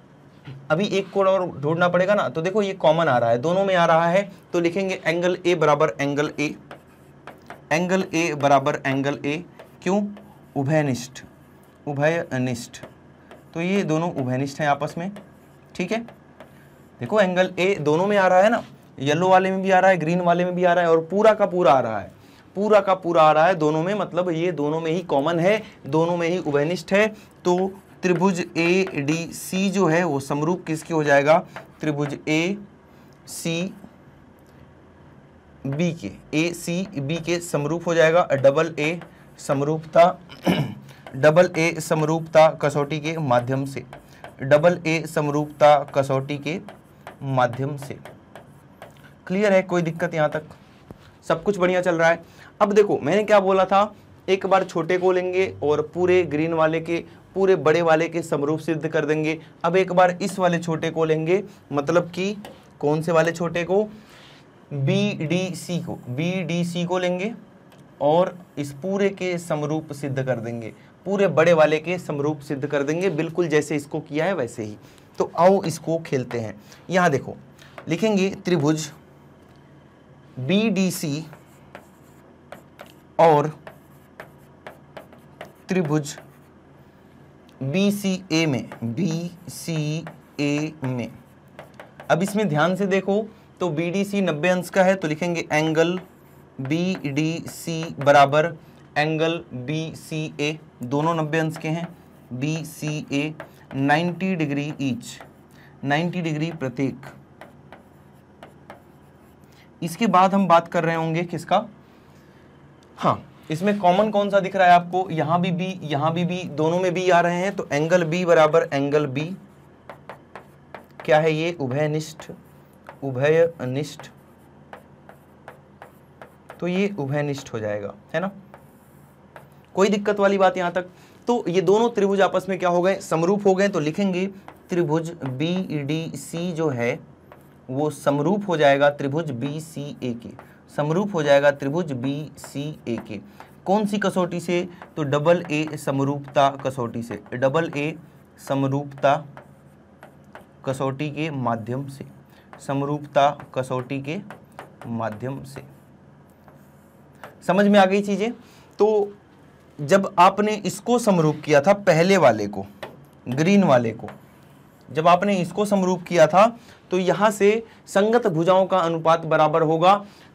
S1: अभी एक कोण और ढूंढना पड़ेगा ना तो देखो ये कॉमन आ रहा है दोनों में आ रहा है तो लिखेंगे एंगल ए बराबर एंगल ए एंगल ए बराबर एंगल ए क्यों उभयनिष्ठ उभयनिष्ठ तो ये दोनों उभयनिष्ठ हैं आपस में ठीक है देखो एंगल ए दोनों में आ रहा है ना येलो वाले में भी आ रहा है ग्रीन वाले में भी आ रहा है और पूरा का पूरा आ रहा है पूरा का पूरा आ रहा है दोनों में मतलब ये दोनों में ही कॉमन है दोनों में ही उभयनिष्ठ है तो त्रिभुज ए डी सी जो है वो समरूप किसके हो जाएगा त्रिभुज ए सी बी के ए सी बी के समरूप हो जाएगा डबल ए समरूपता डबल ए समरूपता कसौटी के माध्यम से डबल ए समरूपता कसौटी के माध्यम से क्लियर है कोई दिक्कत यहाँ तक सब कुछ बढ़िया चल रहा है अब देखो मैंने क्या बोला था एक बार छोटे को लेंगे और पूरे ग्रीन वाले के पूरे बड़े वाले के समरूप सिद्ध कर देंगे अब एक बार इस वाले छोटे को लेंगे मतलब कि कौन से वाले छोटे को बी डी सी को बी डी सी को लेंगे और इस पूरे के समरूप सिद्ध कर देंगे पूरे बड़े वाले के समरूप सिद्ध कर देंगे बिल्कुल जैसे इसको किया है वैसे ही तो आओ इसको खेलते हैं यहाँ देखो लिखेंगे त्रिभुज बी डी सी और त्रिभुज बी सी ए में बी सी ए में अब इसमें ध्यान से देखो तो बी डी सी नब्बे अंश का है तो लिखेंगे एंगल बी डी सी बराबर एंगल बी सी ए दोनों नब्बे अंश के हैं B C A ninety degree each ninety degree प्रत्येक इसके बाद हम बात कर रहे होंगे किसका हाँ इसमें कॉमन कौन सा दिख रहा है आपको यहां भी बी यहां भी बी दोनों में बी आ रहे हैं तो एंगल बी बराबर एंगल बी क्या है ये उभयनिष्ठ उभयनिष्ठ तो ये उभयनिष्ठ हो जाएगा है ना कोई दिक्कत वाली बात यहां तक तो ये दोनों त्रिभुज आपस में क्या हो गए समरूप हो गए तो लिखेंगे त्रिभुज बी डी सी जो है वो समरूप हो जाएगा त्रिभुज बी सी ए के समरूप हो जाएगा त्रिभुज बी सी ए के कौन सी कसौटी से तो डबल ए समरूपता कसौटी से डबल ए समरूपता कसौटी के माध्यम से समरूपता कसौटी के माध्यम से समझ में आ गई चीज़ें तो जब आपने इसको समरूप किया था पहले वाले को ग्रीन वाले को जब आपने इसको समरूप किया था तो यहां से संगत भुजाओं का अनुपात बराबर होगा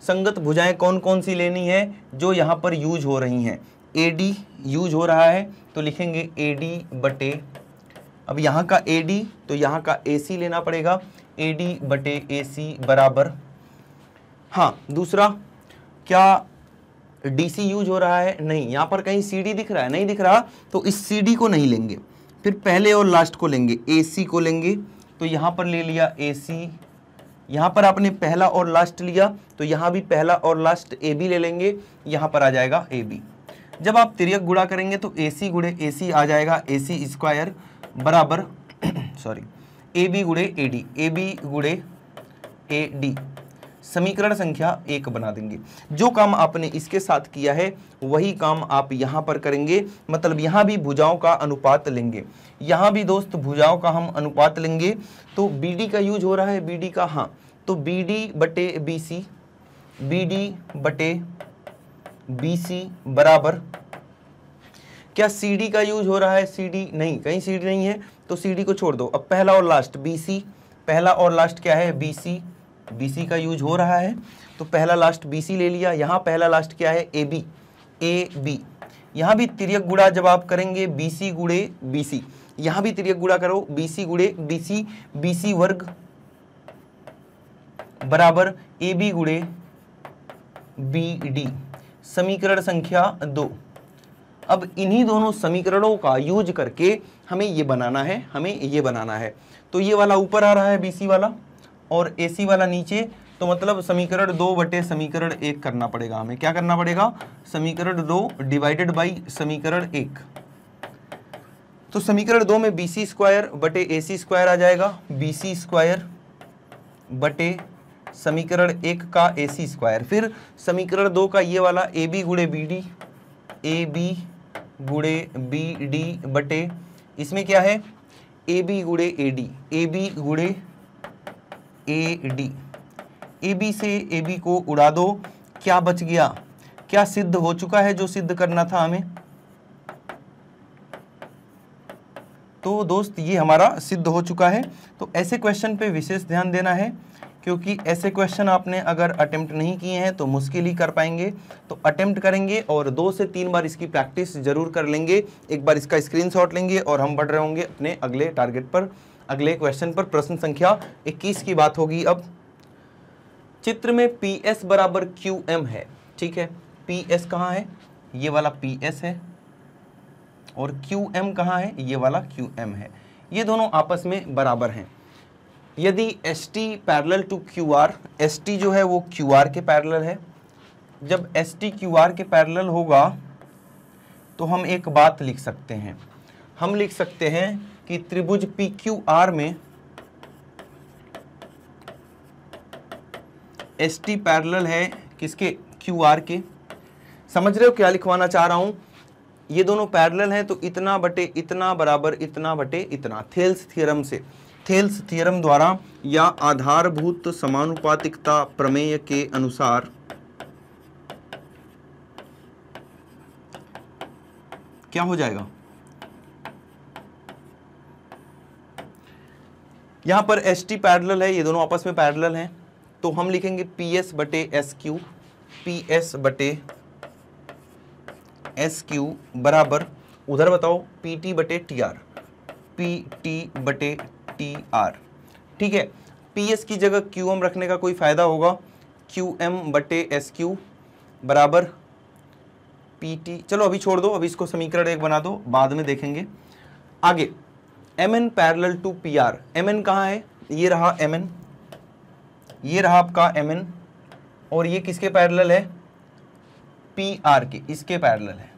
S1: संगत भुजाएं कौन कौन सी लेनी है जो यहाँ पर यूज हो रही हैं ए डी यूज हो रहा है तो लिखेंगे ए डी बटे अब यहाँ का ए डी तो यहाँ का ए सी लेना पड़ेगा ए डी बटे ए सी बराबर हाँ दूसरा क्या डी सी यूज हो रहा है नहीं यहाँ पर कहीं सी डी दिख रहा है नहीं दिख रहा तो इस सी डी को नहीं लेंगे फिर पहले और लास्ट को लेंगे ए सी को लेंगे तो यहाँ पर ले लिया ए सी यहाँ पर आपने पहला और लास्ट लिया तो यहाँ भी पहला और लास्ट ए बी ले लेंगे यहाँ पर आ जाएगा ए बी जब आप तिरक गुड़ा करेंगे तो ए सी गुड़े ए सी आ जाएगा ए सी स्क्वायर बराबर सॉरी ए बी गुड़े ए डी ए बी गुड़े ए डी समीकरण संख्या एक बना देंगे जो काम आपने इसके साथ किया है वही काम आप यहाँ पर करेंगे मतलब यहाँ भी भुजाओं का अनुपात लेंगे यहाँ भी दोस्त भुजाओं का हम अनुपात लेंगे तो बी डी का यूज हो रहा है बी डी का हाँ तो बी डी बटे बी सी बी डी बटे बी सी बराबर क्या सी डी का यूज हो रहा है सी डी नहीं कहीं सी डी नहीं है तो सी डी को छोड़ दो अब पहला और लास्ट बी सी पहला और लास्ट क्या है बी सी बी सी का यूज हो रहा है तो पहला लास्ट बी सी ले लिया यहाँ पहला लास्ट क्या है ए बी ए बी यहाँ भी तिरक गुड़ा जब आप करेंगे बी सी गुड़े बी सी यहाँ भी तिरक गुड़ा करो बी सी गुड़े बी सी बी सी वर्ग बराबर ए बी गुड़े बी डी समीकरण संख्या दो अब इन्हीं दोनों समीकरणों का यूज करके हमें ये बनाना है हमें ये बनाना है तो ये वाला ऊपर आ रहा है बीसी वाला और सी वाला नीचे तो मतलब समीकरण दो बटे समीकरण एक करना पड़ेगा हमें क्या करना पड़ेगा समीकरण दो डिवाइडेड बाई समीकरण एक तो समीकरण दो में बी सी स्क्वायर बटे ए सी स्क्वायर आ जाएगा बी सी स्क्वायर बटे समीकरण एक का ए सी स्क्वायर फिर समीकरण दो का ये वाला ए बी गुड़े बी डी ए बी गुड़े बी डी बटे इसमें क्या है ए बी गुड़े ए डी ए बी गुड़े ए डी ए बी से ए बी को उड़ा दो क्या बच गया क्या सिद्ध हो चुका है जो सिद्ध करना था हमें तो दोस्त ये हमारा सिद्ध हो चुका है तो ऐसे क्वेश्चन पे विशेष ध्यान देना है क्योंकि ऐसे क्वेश्चन आपने अगर अटेम्प्ट नहीं किए हैं तो मुश्किल ही कर पाएंगे तो अटेम्प्ट करेंगे और दो से तीन बार इसकी प्रैक्टिस जरूर कर लेंगे एक बार इसका स्क्रीनशॉट लेंगे और हम बढ़ रहे होंगे अपने अगले टारगेट पर अगले क्वेश्चन पर प्रश्न संख्या 21 की बात होगी अब चित्र में पी एस बराबर क्यू एम है ठीक है पी एस कहाँ है ये वाला पी एस है और क्यू एम कहाँ है ये वाला क्यू एम है ये दोनों आपस में बराबर हैं यदि S T parallel to Q R S T जो है वो क्यू आर के पैरल है जब एस टी क्यू आर के पैरल होगा तो हम एक बात लिख सकते हैं हम लिख सकते हैं कि त्रिभुज पी क्यू आर में एस टी पैरल है किसके क्यू आर के समझ रहे हो क्या लिखवाना चाह रहा हूँ ये दोनों पैरल हैं तो इतना बटे इतना बराबर इतना बटे इतना थेल्स थ्योरम से थेल्स थ्योरम द्वारा या आधारभूत समानुपातिकता प्रमेय के अनुसार क्या हो जाएगा यहां पर एस टी पैरल है ये दोनों आपस में पैरल हैं तो हम लिखेंगे पी एस बटे एस क्यू पी एस बटे एस क्यू बराबर उधर बताओ पी टी बटे टी आर पी टी बटे टी आर ठीक है पी एस की जगह क्यू एम रखने का कोई फ़ायदा होगा क्यू एम बटे एस क्यू बराबर पी टी चलो अभी छोड़ दो अभी इसको समीकरण एक बना दो बाद में देखेंगे आगे M N parallel to P R M N कहाँ है ये रहा एम एन ये रहा आपका एम एन और ये किसके पैरल है पी आर के इसके पैरल है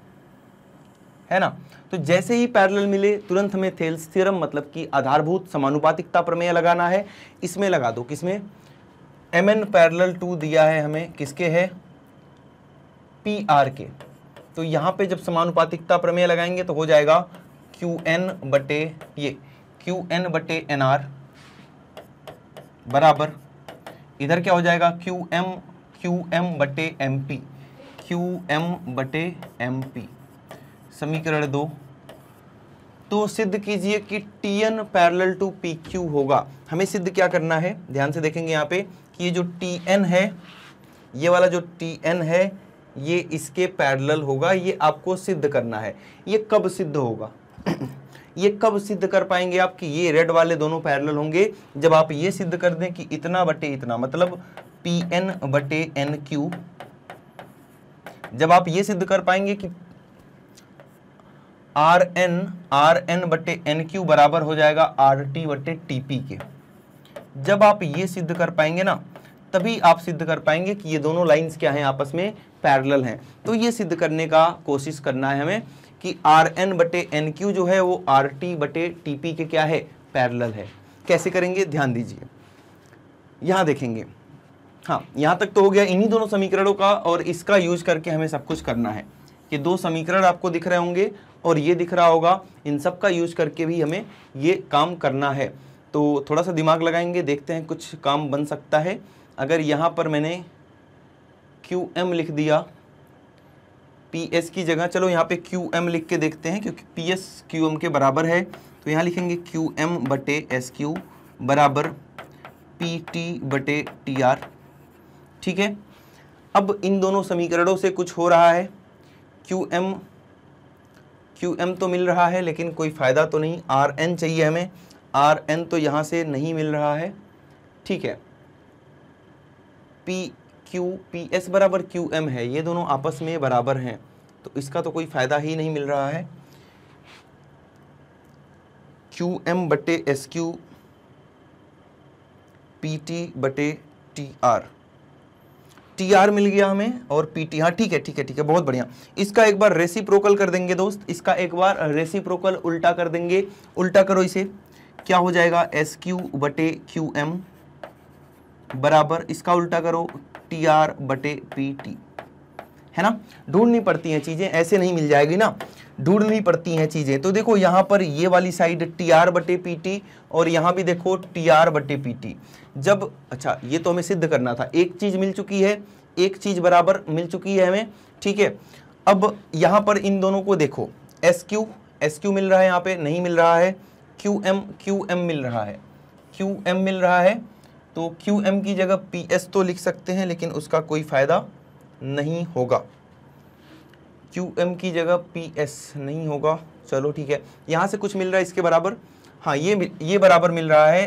S1: है ना तो जैसे ही पैरेलल मिले तुरंत हमें थेल्स थ्योरम मतलब कि आधारभूत समानुपातिकता प्रमेय लगाना है इसमें लगा दो किसमें एम एन पैरल टू दिया है हमें किसके है पी आर के तो यहाँ पे जब समानुपातिकता प्रमेय लगाएंगे तो हो जाएगा क्यू एन बटे ये क्यू एन बटे एन आर बराबर इधर क्या हो जाएगा क्यू एम क्यू एम बटे एम पी क्यू एम बटे एम पी समीकरण दो तो सिद्ध कीजिए कि T N parallel to P Q होगा हमें सिद्ध क्या करना है ध्यान से देखेंगे यहाँ पे कि ये जो टी एन है ये वाला जो टी एन है ये इसके पैरल होगा ये आपको सिद्ध करना है ये कब सिद्ध होगा ये कब सिद्ध कर पाएंगे आप कि ये रेड वाले दोनों पैरल होंगे जब आप ये सिद्ध कर दें कि इतना बटे इतना मतलब पी एन बटे एन क्यू जब आप ये सिद्ध कर पाएंगे कि आर एन आर एन बटे एन क्यू बराबर हो जाएगा आर टी बटे टी पी के जब आप ये सिद्ध कर पाएंगे ना तभी आप सिद्ध कर पाएंगे कि ये दोनों लाइंस क्या हैं आपस में पैरेलल हैं तो ये सिद्ध करने का कोशिश करना है हमें कि आर एन बटे एन क्यू जो है वो आर टी बटे टी पी के क्या है पैरेलल है कैसे करेंगे ध्यान दीजिए यहाँ देखेंगे हाँ यहाँ तक तो हो गया इन्हीं दोनों समीकरणों का और इसका यूज करके हमें सब कुछ करना है ये दो समीकरण आपको दिख रहे होंगे और ये दिख रहा होगा इन सब का यूज करके भी हमें ये काम करना है तो थोड़ा सा दिमाग लगाएंगे देखते हैं कुछ काम बन सकता है अगर यहाँ पर मैंने क्यू एम लिख दिया पी एस की जगह चलो यहाँ पे क्यू एम लिख के देखते हैं क्योंकि पी एस क्यू एम के बराबर है तो यहाँ लिखेंगे क्यू एम बटे एस क्यू बराबर पी टी बटे टी आर ठीक है अब इन दोनों समीकरणों से कुछ हो रहा है क्यू एम क्यू एम तो मिल रहा है लेकिन कोई फ़ायदा तो नहीं आर एन चाहिए हमें आर एन तो यहाँ से नहीं मिल रहा है ठीक है पी क्यू पी एस बराबर क्यू एम है ये दोनों आपस में बराबर हैं तो इसका तो कोई फ़ायदा ही नहीं मिल रहा है क्यू एम बटे एस क्यू पी टी बटे टी आर टी आर मिल गया हमें और पी टी हाँ ठीक है ठीक है ठीक है बहुत बढ़िया इसका एक बार रेसिप्रोकल कर देंगे दोस्त इसका एक बार रेसिप्रोकल उल्टा कर देंगे उल्टा करो इसे क्या हो जाएगा एस क्यू बटे क्यू एम बराबर इसका उल्टा करो टी आर बटे पी टी है ना ढूंढनी पड़ती हैं चीज़ें ऐसे नहीं मिल जाएगी ना ढूंढनी पड़ती हैं चीज़ें तो देखो यहाँ पर ये वाली साइड टी आर बटे पी टी और यहाँ भी देखो टी आर बटे पी टी जब अच्छा ये तो हमें सिद्ध करना था एक चीज़ मिल चुकी है एक चीज़ बराबर मिल चुकी है हमें ठीक है अब यहाँ पर इन दोनों को देखो एस क्यू एस क्यू मिल रहा है यहाँ पे नहीं मिल रहा है क्यू एम क्यू एम मिल रहा है क्यू एम मिल रहा है तो क्यू एम की जगह पी एस तो लिख सकते हैं लेकिन उसका कोई फ़ायदा नहीं होगा क्यू एम की जगह पी एस नहीं होगा चलो ठीक है यहाँ से कुछ मिल रहा है इसके बराबर हाँ ये ये बराबर मिल रहा है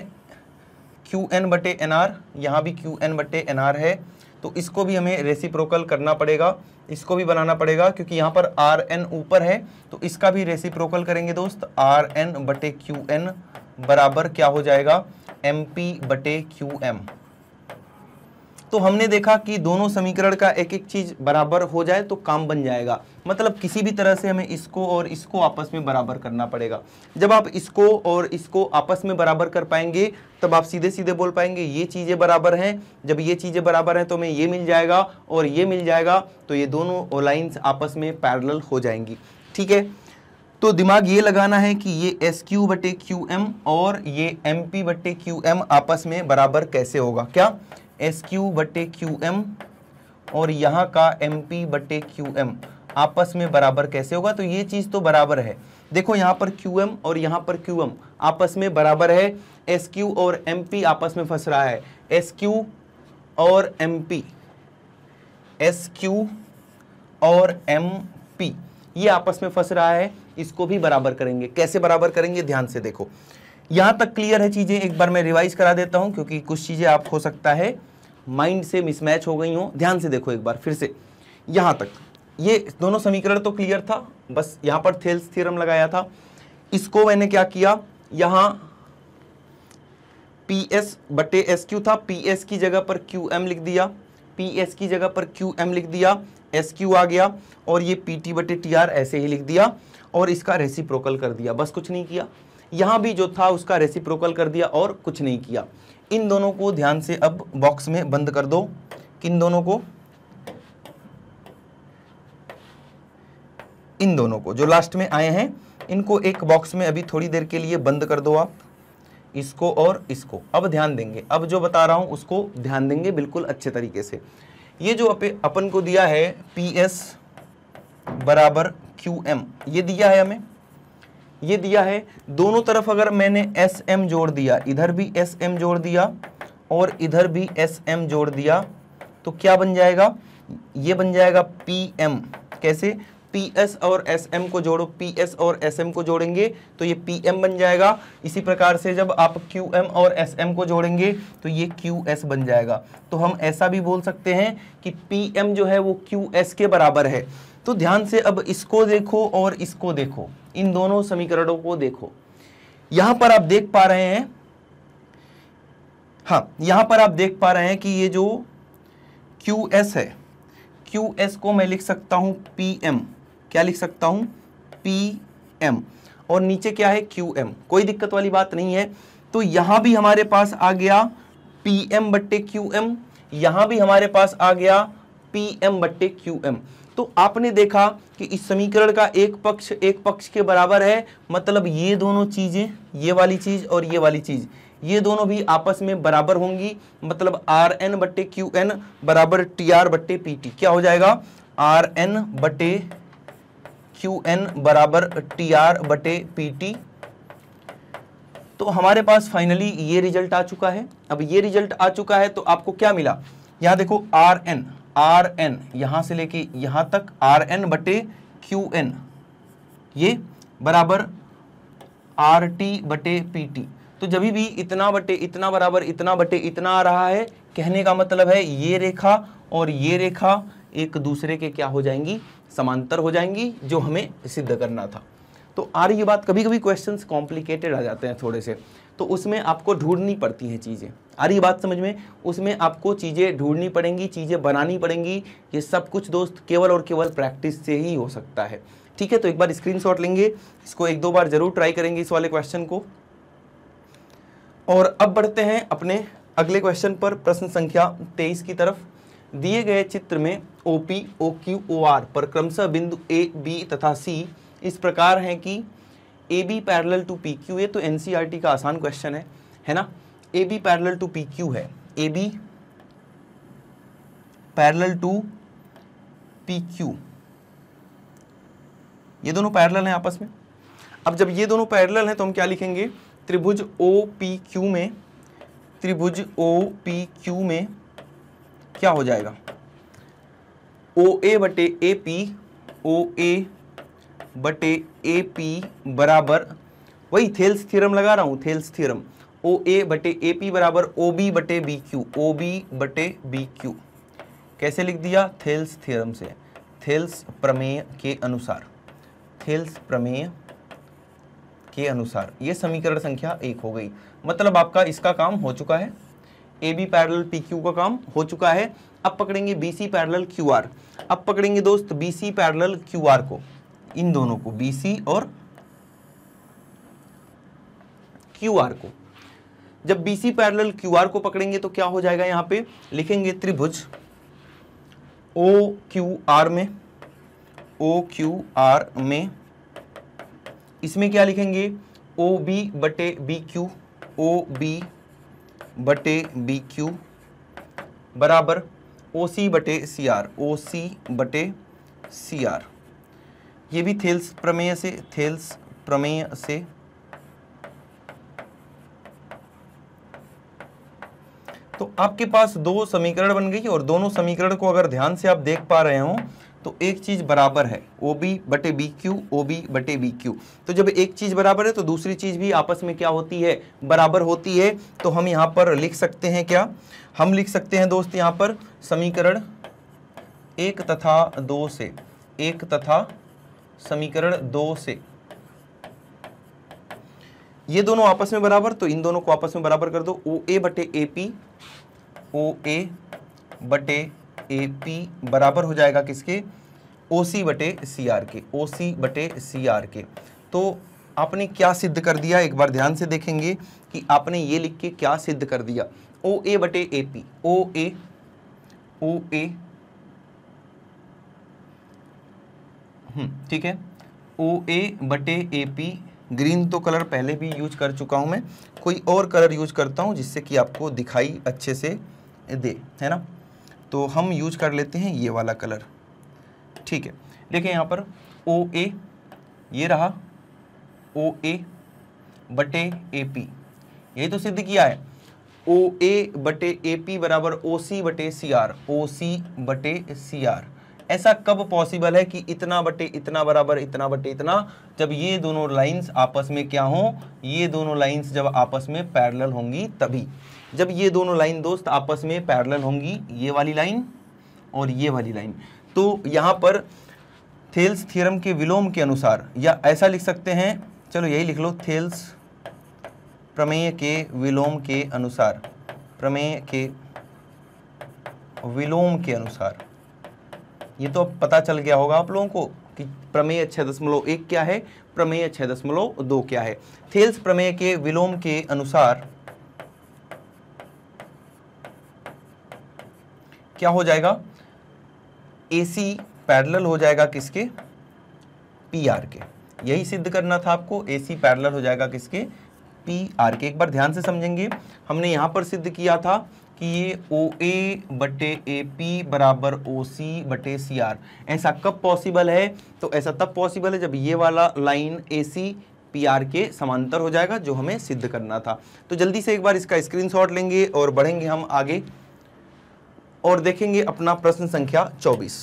S1: क्यू एन बटे एन आर यहाँ भी क्यू एन बटे एन आर है तो इसको भी हमें रेसिप्रोकल करना पड़ेगा इसको भी बनाना पड़ेगा क्योंकि यहाँ पर आर एन ऊपर है तो इसका भी रेसिप्रोकल करेंगे दोस्त आर एन बटे क्यू एन बराबर क्या हो जाएगा एम पी बटे क्यू एम तो हमने देखा कि दोनों समीकरण का एक एक चीज़ बराबर हो जाए तो काम बन जाएगा मतलब किसी भी तरह से हमें इसको और इसको आपस में बराबर करना पड़ेगा जब आप इसको और इसको आपस में बराबर कर पाएंगे तब आप सीधे सीधे बोल पाएंगे ये चीज़ें बराबर हैं जब ये चीज़ें बराबर हैं तो हमें ये मिल जाएगा और ये मिल जाएगा तो ये दोनों लाइन्स आपस में पैरल हो जाएंगी ठीक है तो दिमाग ये लगाना है कि ये एस क्यू बटे क्यू एम और ये एम पी बटे क्यू एम आपस में बराबर कैसे होगा क्या एस क्यू बटे क्यू एम और यहाँ का एम पी बटे क्यू एम आपस में बराबर कैसे होगा तो ये चीज़ तो बराबर है देखो यहाँ पर क्यू एम और यहाँ पर क्यू एम आपस में बराबर है एस क्यू और एम पी आपस में फंस रहा है एस क्यू और एम पी एस क्यू और एम पी ये आपस में फंस रहा है इसको भी बराबर करेंगे कैसे बराबर करेंगे ध्यान से देखो यहाँ तक क्लियर है चीज़ें एक बार मैं रिवाइज करा देता हूँ क्योंकि कुछ चीज़ें आप हो सकता है माइंड से मिसमैच हो गई हो ध्यान से देखो एक बार फिर से यहाँ तक ये दोनों समीकरण तो क्लियर था बस यहाँ पर थेल्स थ्योरम लगाया था इसको मैंने क्या किया यहाँ पी एस बटे एस क्यू था पी एस की जगह पर क्यू एम लिख दिया पी एस की जगह पर क्यू एम लिख दिया एस क्यू आ गया और ये पी टी बटे टी आर ऐसे ही लिख दिया और इसका रेसिप्रोकल कर दिया बस कुछ नहीं किया यहां भी जो था उसका रेसिप्रोकल कर दिया और कुछ नहीं किया इन दोनों को ध्यान से अब बॉक्स में बंद कर दो किन दोनों को इन दोनों को जो लास्ट में आए हैं इनको एक बॉक्स में अभी थोड़ी देर के लिए बंद कर दो आप इसको और इसको अब ध्यान देंगे अब जो बता रहा हूं उसको ध्यान देंगे बिल्कुल अच्छे तरीके से ये जो अपन को दिया है पी एस बराबर क्यू एम ये दिया है हमें ये दिया है दोनों तरफ अगर मैंने एस एम जोड़ दिया इधर भी एस एम जोड़ दिया और इधर भी एस एम जोड़ दिया तो क्या बन जाएगा ये बन जाएगा पी एम कैसे पी एस और एस एम को जोड़ो पी एस और एस एम को जोड़ेंगे तो ये पी एम बन जाएगा इसी प्रकार से जब आप क्यू एम और एस एम को जोड़ेंगे तो ये क्यू एस बन जाएगा तो हम ऐसा भी बोल सकते हैं कि पी एम जो है वो क्यू एस के बराबर है तो ध्यान से अब इसको देखो और इसको देखो इन दोनों समीकरणों को देखो यहां पर आप देख पा रहे हैं हाँ यहां पर आप देख पा रहे हैं कि ये जो क्यू एस है क्यू एस को मैं लिख सकता हूं पी एम क्या लिख सकता हूं पी एम और नीचे क्या है क्यू एम कोई दिक्कत वाली बात नहीं है तो यहां भी हमारे पास आ गया पी एम बट्टे क्यू एम यहां भी हमारे पास आ गया पी एम बट्टे क्यू एम तो आपने देखा कि इस समीकरण का एक पक्ष एक पक्ष के बराबर है मतलब ये दोनों चीज़ें ये वाली चीज़ और ये वाली चीज़ ये दोनों भी आपस में बराबर होंगी मतलब आर एन बट्टे क्यू एन बराबर टी आर बट्टे पी टी क्या हो जाएगा आर एन बटे क्यू एन बराबर टी आर बटे पी टी तो हमारे पास फाइनली ये रिजल्ट आ चुका है अब ये रिजल्ट आ चुका है तो आपको क्या मिला यहां देखो आर एन आर एन यहां से लेके यहां तक आर एन बटे क्यू एन ये बराबर आर टी बटे पी टी तो जब भी इतना बटे इतना बराबर इतना बटे इतना आ रहा है कहने का मतलब है ये रेखा और ये रेखा एक दूसरे के क्या हो जाएंगी समांतर हो जाएंगी जो हमें सिद्ध करना था तो आ रही ये बात कभी कभी क्वेश्चंस कॉम्प्लिकेटेड आ जाते हैं थोड़े से तो उसमें आपको ढूंढनी पड़ती हैं चीज़ें आ रही बात समझ में उसमें आपको चीज़ें ढूंढनी पड़ेंगी चीज़ें बनानी पड़ेंगी ये सब कुछ दोस्त केवल और केवल प्रैक्टिस से ही हो सकता है ठीक है तो एक बार स्क्रीनशॉट लेंगे इसको एक दो बार ज़रूर ट्राई करेंगे इस वाले क्वेश्चन को और अब बढ़ते हैं अपने अगले क्वेश्चन पर प्रश्न संख्या तेईस की तरफ दिए गए चित्र में O P O Q O R पर क्रमशः बिंदु ए बी तथा सी इस प्रकार हैं कि A B parallel to P Q ये तो एन e का आसान क्वेश्चन है है ना A B parallel to P Q है A B parallel to P Q ये दोनों पैरल हैं आपस में अब जब ये दोनों पैरल हैं तो हम क्या लिखेंगे त्रिभुज ओ पी क्यू में त्रिभुज ओ पी क्यू में क्या हो जाएगा ओ ए बटे ए पी ओ ए बटे ए पी बराबर वही थेल्स थ्योरम लगा रहा हूँ थेल्स थ्योरम ओ ए बटे ए पी बराबर ओ बी बटे बी क्यू ओ बी बटे बी क्यू कैसे लिख दिया थेल्स थ्योरम से थेल्स प्रमेय के अनुसार थेल्स प्रमेय के अनुसार ये समीकरण संख्या एक हो गई मतलब आपका इसका काम हो चुका है A B parallel P Q का काम हो चुका है अब पकड़ेंगे B C parallel Q R अब पकड़ेंगे दोस्त B C parallel Q R को इन दोनों को BC और QR को जब BC पैरेलल QR को पकड़ेंगे तो क्या हो जाएगा यहां पे लिखेंगे त्रिभुज OQR में OQR में इसमें क्या लिखेंगे ओ बी बटे बी क्यू ओ बी बटे बी क्यू बराबर ओ सी बटे सी आर ओ सी बटे सी आर ये भी थेल्स प्रमेय से थेल्स प्रमेय से तो आपके पास दो समीकरण बन गई और दोनों समीकरण को अगर ध्यान से आप देख पा रहे हो तो एक चीज बराबर है ओ बी बटे बी क्यू ओ बी बटे बी क्यू तो जब एक चीज बराबर है तो दूसरी चीज भी आपस में क्या होती है बराबर होती है तो हम यहाँ पर लिख सकते हैं क्या हम लिख सकते हैं दोस्त यहाँ पर समीकरण एक तथा दो से एक तथा समीकरण दो से ये दोनों आपस में बराबर तो इन दोनों को आपस में बराबर कर दो ओ ए बटे ए पी ओ ए बटे ए पी बराबर हो जाएगा किसके ओ सी बटे सी आर के ओ सी बटे सी आर के तो आपने क्या सिद्ध कर दिया एक बार ध्यान से देखेंगे कि आपने ये लिख के क्या सिद्ध कर दिया ओ ए बटे ए पी ओ ए ओ ए हम्म, ठीक है ओ ए बटे ए पी ग्रीन तो कलर पहले भी यूज कर चुका हूँ मैं कोई और कलर यूज करता हूँ जिससे कि आपको दिखाई अच्छे से दे है ना तो हम यूज कर लेते हैं ये वाला कलर ठीक है देखिए यहाँ पर ओ ए ये रहा ओ ए बटे ए पी यही तो सिद्ध किया है ओ ए बटे ए पी बराबर ओ सी बटे सी आर ओ सी बटे सी आर ऐसा कब पॉसिबल है कि इतना बटे इतना बराबर इतना बटे इतना जब ये दोनों लाइंस आपस में क्या हों ये दोनों लाइंस जब आपस में पैरेलल होंगी तभी जब ये दोनों लाइन दोस्त आपस में पैरेलल होंगी ये वाली लाइन और ये वाली लाइन तो यहाँ पर थेल्स थ्योरम के विलोम के अनुसार या ऐसा लिख सकते हैं चलो यही लिख लो थेल्स प्रमेय के विलोम के अनुसार प्रमेय के विलोम के अनुसार ये तो पता चल गया होगा आप लोगों को कि प्रमेय छः दशमलव एक क्या है प्रमेय छः दशमलव दो क्या है थेल्स प्रमेय के विलोम के अनुसार क्या हो जाएगा एसी पैरेलल हो जाएगा किसके पीआर के यही सिद्ध करना था आपको एसी पैरेलल हो जाएगा किसके पी आर के एक बार ध्यान से समझेंगे हमने यहाँ पर सिद्ध किया था कि ये ओ ए बटे ए पी बराबर ओ सी बटे सी आर ऐसा कब पॉसिबल है तो ऐसा तब पॉसिबल है जब ये वाला line A C P R के समांतर हो जाएगा जो हमें सिद्ध करना था तो जल्दी से एक बार इसका स्क्रीनशॉट लेंगे और बढ़ेंगे हम आगे और देखेंगे अपना प्रश्न संख्या चौबीस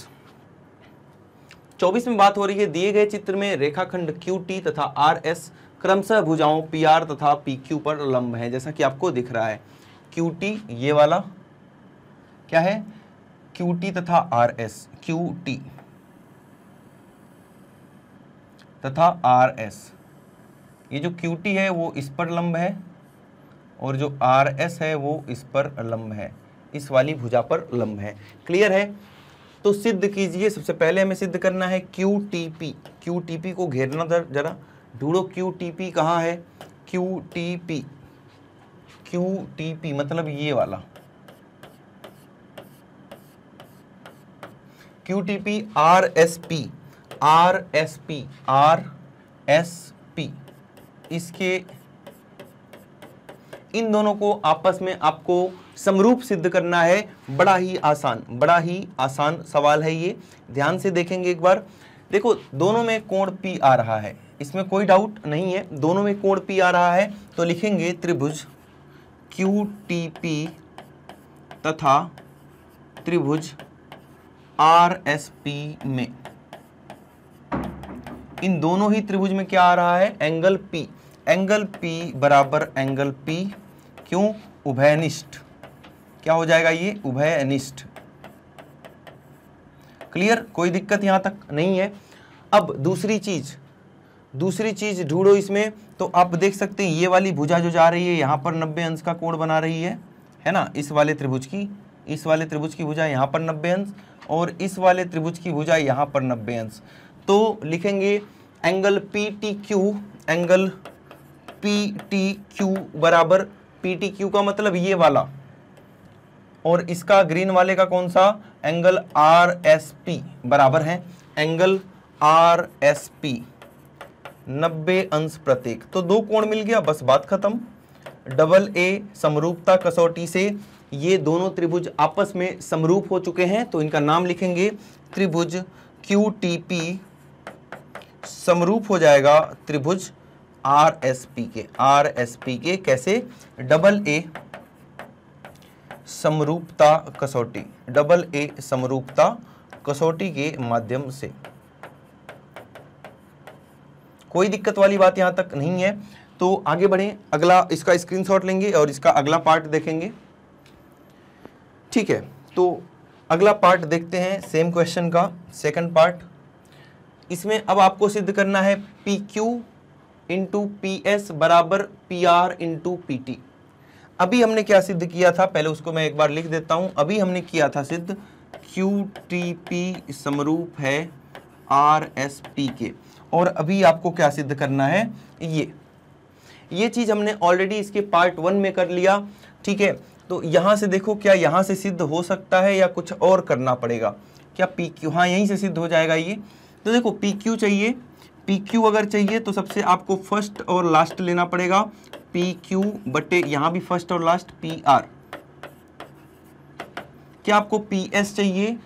S1: चौबीस में बात हो रही है दिए गए चित्र में रेखाखंड क्यू टी तथा आर एस क्रमशः भुजाओं पी आर तथा पी क्यू पर लंब है जैसा कि आपको दिख रहा है क्यू टी ये वाला क्या है क्यू टी तथा आर एस क्यू टी तथा आर एस ये जो क्यू टी है वो इस पर लंब है और जो आर एस है वो इस पर लंब है इस वाली भुजा पर लंब है क्लियर है तो सिद्ध कीजिए सबसे पहले हमें सिद्ध करना है Q T P Q T P को घेरना जरा ढूंढो क्यू टी पी कहाँ है Q T P Q T P मतलब ये वाला Q T P R S P R S P R S P इसके इन दोनों को आपस में आपको समरूप सिद्ध करना है बड़ा ही आसान बड़ा ही आसान सवाल है ये ध्यान से देखेंगे एक बार देखो दोनों में कोण पी आ रहा है इसमें कोई डाउट नहीं है दोनों में कोण पी आ रहा है तो लिखेंगे त्रिभुज क्यू टी पी तथा त्रिभुज आर एस पी में इन दोनों ही त्रिभुज में क्या आ रहा है एंगल पी एंगल पी बराबर एंगल पी क्यों उभयनिष्ठ क्या हो जाएगा ये उभयनिष्ठ क्लियर कोई दिक्कत यहां तक नहीं है अब दूसरी चीज दूसरी चीज ढूंढो इसमें तो आप देख सकते हैं ये वाली भुजा जो जा रही है यहाँ पर नब्बे अंश का कोण बना रही है है ना इस वाले त्रिभुज की इस वाले त्रिभुज की भुजा यहाँ पर नब्बे अंश और इस वाले त्रिभुज की भुजा यहाँ पर नब्बे अंश तो लिखेंगे angle P T Q angle P T Q बराबर पी टी क्यू का मतलब ये वाला और इसका ग्रीन वाले का कौन सा एंगल आर एस पी बराबर है एंगल आर एस पी नब्बे अंश प्रत्येक तो दो कोण मिल गया बस बात खत्म डबल ए समरूपता कसौटी से ये दोनों त्रिभुज आपस में समरूप हो चुके हैं तो इनका नाम लिखेंगे त्रिभुज क्यू टी पी समरूप हो जाएगा त्रिभुज आर एस पी के आर एस पी के कैसे डबल ए समरूपता कसौटी डबल ए समरूपता कसौटी के माध्यम से कोई दिक्कत वाली बात यहाँ तक नहीं है तो आगे बढ़ें अगला इसका स्क्रीनशॉट लेंगे और इसका अगला पार्ट देखेंगे ठीक है तो अगला पार्ट देखते हैं सेम क्वेश्चन का सेकंड पार्ट इसमें अब आपको सिद्ध करना है P Q into P S बराबर P R into P T अभी हमने क्या सिद्ध किया था पहले उसको मैं एक बार लिख देता हूँ अभी हमने किया था सिद्ध क्यू टी पी समरूप है आर एस पी के और अभी आपको क्या सिद्ध करना है ये ये चीज़ हमने ऑलरेडी इसके पार्ट वन में कर लिया ठीक है तो यहां से देखो क्या यहां से सिद्ध हो सकता है या कुछ और करना पड़ेगा क्या पी क्यू हाँ यहीं से सिद्ध हो जाएगा ये तो देखो पी क्यू चाहिए पी क्यू अगर चाहिए तो सबसे आपको फर्स्ट और लास्ट लेना पड़ेगा पी क्यू बटे यहां भी फर्स्ट और लास्ट पी आर क्या आपको पी एस चाहिए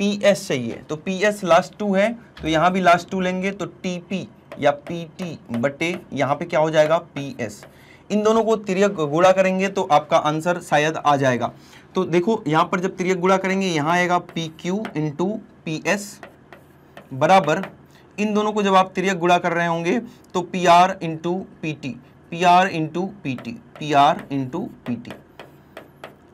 S1: पी एस चाहिए तो पी एस लास्ट टू है तो यहाँ भी लास्ट टू लेंगे तो टी पी या पी टी बटे यहाँ पे क्या हो जाएगा पी एस इन दोनों को तिरक गुड़ा करेंगे तो आपका आंसर शायद आ जाएगा तो देखो यहाँ पर जब तिरक गुड़ा करेंगे यहाँ आएगा P Q into P S बराबर इन दोनों को जब आप तिरक गुड़ा कर रहे होंगे तो P R into P T P R into P T P R into P T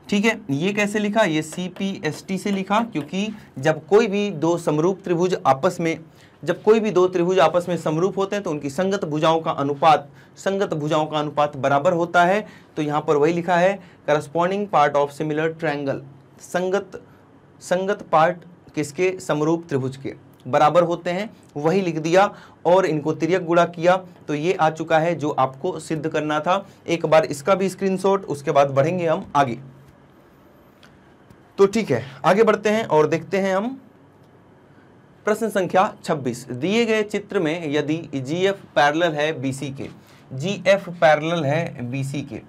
S1: ठीक है ये कैसे लिखा ये सी पी एस टी से लिखा क्योंकि जब कोई भी दो समरूप त्रिभुज आपस में जब कोई भी दो त्रिभुज आपस में समरूप होते हैं तो उनकी संगत भुजाओं का अनुपात संगत भुजाओं का अनुपात बराबर होता है तो यहाँ पर वही लिखा है corresponding part of similar triangle संगत संगत पार्ट किसके समरूप त्रिभुज के बराबर होते हैं वही लिख दिया और इनको तिरक गुड़ा किया तो ये आ चुका है जो आपको सिद्ध करना था एक बार इसका भी स्क्रीनशॉट उसके बाद बढ़ेंगे हम आगे तो ठीक है आगे बढ़ते हैं और देखते हैं हम प्रश्न संख्या 26 दिए गए चित्र में यदि जी एफ पैरल है बीसी के जी एफ पैरल है बीसी के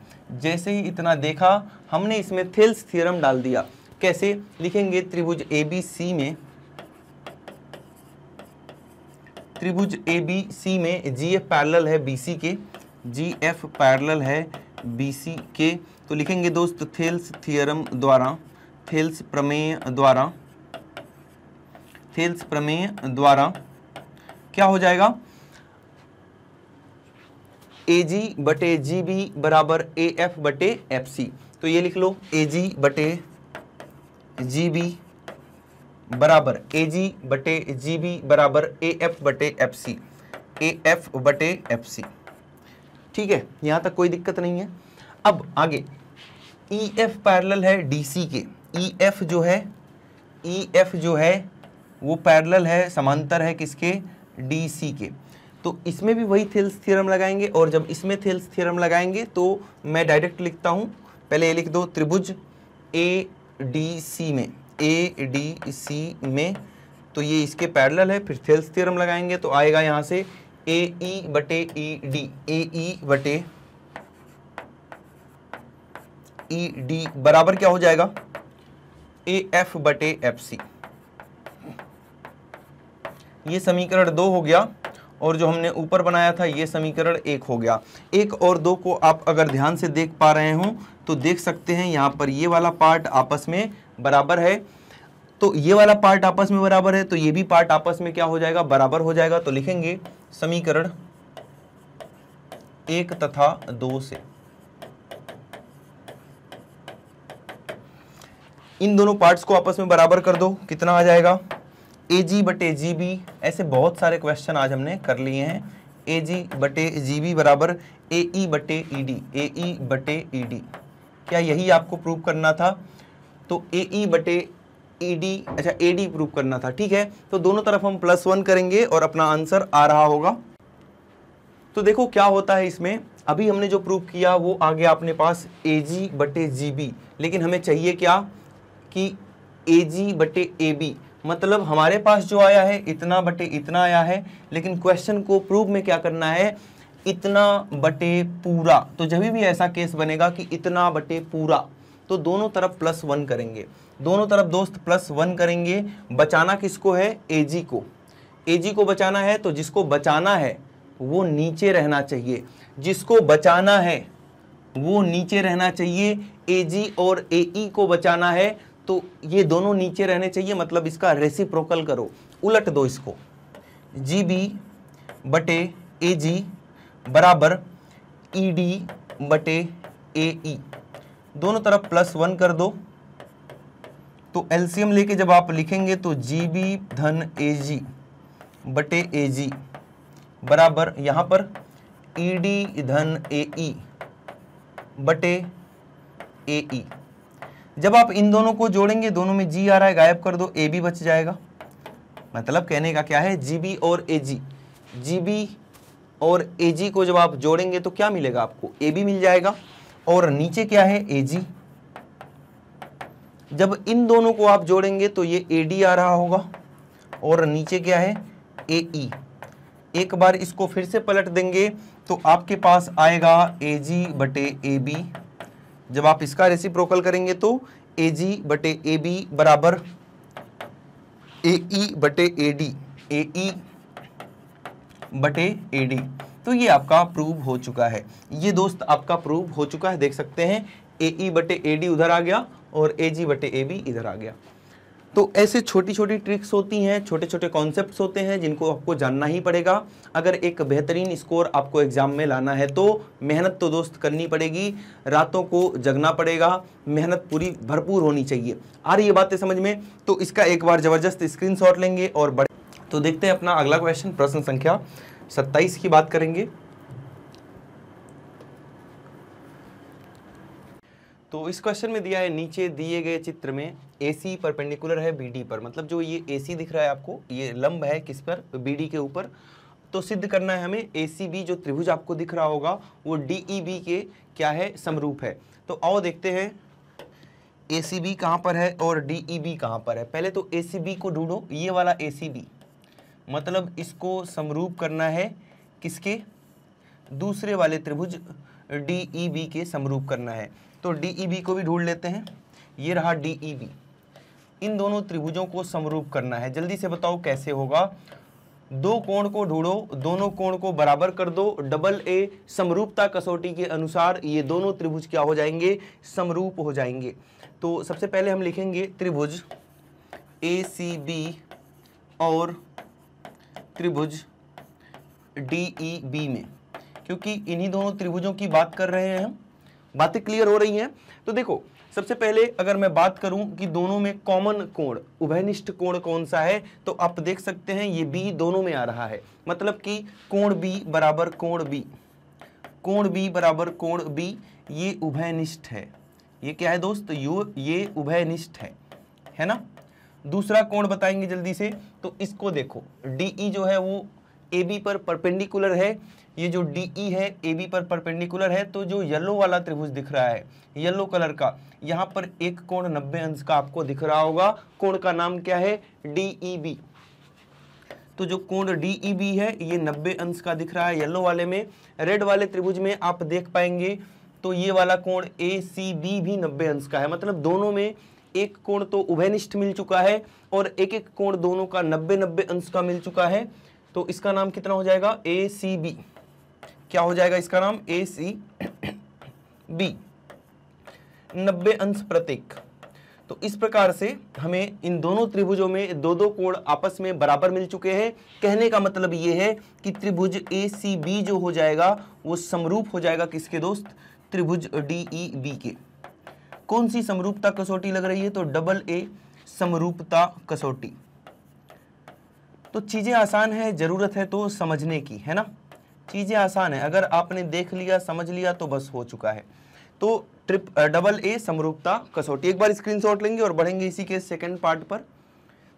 S1: जैसे ही इतना देखा हमने इसमें थेल्स थ्योरम डाल दिया कैसे लिखेंगे त्रिभुज ए बी सी में त्रिभुज ए बी सी में जी एफ पैरल है सी के जी एफ पैरल है सी के तो लिखेंगे दोस्त थेल्स थ्योरम द्वारा थेल्स प्रमेय द्वारा थेल्स प्रमेय द्वारा क्या हो जाएगा ए जी बटे जी बी बराबर ए एफ बटे एफ सी तो ये लिख लो ए जी बटे जी बी बराबर ए जी बटे जी बी बराबर ए एफ बटे एफ सी ए एफ बटे एफ सी ठीक है यहां तक कोई दिक्कत नहीं है अब आगे ई एफ पैरल है डी सी के ई e एफ जो है ई e एफ जो है वो पैरेलल है समांतर है किसके डी सी के तो इसमें भी वही थेल्स थ्योरम लगाएंगे और जब इसमें थेल्स थ्योरम लगाएंगे तो मैं डायरेक्ट लिखता हूँ पहले ये लिख दो त्रिभुज ए डी सी में ए डी सी में तो ये इसके पैरेलल है फिर थेल्स थ्योरम लगाएंगे तो आएगा यहाँ से ए ई e बटे ई डी ए ई बटे ई डी बराबर क्या हो जाएगा ए एफ बटे एफ सी ये समीकरण दो हो गया और जो हमने ऊपर बनाया था ये समीकरण एक हो गया एक और दो को आप अगर ध्यान से देख पा रहे हो तो देख सकते हैं यहाँ पर ये वाला पार्ट आपस में बराबर है तो ये वाला पार्ट आपस में बराबर है तो ये भी पार्ट आपस में क्या हो जाएगा बराबर हो जाएगा तो लिखेंगे समीकरण एक तथा दो से इन दोनों पार्ट्स को आपस में बराबर कर दो कितना आ जाएगा ए जी बटे जी बी ऐसे बहुत सारे क्वेश्चन आज हमने कर लिए हैं ए जी बटे जी बी बराबर ए ई e बटे ई डी ए ई बटे ई e डी क्या यही आपको प्रूव करना था तो ए ई e बटे ई डी अच्छा ए डी प्रूव करना था ठीक है तो दोनों तरफ हम प्लस वन करेंगे और अपना आंसर आ रहा होगा तो देखो क्या होता है इसमें अभी हमने जो प्रूव किया वो आ गया अपने पास ए जी बटे जी बी लेकिन हमें चाहिए क्या कि ए जी बटे ए बी मतलब हमारे पास जो आया है इतना बटे इतना आया है लेकिन क्वेश्चन को प्रूव में क्या करना है इतना बटे पूरा तो जब भी ऐसा केस बनेगा कि इतना बटे पूरा तो दोनों तरफ प्लस वन करेंगे दोनों तरफ दोस्त प्लस वन करेंगे बचाना किसको है ए जी को ए जी को बचाना है तो जिसको बचाना है वो नीचे रहना चाहिए जिसको बचाना है वो नीचे रहना चाहिए ए जी और ए ई e को बचाना है तो ये दोनों नीचे रहने चाहिए मतलब इसका रेसिप्रोकल करो उलट दो इसको जी बी बटे ए जी बराबर ई e डी बटे ए ई e। दोनों तरफ प्लस वन कर दो तो एलसीएम लेके जब आप लिखेंगे तो जी बी धन ए जी बटे ए जी बराबर यहाँ पर ई e डी धन ए ई बटे ए ई जब आप इन दोनों को जोड़ेंगे दोनों में जी आ रहा है गायब कर दो ए बी बच जाएगा मतलब कहने का क्या है जी बी और ए जी जी बी और ए जी को जब आप जोड़ेंगे तो क्या मिलेगा आपको ए बी मिल जाएगा और नीचे क्या है ए जी जब इन दोनों को आप जोड़ेंगे तो ये ए डी आ रहा होगा और नीचे क्या है ए ई e। एक बार इसको फिर से पलट देंगे तो आपके पास आएगा ए जी बटे ए बी जब आप इसका रेसिप्रोकल करेंगे तो ए जी बटे ए बी बराबर ए ई e बटे ए डी ए ई बटे ए डी तो ये आपका प्रूव हो चुका है ये दोस्त आपका प्रूव हो चुका है देख सकते हैं ए ई e बटे ए डी उधर आ गया और ए जी बटे ए बी इधर आ गया तो ऐसे छोटी छोटी ट्रिक्स होती हैं छोटे छोटे कॉन्सेप्ट होते हैं जिनको आपको जानना ही पड़ेगा अगर एक बेहतरीन स्कोर आपको एग्ज़ाम में लाना है तो मेहनत तो दोस्त करनी पड़ेगी रातों को जगना पड़ेगा मेहनत पूरी भरपूर होनी चाहिए आ रही है बातें समझ में तो इसका एक बार ज़बरदस्त स्क्रीन लेंगे और तो देखते हैं अपना अगला क्वेश्चन प्रश्न संख्या सत्ताईस की बात करेंगे तो इस क्वेश्चन में दिया है नीचे दिए गए चित्र में ए सी परपेंडिकुलर है बी डी पर मतलब जो ये ए सी दिख रहा है आपको ये लंब है किस पर बी डी के ऊपर तो सिद्ध करना है हमें ए सी बी जो त्रिभुज आपको दिख रहा होगा वो डी ई बी के क्या है समरूप है तो आओ देखते हैं ए सी बी कहाँ पर है और डी ई बी कहाँ पर है पहले तो ए सी बी को ढूंढो ये वाला ए सी बी मतलब इसको समरूप करना है किसके दूसरे वाले त्रिभुज डी ई बी के समरूप करना है तो डी हम्म। e को भी ढूंढ लेते हैं ये रहा डी e इन दोनों त्रिभुजों को समरूप करना है जल्दी से बताओ कैसे होगा दो कोण को ढूंढो दोनों कोण को बराबर कर दो डबल ए समरूपता कसौटी के अनुसार ये दोनों त्रिभुज क्या हो जाएंगे समरूप हो जाएंगे तो सबसे पहले हम लिखेंगे त्रिभुज ए सी बी और त्रिभुज डी ई बी में क्योंकि इन्हीं दोनों त्रिभुजों की बात कर रहे हैं हम बातें क्लियर हो रही हैं तो देखो सबसे पहले अगर मैं बात करूं कि दोनों में कॉमन कोण उभयनिष्ठ कोण कौन सा है तो आप देख सकते हैं ये बी दोनों में आ रहा है मतलब कि कोण बी बराबर कोण बी कोण बी बराबर कोण बी ये उभयनिष्ठ है ये क्या है दोस्त यू ये उभयनिष्ठ है है ना दूसरा कोण बताएंगे जल्दी से तो इसको देखो डी e जो है वो ए बी पर परपेंडिकुलर है ये जो डी ई e है ए बी पर परपेंडिकुलर है तो जो येलो वाला त्रिभुज दिख रहा है येलो कलर का यहाँ पर एक कोण नब्बे अंश का आपको दिख रहा होगा कोण का नाम क्या है डी ई बी तो जो कोण डी ई बी है ये नब्बे अंश का दिख रहा है येलो वाले में रेड वाले त्रिभुज में आप देख पाएंगे तो ये वाला कोण ए सी बी भी नब्बे अंश का है मतलब दोनों में एक कोण तो उभयनिष्ठ मिल चुका है और एक एक कोण दोनों का नब्बे नब्बे अंश का मिल चुका है तो इसका नाम कितना हो जाएगा ए सी बी क्या हो जाएगा इसका नाम ए सी बी नब्बे अंश प्रतीक तो इस प्रकार से हमें इन दोनों त्रिभुजों में दो दो कोण आपस में बराबर मिल चुके हैं कहने का मतलब यह है कि त्रिभुज ए सी बी जो हो जाएगा वो समरूप हो जाएगा किसके दोस्त त्रिभुज डी ई बी के कौन सी समरूपता कसौटी लग रही है तो डबल ए समरूपता कसौटी तो चीज़ें आसान है ज़रूरत है तो समझने की है ना चीज़ें आसान है अगर आपने देख लिया समझ लिया तो बस हो चुका है तो ट्रिप डबल ए समरूपता कसौटी एक बार स्क्रीनशॉट लेंगे और बढ़ेंगे इसी के सेकंड पार्ट पर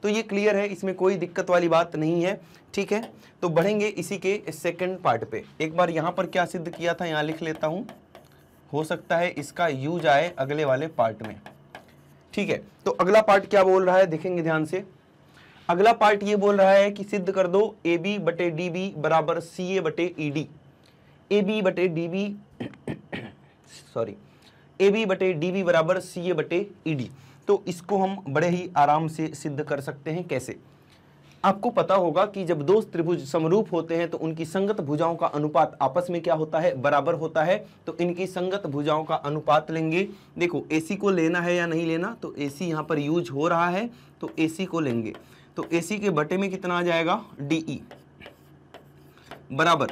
S1: तो ये क्लियर है इसमें कोई दिक्कत वाली बात नहीं है ठीक है तो बढ़ेंगे इसी के सेकंड पार्ट पे एक बार यहाँ पर क्या सिद्ध किया था यहाँ लिख लेता हूँ हो सकता है इसका यूज आए अगले वाले पार्ट में ठीक है तो अगला पार्ट क्या बोल रहा है देखेंगे ध्यान से अगला पार्ट ये बोल रहा है कि सिद्ध कर दो ए बी बटे डी बी बराबर सी ए बटे ई डी ए बी बटे D B sorry A B बटे डी बी बराबर सी ए बटे ई डी तो इसको हम बड़े ही आराम से सिद्ध कर सकते हैं कैसे आपको पता होगा कि जब दो त्रिभुज समरूप होते हैं तो उनकी संगत भुजाओं का अनुपात आपस में क्या होता है बराबर होता है तो इनकी संगत भुजाओं का अनुपात लेंगे देखो एसी को लेना है या नहीं लेना तो एसी यहां पर यूज हो रहा है तो एसी को लेंगे तो ए के बटे में कितना आ जाएगा डी e. बराबर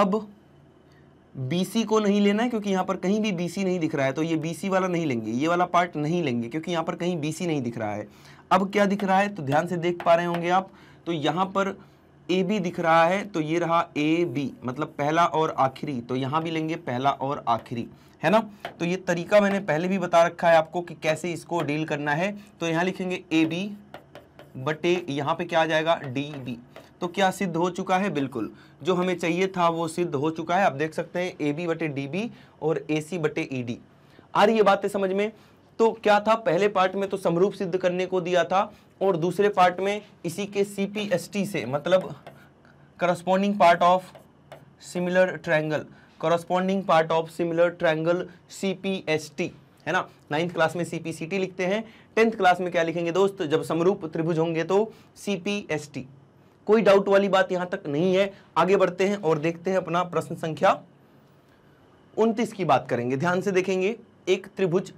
S1: अब बीसी को नहीं लेना है क्योंकि यहां पर कहीं भी बीसी नहीं दिख रहा है तो ये बीसी वाला नहीं लेंगे ये वाला पार्ट नहीं लेंगे क्योंकि यहां पर कहीं बीसी नहीं दिख रहा है अब क्या दिख रहा है तो ध्यान से देख पा रहे होंगे आप तो यहां पर ए बी दिख रहा है तो ये रहा ए बी मतलब पहला और आखिरी तो यहां भी लेंगे पहला और आखिरी है ना तो ये तरीका मैंने पहले भी बता रखा है आपको कि कैसे इसको डील करना है तो यहां लिखेंगे ए बी बटे यहाँ पे क्या आ जाएगा डी बी तो क्या सिद्ध हो चुका है बिल्कुल जो हमें चाहिए था वो सिद्ध हो चुका है आप देख सकते हैं ए बी बटे डी बी और ए सी बटे ई e डी आ रही है बातें समझ में तो क्या था पहले पार्ट में तो समरूप सिद्ध करने को दिया था और दूसरे पार्ट में इसी के सी पी एस टी से मतलब corresponding part of similar triangle corresponding part of similar triangle C P S T है ना नाइन्थ क्लास में सी पी सी टी लिखते हैं टेंथ क्लास में क्या लिखेंगे दोस्त जब समरूप त्रिभुज होंगे तो सीपीएसटी कोई डाउट वाली बात यहां तक नहीं है आगे बढ़ते हैं और देखते हैं अपना प्रश्न संख्या उन्तीस की बात करेंगे ध्यान से देखेंगे एक त्रिभुज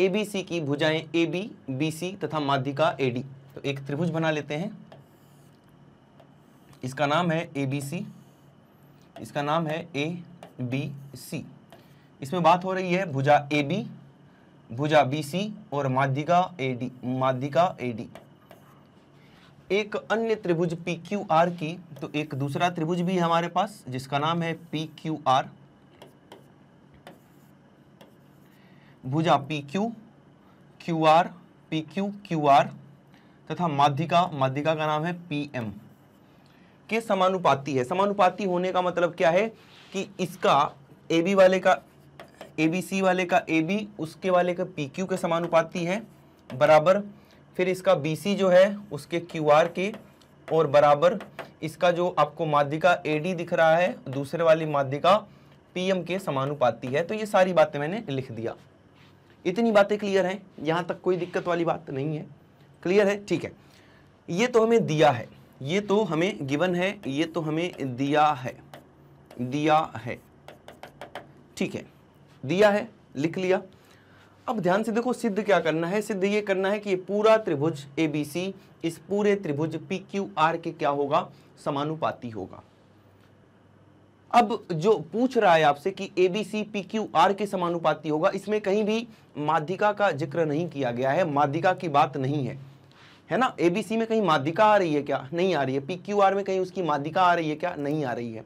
S1: ए बी सी की भुजाएं ए बी बी सी तथा माध्यिका ए डी तो एक त्रिभुज बना लेते हैं इसका नाम है ए बी सी इसका नाम है ए बी सी इसमें बात हो रही है भुजा ए बी भुजा BC और माध्यिका AD माध्यिका AD एक अन्य त्रिभुज PQR की तो एक दूसरा त्रिभुज भी है हमारे पास जिसका नाम है PQR भुजा PQ QR PQ QR तथा माध्यिका माध्यिका का नाम है PM के समानुपाती है समानुपाती होने का मतलब क्या है कि इसका ए बी वाले का ए वाले का ए उसके वाले का पी के समानुपाती है बराबर फिर इसका बी जो है उसके क्यू के और बराबर इसका जो आपको माध्यिका ए दिख रहा है दूसरे वाली माध्यिका एम के समानुपाती है तो ये सारी बातें मैंने लिख दिया इतनी बातें क्लियर हैं यहाँ तक कोई दिक्कत वाली बात नहीं है क्लियर है ठीक है ये तो हमें दिया है ये तो हमें गिवन है ये तो हमें दिया है दिया है ठीक है दिया है लिख लिया अब ध्यान से देखो सिद्ध क्या करना है सिद्ध ये करना है कि ये पूरा त्रिभुज ए बी सी इस पूरे त्रिभुज पी क्यू आर के क्या होगा समानुपाती होगा अब जो पूछ रहा है आपसे कि A B C P Q R के समानुपाती होगा इसमें कहीं भी माध्यिका का जिक्र नहीं किया गया है माध्यिका की बात नहीं है है ना ए बी सी में कहीं माध्यिका आ रही है क्या नहीं आ रही है पी क्यू आर में कहीं उसकी माध्यिका आ रही है क्या नहीं आ रही है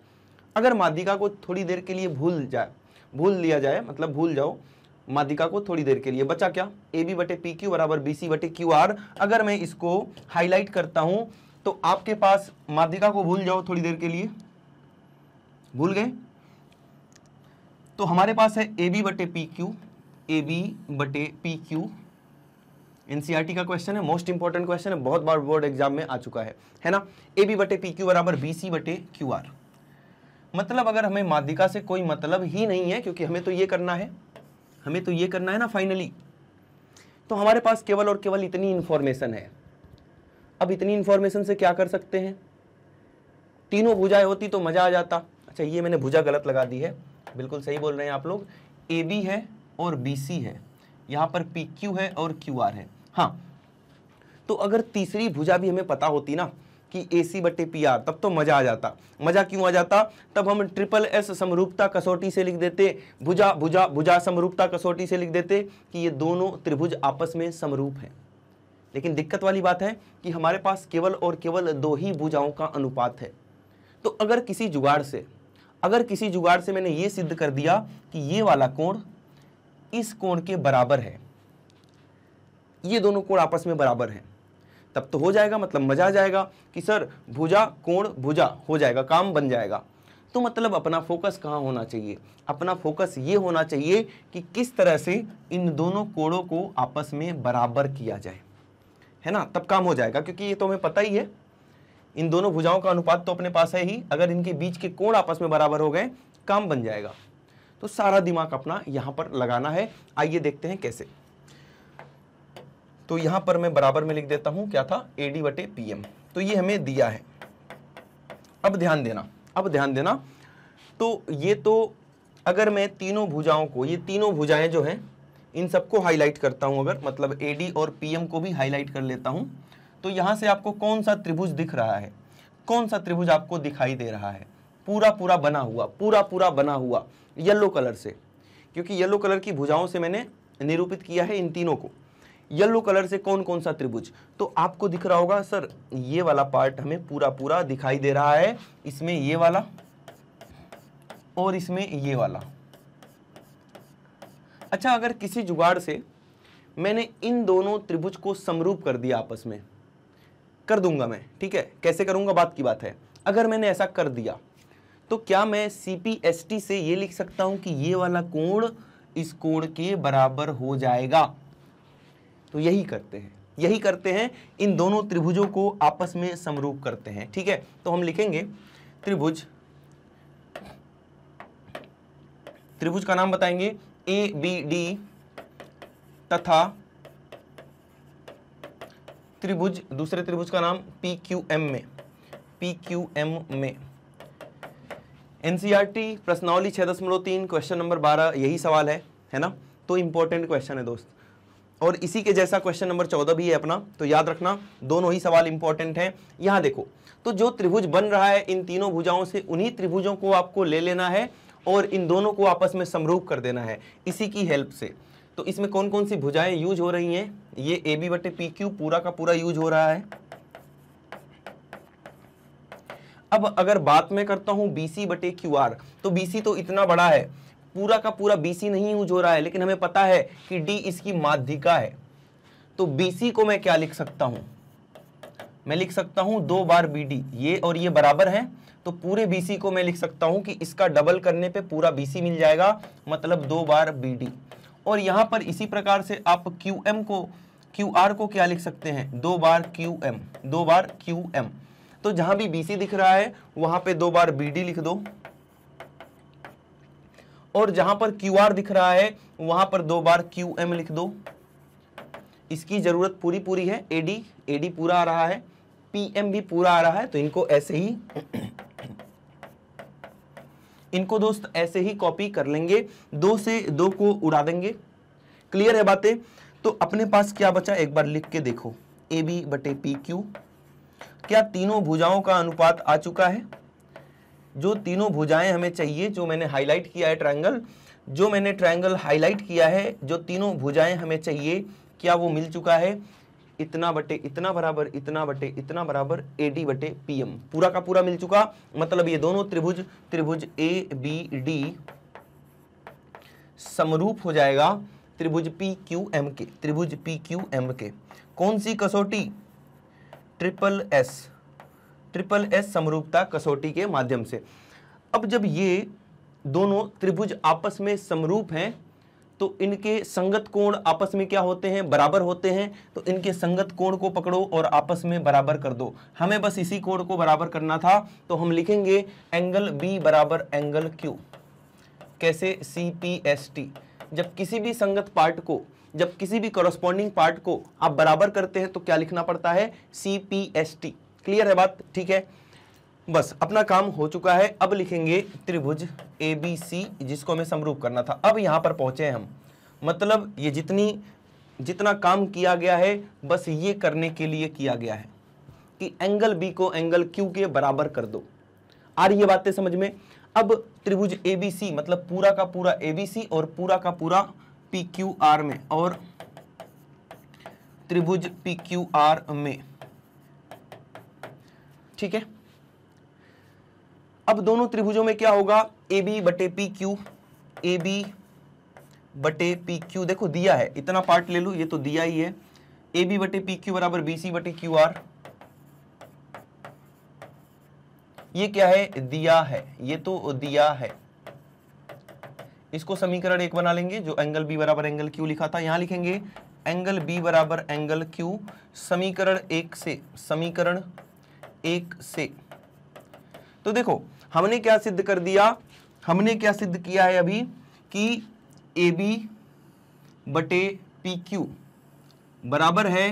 S1: अगर माध्यिका को थोड़ी देर के लिए भूल जाए भूल लिया जाए मतलब भूल जाओ माध्यिका को थोड़ी देर के लिए बचा क्या ए बी बटे पी क्यू बराबर बी सी बटे क्यू आर अगर मैं इसको हाईलाइट करता हूं तो आपके पास माध्यिका को भूल जाओ थोड़ी देर के लिए भूल गए तो हमारे पास है ए बी बटे पी क्यू ए बी बटे पी क्यू एनसीईआरटी का क्वेश्चन है मोस्ट इंपॉर्टेंट क्वेश्चन है बहुत बार बोर्ड एग्जाम में आ चुका है है ना ए बी बटे पी क्यू बराबर बी सी बटे क्यू आर मतलब अगर हमें माध्यिका से कोई मतलब ही नहीं है क्योंकि हमें तो ये करना है हमें तो ये करना है ना फाइनली तो हमारे पास केवल और केवल इतनी इन्फॉर्मेशन है अब इतनी इन्फॉर्मेशन से क्या कर सकते हैं तीनों भुजाएं होती तो मज़ा आ जाता अच्छा ये मैंने भुजा गलत लगा दी है बिल्कुल सही बोल रहे हैं आप लोग ए बी है और बी सी है यहाँ पर पी क्यू है और क्यू आर है हाँ तो अगर तीसरी भुजा भी हमें पता होती ना कि ए सी बटे पी आर तब तो मजा आ जाता मजा क्यों आ जाता तब हम ट्रिपल एस समरूपता कसौटी से लिख देते भुजा भुजा भुजा समरूपता कसौटी से लिख देते कि ये दोनों त्रिभुज आपस में समरूप हैं लेकिन दिक्कत वाली बात है कि हमारे पास केवल और केवल दो ही भुजाओं का अनुपात है तो अगर किसी जुगाड़ से अगर किसी जुगाड़ से मैंने ये सिद्ध कर दिया कि ये वाला कोण इस कोण के बराबर है ये दोनों कोण आपस में बराबर हैं तब तो हो जाएगा मतलब मजा आ जाएगा कि सर भुजा कोण भुजा हो जाएगा काम बन जाएगा तो मतलब अपना फोकस कहाँ होना चाहिए अपना फोकस ये होना चाहिए कि किस तरह से इन दोनों कोणों को आपस में बराबर किया जाए है ना तब काम हो जाएगा क्योंकि ये तो हमें पता ही है इन दोनों भुजाओं का अनुपात तो अपने पास है ही अगर इनके बीच के कोण आपस में बराबर हो गए काम बन जाएगा तो सारा दिमाग अपना यहां पर लगाना है आइए देखते हैं कैसे तो यहाँ पर मैं बराबर में लिख देता हूँ क्या था एडी वटे बटे पी एम तो ये हमें दिया है अब ध्यान देना अब ध्यान देना तो ये तो अगर मैं तीनों भुजाओं को ये तीनों भुजाएं जो हैं इन सबको हाईलाइट करता हूँ अगर मतलब ए डी और पी एम को भी हाईलाइट कर लेता हूँ तो यहाँ से आपको कौन सा त्रिभुज दिख रहा है कौन सा त्रिभुज आपको दिखाई दे रहा है पूरा पूरा बना हुआ पूरा पूरा बना हुआ येलो कलर से क्योंकि येलो कलर की भुजाओं से मैंने निरूपित किया है इन तीनों को येलो कलर से कौन कौन सा त्रिभुज तो आपको दिख रहा होगा सर ये वाला पार्ट हमें पूरा पूरा दिखाई दे रहा है इसमें ये वाला और इसमें ये वाला अच्छा अगर किसी जुगाड़ से मैंने इन दोनों त्रिभुज को समरूप कर दिया आपस में कर दूंगा मैं ठीक है कैसे करूंगा बात की बात है अगर मैंने ऐसा कर दिया तो क्या मैं सी से ये लिख सकता हूं कि ये वाला कोण इस कोण के बराबर हो जाएगा तो यही करते हैं यही करते हैं इन दोनों त्रिभुजों को आपस में समरूप करते हैं ठीक है तो हम लिखेंगे त्रिभुज त्रिभुज का नाम बताएंगे ए बी डी तथा त्रिभुज दूसरे त्रिभुज का नाम पी क्यू एम में पी क्यू एम में एनसीईआरटी e प्रश्नावली छह दशमलव तीन क्वेश्चन नंबर बारह यही सवाल है है ना तो इंपॉर्टेंट क्वेश्चन है दोस्त और इसी के जैसा क्वेश्चन नंबर चौदह भी है अपना तो याद रखना दोनों ही सवाल इंपॉर्टेंट हैं यहां देखो तो जो त्रिभुज बन रहा है इन तीनों भुजाओं से उन्हीं त्रिभुजों को आपको ले लेना है और इन दोनों को आपस में समरूप कर देना है इसी की हेल्प से तो इसमें कौन कौन सी भुजाएं यूज हो रही हैं ये ए बी बटे पी क्यू पूरा का पूरा यूज हो रहा है अब अगर बात मैं करता हूं बी सी बटे क्यू आर तो बी सी तो इतना बड़ा है पूरा का पूरा बीसी नहीं यूज हो रहा है लेकिन हमें पता है कि डी इसकी माध्यिका है तो बीसी को मैं क्या लिख सकता हूं मैं लिख सकता हूं दो बार बी डी ये और ये बराबर है तो पूरे बीसी को मैं लिख सकता हूं कि इसका डबल करने पे पूरा बीसी मिल जाएगा मतलब दो बार बी डी और यहाँ पर इसी प्रकार से आप क्यू एम को क्यू आर को क्या लिख सकते हैं दो बार क्यू एम दो बार क्यू एम तो जहाँ भी बी सी दिख रहा है वहाँ पे दो बार बी डी लिख दो और जहां पर क्यू आर दिख रहा है वहां पर दो बार क्यू एम लिख दो इसकी जरूरत पूरी पूरी है एडी एडी पूरा आ रहा है पीएम भी पूरा आ रहा है तो इनको ऐसे ही इनको दोस्त ऐसे ही कॉपी कर लेंगे दो से दो को उड़ा देंगे क्लियर है बातें तो अपने पास क्या बचा एक बार लिख के देखो ए बी बटे पी क्यू क्या तीनों भुजाओं का अनुपात आ चुका है जो तीनों भुजाएं हमें चाहिए जो मैंने हाईलाइट किया है ट्राइंगल जो मैंने ट्राइंगल हाईलाइट किया है जो तीनों भुजाएं हमें चाहिए क्या वो मिल चुका है इतना बटे इतना बराबर इतना बटे इतना बराबर ए डी बटे पी एम पूरा का पूरा मिल चुका मतलब ये दोनों त्रिभुज त्रिभुज ए बी डी समरूप हो जाएगा त्रिभुज पी क्यू एम के त्रिभुज पी क्यू एम के कौन सी कसौटी ट्रिपल एस ट्रिपल एस समरूपता कसौटी के माध्यम से अब जब ये दोनों त्रिभुज आपस में समरूप हैं तो इनके संगत कोण आपस में क्या होते हैं बराबर होते हैं तो इनके संगत कोण को पकड़ो और आपस में बराबर कर दो हमें बस इसी कोण को बराबर करना था तो हम लिखेंगे एंगल बी बराबर एंगल क्यू कैसे सी पी एस टी जब किसी भी संगत पार्ट को जब किसी भी कॉरस्पॉन्डिंग पार्ट को आप बराबर करते हैं तो क्या लिखना पड़ता है C P S T clear है बात ठीक है बस अपना काम हो चुका है अब लिखेंगे त्रिभुज ए बी सी जिसको हमें समरूप करना था अब यहां पर पहुंचे हैं हम मतलब ये जितनी जितना काम किया गया है बस ये करने के लिए किया गया है कि एंगल बी को एंगल क्यू के बराबर कर दो आ रही है बातें समझ में अब त्रिभुज ए बी सी मतलब पूरा का पूरा ए बी सी और पूरा का पूरा पी क्यू आर में और त्रिभुज पी क्यू आर में ठीक है अब दोनों त्रिभुजों में क्या होगा ए बी बटे पी क्यू ए बी बटे पी क्यू देखो दिया है इतना पार्ट ले लो ये तो दिया ही है ए बी बटे पी क्यू बराबर बी सी बटे क्यू आर ये क्या है दिया है ये तो दिया है इसको समीकरण एक बना लेंगे जो एंगल बी बराबर एंगल क्यू लिखा था यहां लिखेंगे एंगल बी बराबर एंगल क्यू समीकरण एक से समीकरण एक से तो देखो हमने क्या सिद्ध कर दिया हमने क्या सिद्ध किया है अभी कि ए बी बटे पी क्यू बराबर है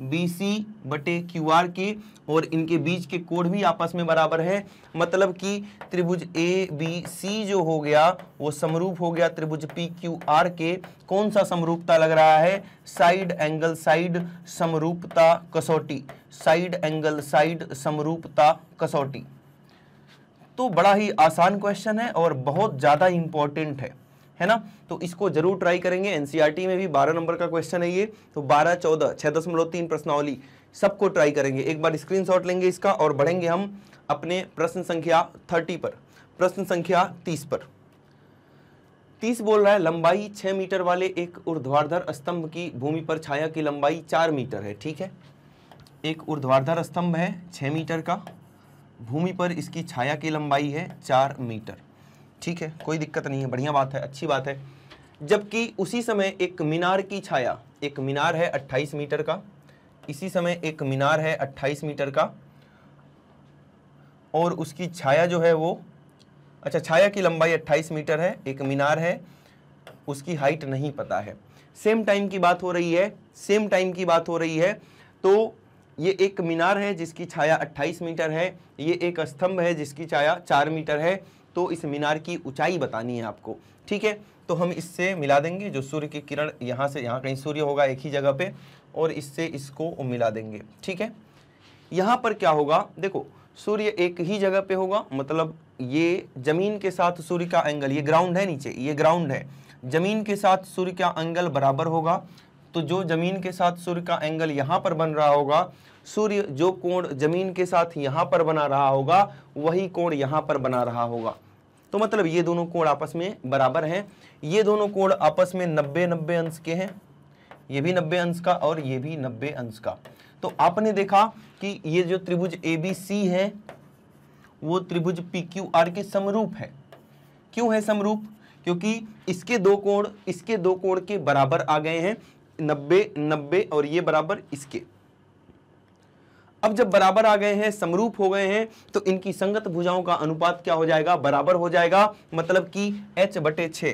S1: बी सी बटे क्यू आर के और इनके बीच के कोड भी आपस में बराबर है मतलब कि त्रिभुज ए बी सी जो हो गया वो समरूप हो गया त्रिभुज पी क्यू आर के कौन सा समरूपता लग रहा है साइड एंगल साइड समरूपता कसौटी साइड एंगल साइड समरूपता कसौटी तो बड़ा ही आसान क्वेश्चन है और बहुत ज़्यादा इंपॉर्टेंट है है ना तो इसको जरूर ट्राई करेंगे एनसीईआरटी e में भी बारह नंबर का क्वेश्चन है ये तो बारह चौदह छः दशमलव तीन प्रश्नावली सबको ट्राई करेंगे एक बार शॉट लेंगे इसका और बढ़ेंगे हम अपने प्रश्न संख्या थर्टी पर प्रश्न संख्या तीस पर तीस बोल रहा है लंबाई छः मीटर वाले एक ऊर्ध्वाधर स्तंभ की भूमि पर छाया की लंबाई चार मीटर है ठीक है एक ऊर्ध्वाधर स्तंभ है छः मीटर का भूमि पर इसकी छाया की लंबाई है चार मीटर ठीक है कोई दिक्कत नहीं है बढ़िया बात है अच्छी बात है जबकि उसी समय एक मीनार की छाया एक मीनार है 28 मीटर का इसी समय एक मीनार है 28 मीटर का और उसकी छाया जो है वो अच्छा छाया की लंबाई 28 मीटर है एक मीनार है उसकी हाइट नहीं पता है सेम टाइम की बात हो रही है सेम टाइम की बात हो रही है तो ये एक मीनार है जिसकी छाया 28 मीटर है ये एक स्तंभ है जिसकी छाया 4 मीटर है तो इस मीनार की ऊंचाई बतानी है आपको ठीक है तो हम इससे मिला देंगे जो सूर्य की किरण यहाँ से यहाँ कहीं सूर्य होगा एक ही जगह पे और इससे इसको मिला देंगे ठीक है यहाँ पर क्या होगा देखो सूर्य एक ही जगह पे होगा मतलब ये जमीन के साथ सूर्य का एंगल ये ग्राउंड है नीचे ये ग्राउंड है जमीन के साथ सूर्य का एंगल बराबर होगा तो जो जमीन के साथ सूर्य का एंगल यहाँ पर बन रहा होगा सूर्य जो कोण जमीन के साथ यहां पर बना रहा होगा वही कोण यहां पर बना रहा होगा तो मतलब ये दोनों कोण आपस में बराबर हैं ये दोनों कोण आपस में नब्बे नब्बे अंश के हैं ये भी नब्बे अंश का और ये भी नब्बे अंश का तो आपने देखा कि ये जो त्रिभुज ए बी सी है वो त्रिभुज पी क्यू आर के समरूप है क्यों है समरूप क्योंकि इसके दो कोण इसके दो कोण के बराबर आ गए हैं नब्बे नब्बे और ये बराबर इसके अब जब बराबर आ गए हैं समरूप हो गए हैं तो इनकी संगत भुजाओं का अनुपात क्या हो जाएगा बराबर हो जाएगा मतलब कि एच बटे छ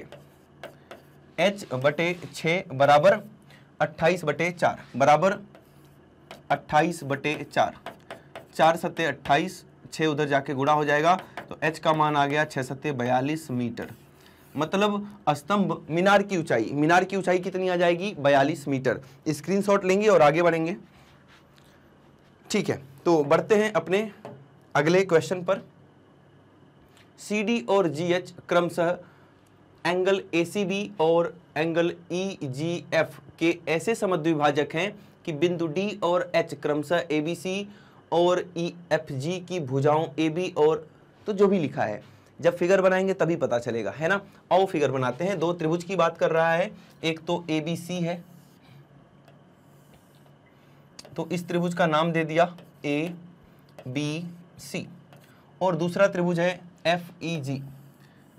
S1: एच बटे छ बराबर अट्ठाईस बटे चार बराबर अट्ठाईस बटे चार चार सत्य अट्ठाईस छ उधर जाके गुड़ा हो जाएगा तो एच का मान आ गया छ सत्य बयालीस मीटर मतलब स्तंभ मीनार की ऊंचाई मीनार की ऊंचाई कितनी आ जाएगी बयालीस मीटर स्क्रीनशॉट लेंगे और आगे बढ़ेंगे ठीक है तो बढ़ते हैं अपने अगले क्वेश्चन पर सी डी और जी एच क्रमशः एंगल ए सी बी और एंगल ई e, के ऐसे समद्विभाजक हैं कि बिंदु डी और एच क्रमशः ए और ई एफ जी की भुजाओं ए बी और तो जो भी लिखा है जब फिगर बनाएंगे तभी पता चलेगा है ना आओ फिगर बनाते हैं दो त्रिभुज की बात कर रहा है एक तो ए बी सी है तो इस त्रिभुज का नाम दे दिया ए बी सी और दूसरा त्रिभुज है एफ ई जी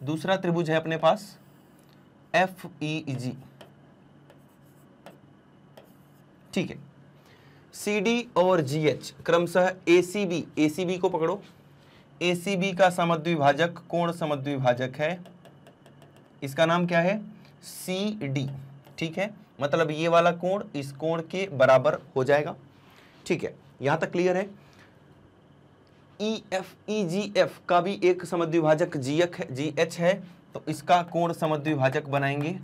S1: दूसरा त्रिभुज है अपने पास एफ ई जी ठीक है सी डी और जी एच क्रमशः ए सी बी ए सी बी को पकड़ो ए सी बी का समद्विभाजक कोण समद्विभाजक है इसका नाम क्या है सी डी ठीक है मतलब ये वाला कोण इस कोण के बराबर हो जाएगा ठीक है यहां तक क्लियर है ई एफ ई जी एफ का भी एक समद्विभाजक जी एच जी एच है तो इसका कोण समद्विभाजक बनाएंगे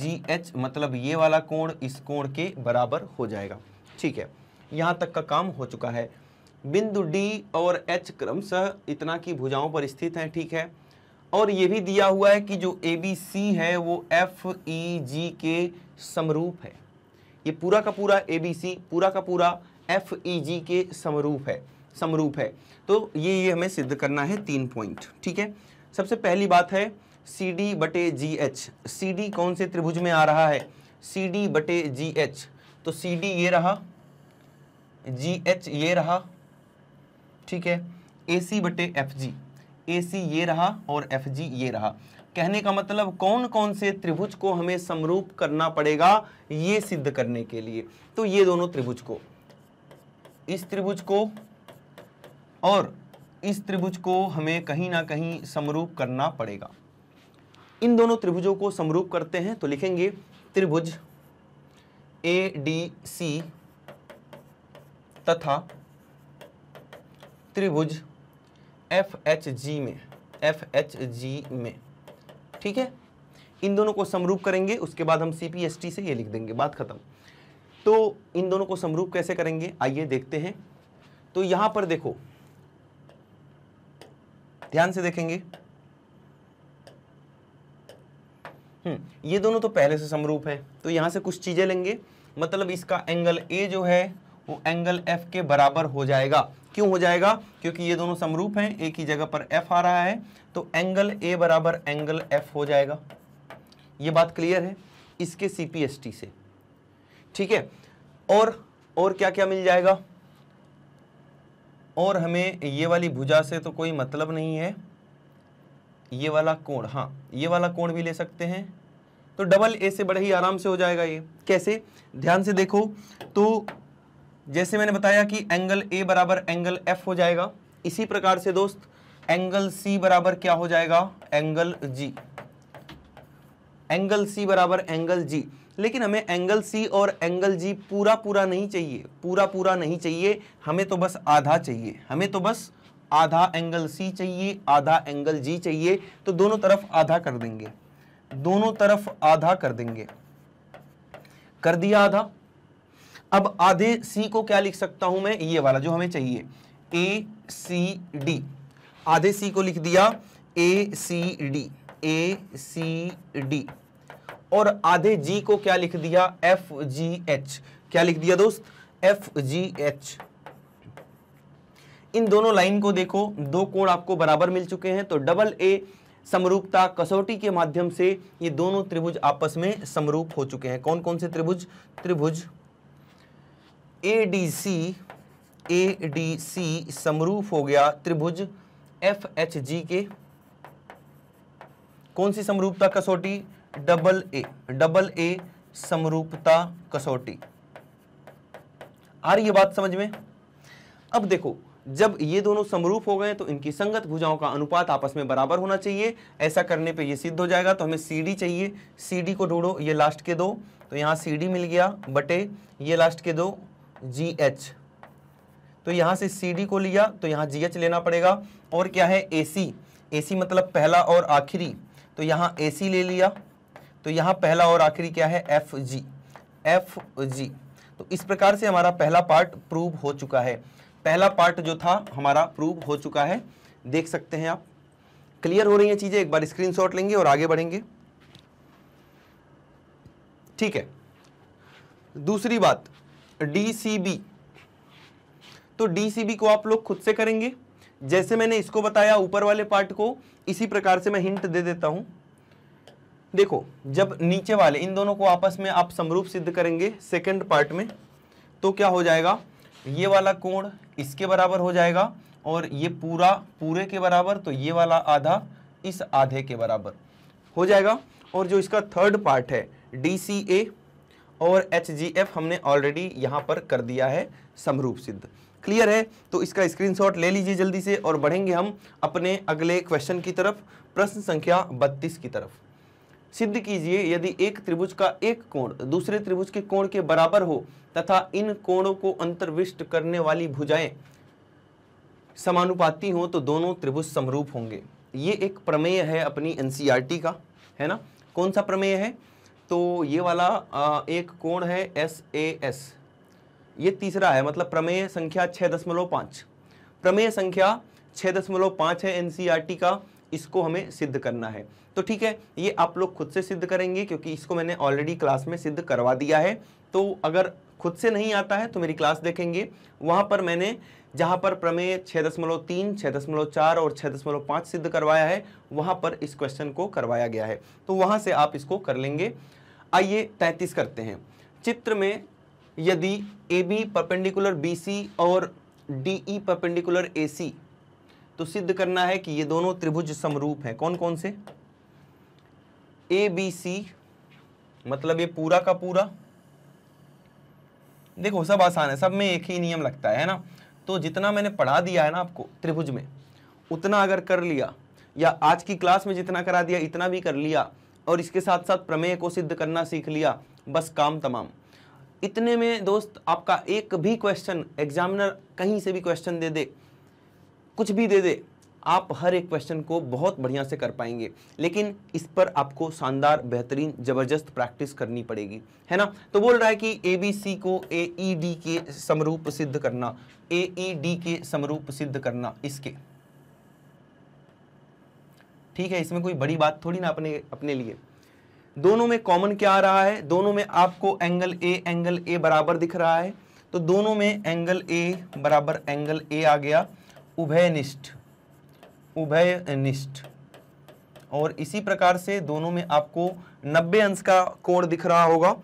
S1: जी एच मतलब ये वाला कोण इस कोण के बराबर हो जाएगा ठीक है यहां तक का काम हो चुका है बिंदु डी और एच क्रमशः इतना की भुजाओं पर स्थित है ठीक है और यह भी दिया हुआ है कि जो ए बी सी है वो एफ ई जी के समरूप है ये पूरा का पूरा ए बी सी पूरा का पूरा एफ ई जी के समरूप है समरूप है तो ये ये हमें सिद्ध करना है तीन पॉइंट ठीक है सबसे पहली बात है सी डी बटे जी एच सी डी कौन से त्रिभुज में आ रहा है सी डी बटे जी एच तो सी डी ये रहा जी एच ये रहा ठीक है ए सी बटे एफ जी ए सी ये रहा और एफ जी ये रहा कहने का मतलब कौन कौन से त्रिभुज को हमें समरूप करना पड़ेगा ये सिद्ध करने के लिए तो ये दोनों त्रिभुज को इस त्रिभुज को और इस त्रिभुज को हमें कहीं ना कहीं समरूप करना पड़ेगा इन दोनों त्रिभुजों को समरूप करते हैं तो लिखेंगे त्रिभुज ए डी सी तथा त्रिभुज एफ एच जी में एफ एच जी में ठीक है इन दोनों को समरूप करेंगे उसके बाद हम सी से ये लिख देंगे बात खत्म तो इन दोनों को समरूप कैसे करेंगे आइए देखते हैं तो यहां पर देखो ध्यान से देखेंगे हम्म ये दोनों तो पहले से समरूप है तो यहां से कुछ चीज़ें लेंगे मतलब इसका एंगल ए जो है वो एंगल एफ के बराबर हो जाएगा क्यों हो जाएगा क्योंकि ये दोनों समरूप हैं एक ही जगह पर एफ आ रहा है तो एंगल ए बराबर एंगल एफ हो जाएगा ये बात क्लियर है इसके सीपीएसटी से ठीक है और और क्या क्या मिल जाएगा और हमें ये वाली भुजा से तो कोई मतलब नहीं है ये वाला कोण हाँ ये वाला कोण भी ले सकते हैं तो डबल ए से बड़े ही आराम से हो जाएगा ये कैसे ध्यान से देखो तो जैसे मैंने बताया कि एंगल ए बराबर एंगल एफ हो जाएगा इसी प्रकार से दोस्त एंगल सी बराबर क्या हो जाएगा एंगल जी एंगल सी बराबर एंगल जी लेकिन हमें एंगल सी और एंगल जी पूरा पूरा नहीं चाहिए पूरा पूरा नहीं चाहिए हमें तो बस आधा चाहिए हमें तो बस आधा एंगल सी चाहिए आधा एंगल जी चाहिए तो दोनों तरफ आधा कर देंगे दोनों तरफ आधा कर देंगे कर दिया आधा अब आधे सी को क्या लिख सकता हूं मैं ये वाला जो हमें चाहिए ए सी डी आधे सी को लिख दिया ए C D A C D और आधे जी को क्या लिख दिया एफ जी एच क्या लिख दिया दोस्त एफ जी एच इन दोनों लाइन को देखो दो कोण आपको बराबर मिल चुके हैं तो डबल ए समरूपता कसौटी के माध्यम से ये दोनों त्रिभुज आपस में समरूप हो चुके हैं कौन कौन से त्रिभुज त्रिभुज A D C A D C समरूप हो गया त्रिभुज एफ एच जी के कौन सी समरूपता कसौटी डबल ए डबल ए समरूपता कसौटी आ रही है बात समझ में अब देखो जब ये दोनों समरूप हो गए तो इनकी संगत भुजाओं का अनुपात आपस में बराबर होना चाहिए ऐसा करने पे ये सिद्ध हो जाएगा तो हमें सी चाहिए सी को ढूंढो ये लास्ट के दो तो यहाँ सी मिल गया बटे ये लास्ट के दो जी एच तो यहाँ से सी डी को लिया तो यहाँ जी एच लेना पड़ेगा और क्या है ए सी ए सी मतलब पहला और आखिरी तो यहाँ ए सी ले लिया तो यहाँ पहला और आखिरी क्या है एफ जी एफ जी तो इस प्रकार से हमारा पहला पार्ट प्रूव हो चुका है पहला पार्ट जो था हमारा प्रूव हो चुका है देख सकते हैं आप क्लियर हो रही हैं चीज़ें एक बार स्क्रीनशॉट लेंगे और आगे बढ़ेंगे ठीक है दूसरी बात डीसीबी तो डीसीबी को आप लोग खुद से करेंगे जैसे मैंने इसको बताया ऊपर वाले पार्ट को इसी प्रकार से मैं हिंट दे देता हूं देखो जब नीचे वाले इन दोनों को आपस में आप समरूप सिद्ध करेंगे सेकंड पार्ट में तो क्या हो जाएगा ये वाला कोण इसके बराबर हो जाएगा और ये पूरा पूरे के बराबर तो ये वाला आधा इस आधे के बराबर हो जाएगा और जो इसका थर्ड पार्ट है डी सी ए और एच जी एफ हमने ऑलरेडी यहाँ पर कर दिया है समरूप सिद्ध क्लियर है तो इसका स्क्रीनशॉट ले लीजिए जल्दी से और बढ़ेंगे हम अपने अगले क्वेश्चन की तरफ प्रश्न संख्या बत्तीस की तरफ सिद्ध कीजिए यदि एक त्रिभुज का एक कोण दूसरे त्रिभुज के कोण के बराबर हो तथा इन कोणों को अंतर्विष्ट करने वाली भुजाएं समानुपाती हो तो दोनों त्रिभुज समरूप होंगे ये एक प्रमेय है अपनी एनसीईआरटी e का है ना कौन सा प्रमेय है तो ये वाला एक कोण है एस ए एस ये तीसरा है मतलब प्रमेय संख्या छः दशमलव पाँच प्रमेय संख्या छः दशमलव पाँच है एनसीईआरटी e का इसको हमें सिद्ध करना है तो ठीक है ये आप लोग खुद से सिद्ध करेंगे क्योंकि इसको मैंने ऑलरेडी क्लास में सिद्ध करवा दिया है तो अगर खुद से नहीं आता है तो मेरी क्लास देखेंगे वहाँ पर मैंने जहाँ पर प्रमेय छः दशमलव तीन छः दशमलव चार और छः दशमलव पाँच सिद्ध करवाया है वहाँ पर इस क्वेश्चन को करवाया गया है तो वहाँ से आप इसको कर लेंगे आइए तैतीस करते हैं चित्र में यदि A B perpendicular B C और डी ई परपेंडिकुलर ए सी तो सिद्ध करना है कि ये दोनों त्रिभुज समरूप हैं कौन कौन से ए बी सी मतलब ये पूरा का पूरा देखो सब आसान है सब में एक ही नियम लगता है ना तो जितना मैंने पढ़ा दिया है ना आपको त्रिभुज में उतना अगर कर लिया या आज की क्लास में जितना करा दिया इतना भी कर लिया और इसके साथ साथ प्रमेय को सिद्ध करना सीख लिया बस काम तमाम इतने में दोस्त आपका एक भी क्वेश्चन एग्जामिनर कहीं से भी क्वेश्चन दे दे कुछ भी दे दे आप हर एक क्वेश्चन को बहुत बढ़िया से कर पाएंगे लेकिन इस पर आपको शानदार बेहतरीन ज़बरदस्त प्रैक्टिस करनी पड़ेगी है ना तो बोल रहा है कि ए बी सी को ए ई डी के समरूप सिद्ध करना ए ई डी के समरूप सिद्ध करना इसके ठीक है इसमें कोई बड़ी बात थोड़ी ना अपने अपने लिए दोनों में कॉमन क्या आ रहा है दोनों में आपको एंगल ए एंगल ए बराबर दिख रहा है तो दोनों में एंगल ए बराबर एंगल ए आ गया उभयनिष्ठ उभयनिष्ठ और इसी प्रकार से दोनों में आपको 90 अंश का कोण दिख रहा होगा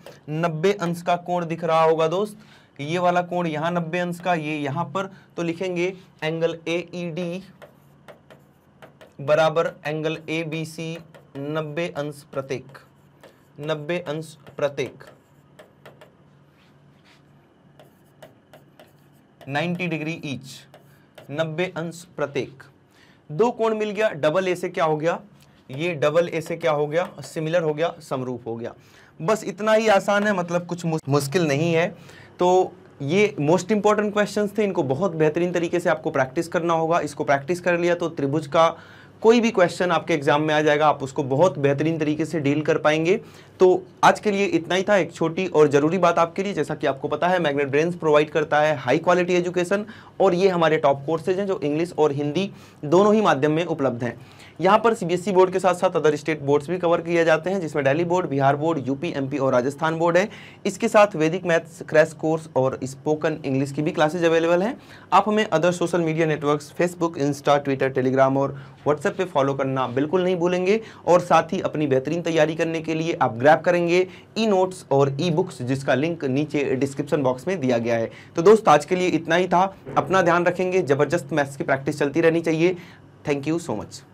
S1: 90 अंश का कोण दिख रहा होगा दोस्त ये वाला कोण यहाँ 90 अंश का ये यहाँ पर तो लिखेंगे एंगल ए ई डी बराबर एंगल ए बी सी नब्बे अंश प्रत्येक नब्बे अंश प्रत्येक 90 डिग्री ईच 90 अंश प्रत्येक दो कोण मिल गया डबल ए से क्या हो गया ये डबल ए से क्या हो गया सिमिलर हो गया समरूप हो गया बस इतना ही आसान है मतलब कुछ मुश्किल नहीं है तो ये मोस्ट इंपॉर्टेंट क्वेश्चंस थे इनको बहुत बेहतरीन तरीके से आपको प्रैक्टिस करना होगा इसको प्रैक्टिस कर लिया तो त्रिभुज का कोई भी क्वेश्चन आपके एग्जाम में आ जाएगा आप उसको बहुत बेहतरीन तरीके से डील कर पाएंगे तो आज के लिए इतना ही था एक छोटी और ज़रूरी बात आपके लिए जैसा कि आपको पता है मैग्नेट ब्रेन्स प्रोवाइड करता है हाई क्वालिटी एजुकेशन और ये हमारे टॉप कोर्सेज हैं जो इंग्लिश और हिंदी दोनों ही माध्यम में उपलब्ध हैं यहाँ पर सीबीएसई बोर्ड e के साथ साथ अदर स्टेट बोर्ड्स भी कवर किए जाते हैं जिसमें Delhi board Bihar board UP MP और राजस्थान बोर्ड है इसके साथ वैदिक मैथ्स क्रैश कोर्स और स्पोकन इंग्लिश की भी क्लासेज अवेलेबल हैं आप हमें other social media networks Facebook Insta Twitter Telegram और व्हाट्सएप पर फॉलो करना बिल्कुल नहीं भूलेंगे और साथ ही अपनी बेहतरीन तैयारी करने के लिए आप ग्रैप करेंगे ई नोट्स और ई बुक्स जिसका लिंक नीचे डिस्क्रिप्शन बॉक्स में दिया गया है तो दोस्त आज के लिए इतना ही था अपना ध्यान रखेंगे ज़बरदस्त मैथ्स की प्रैक्टिस चलती रहनी चाहिए थैंक यू सो मच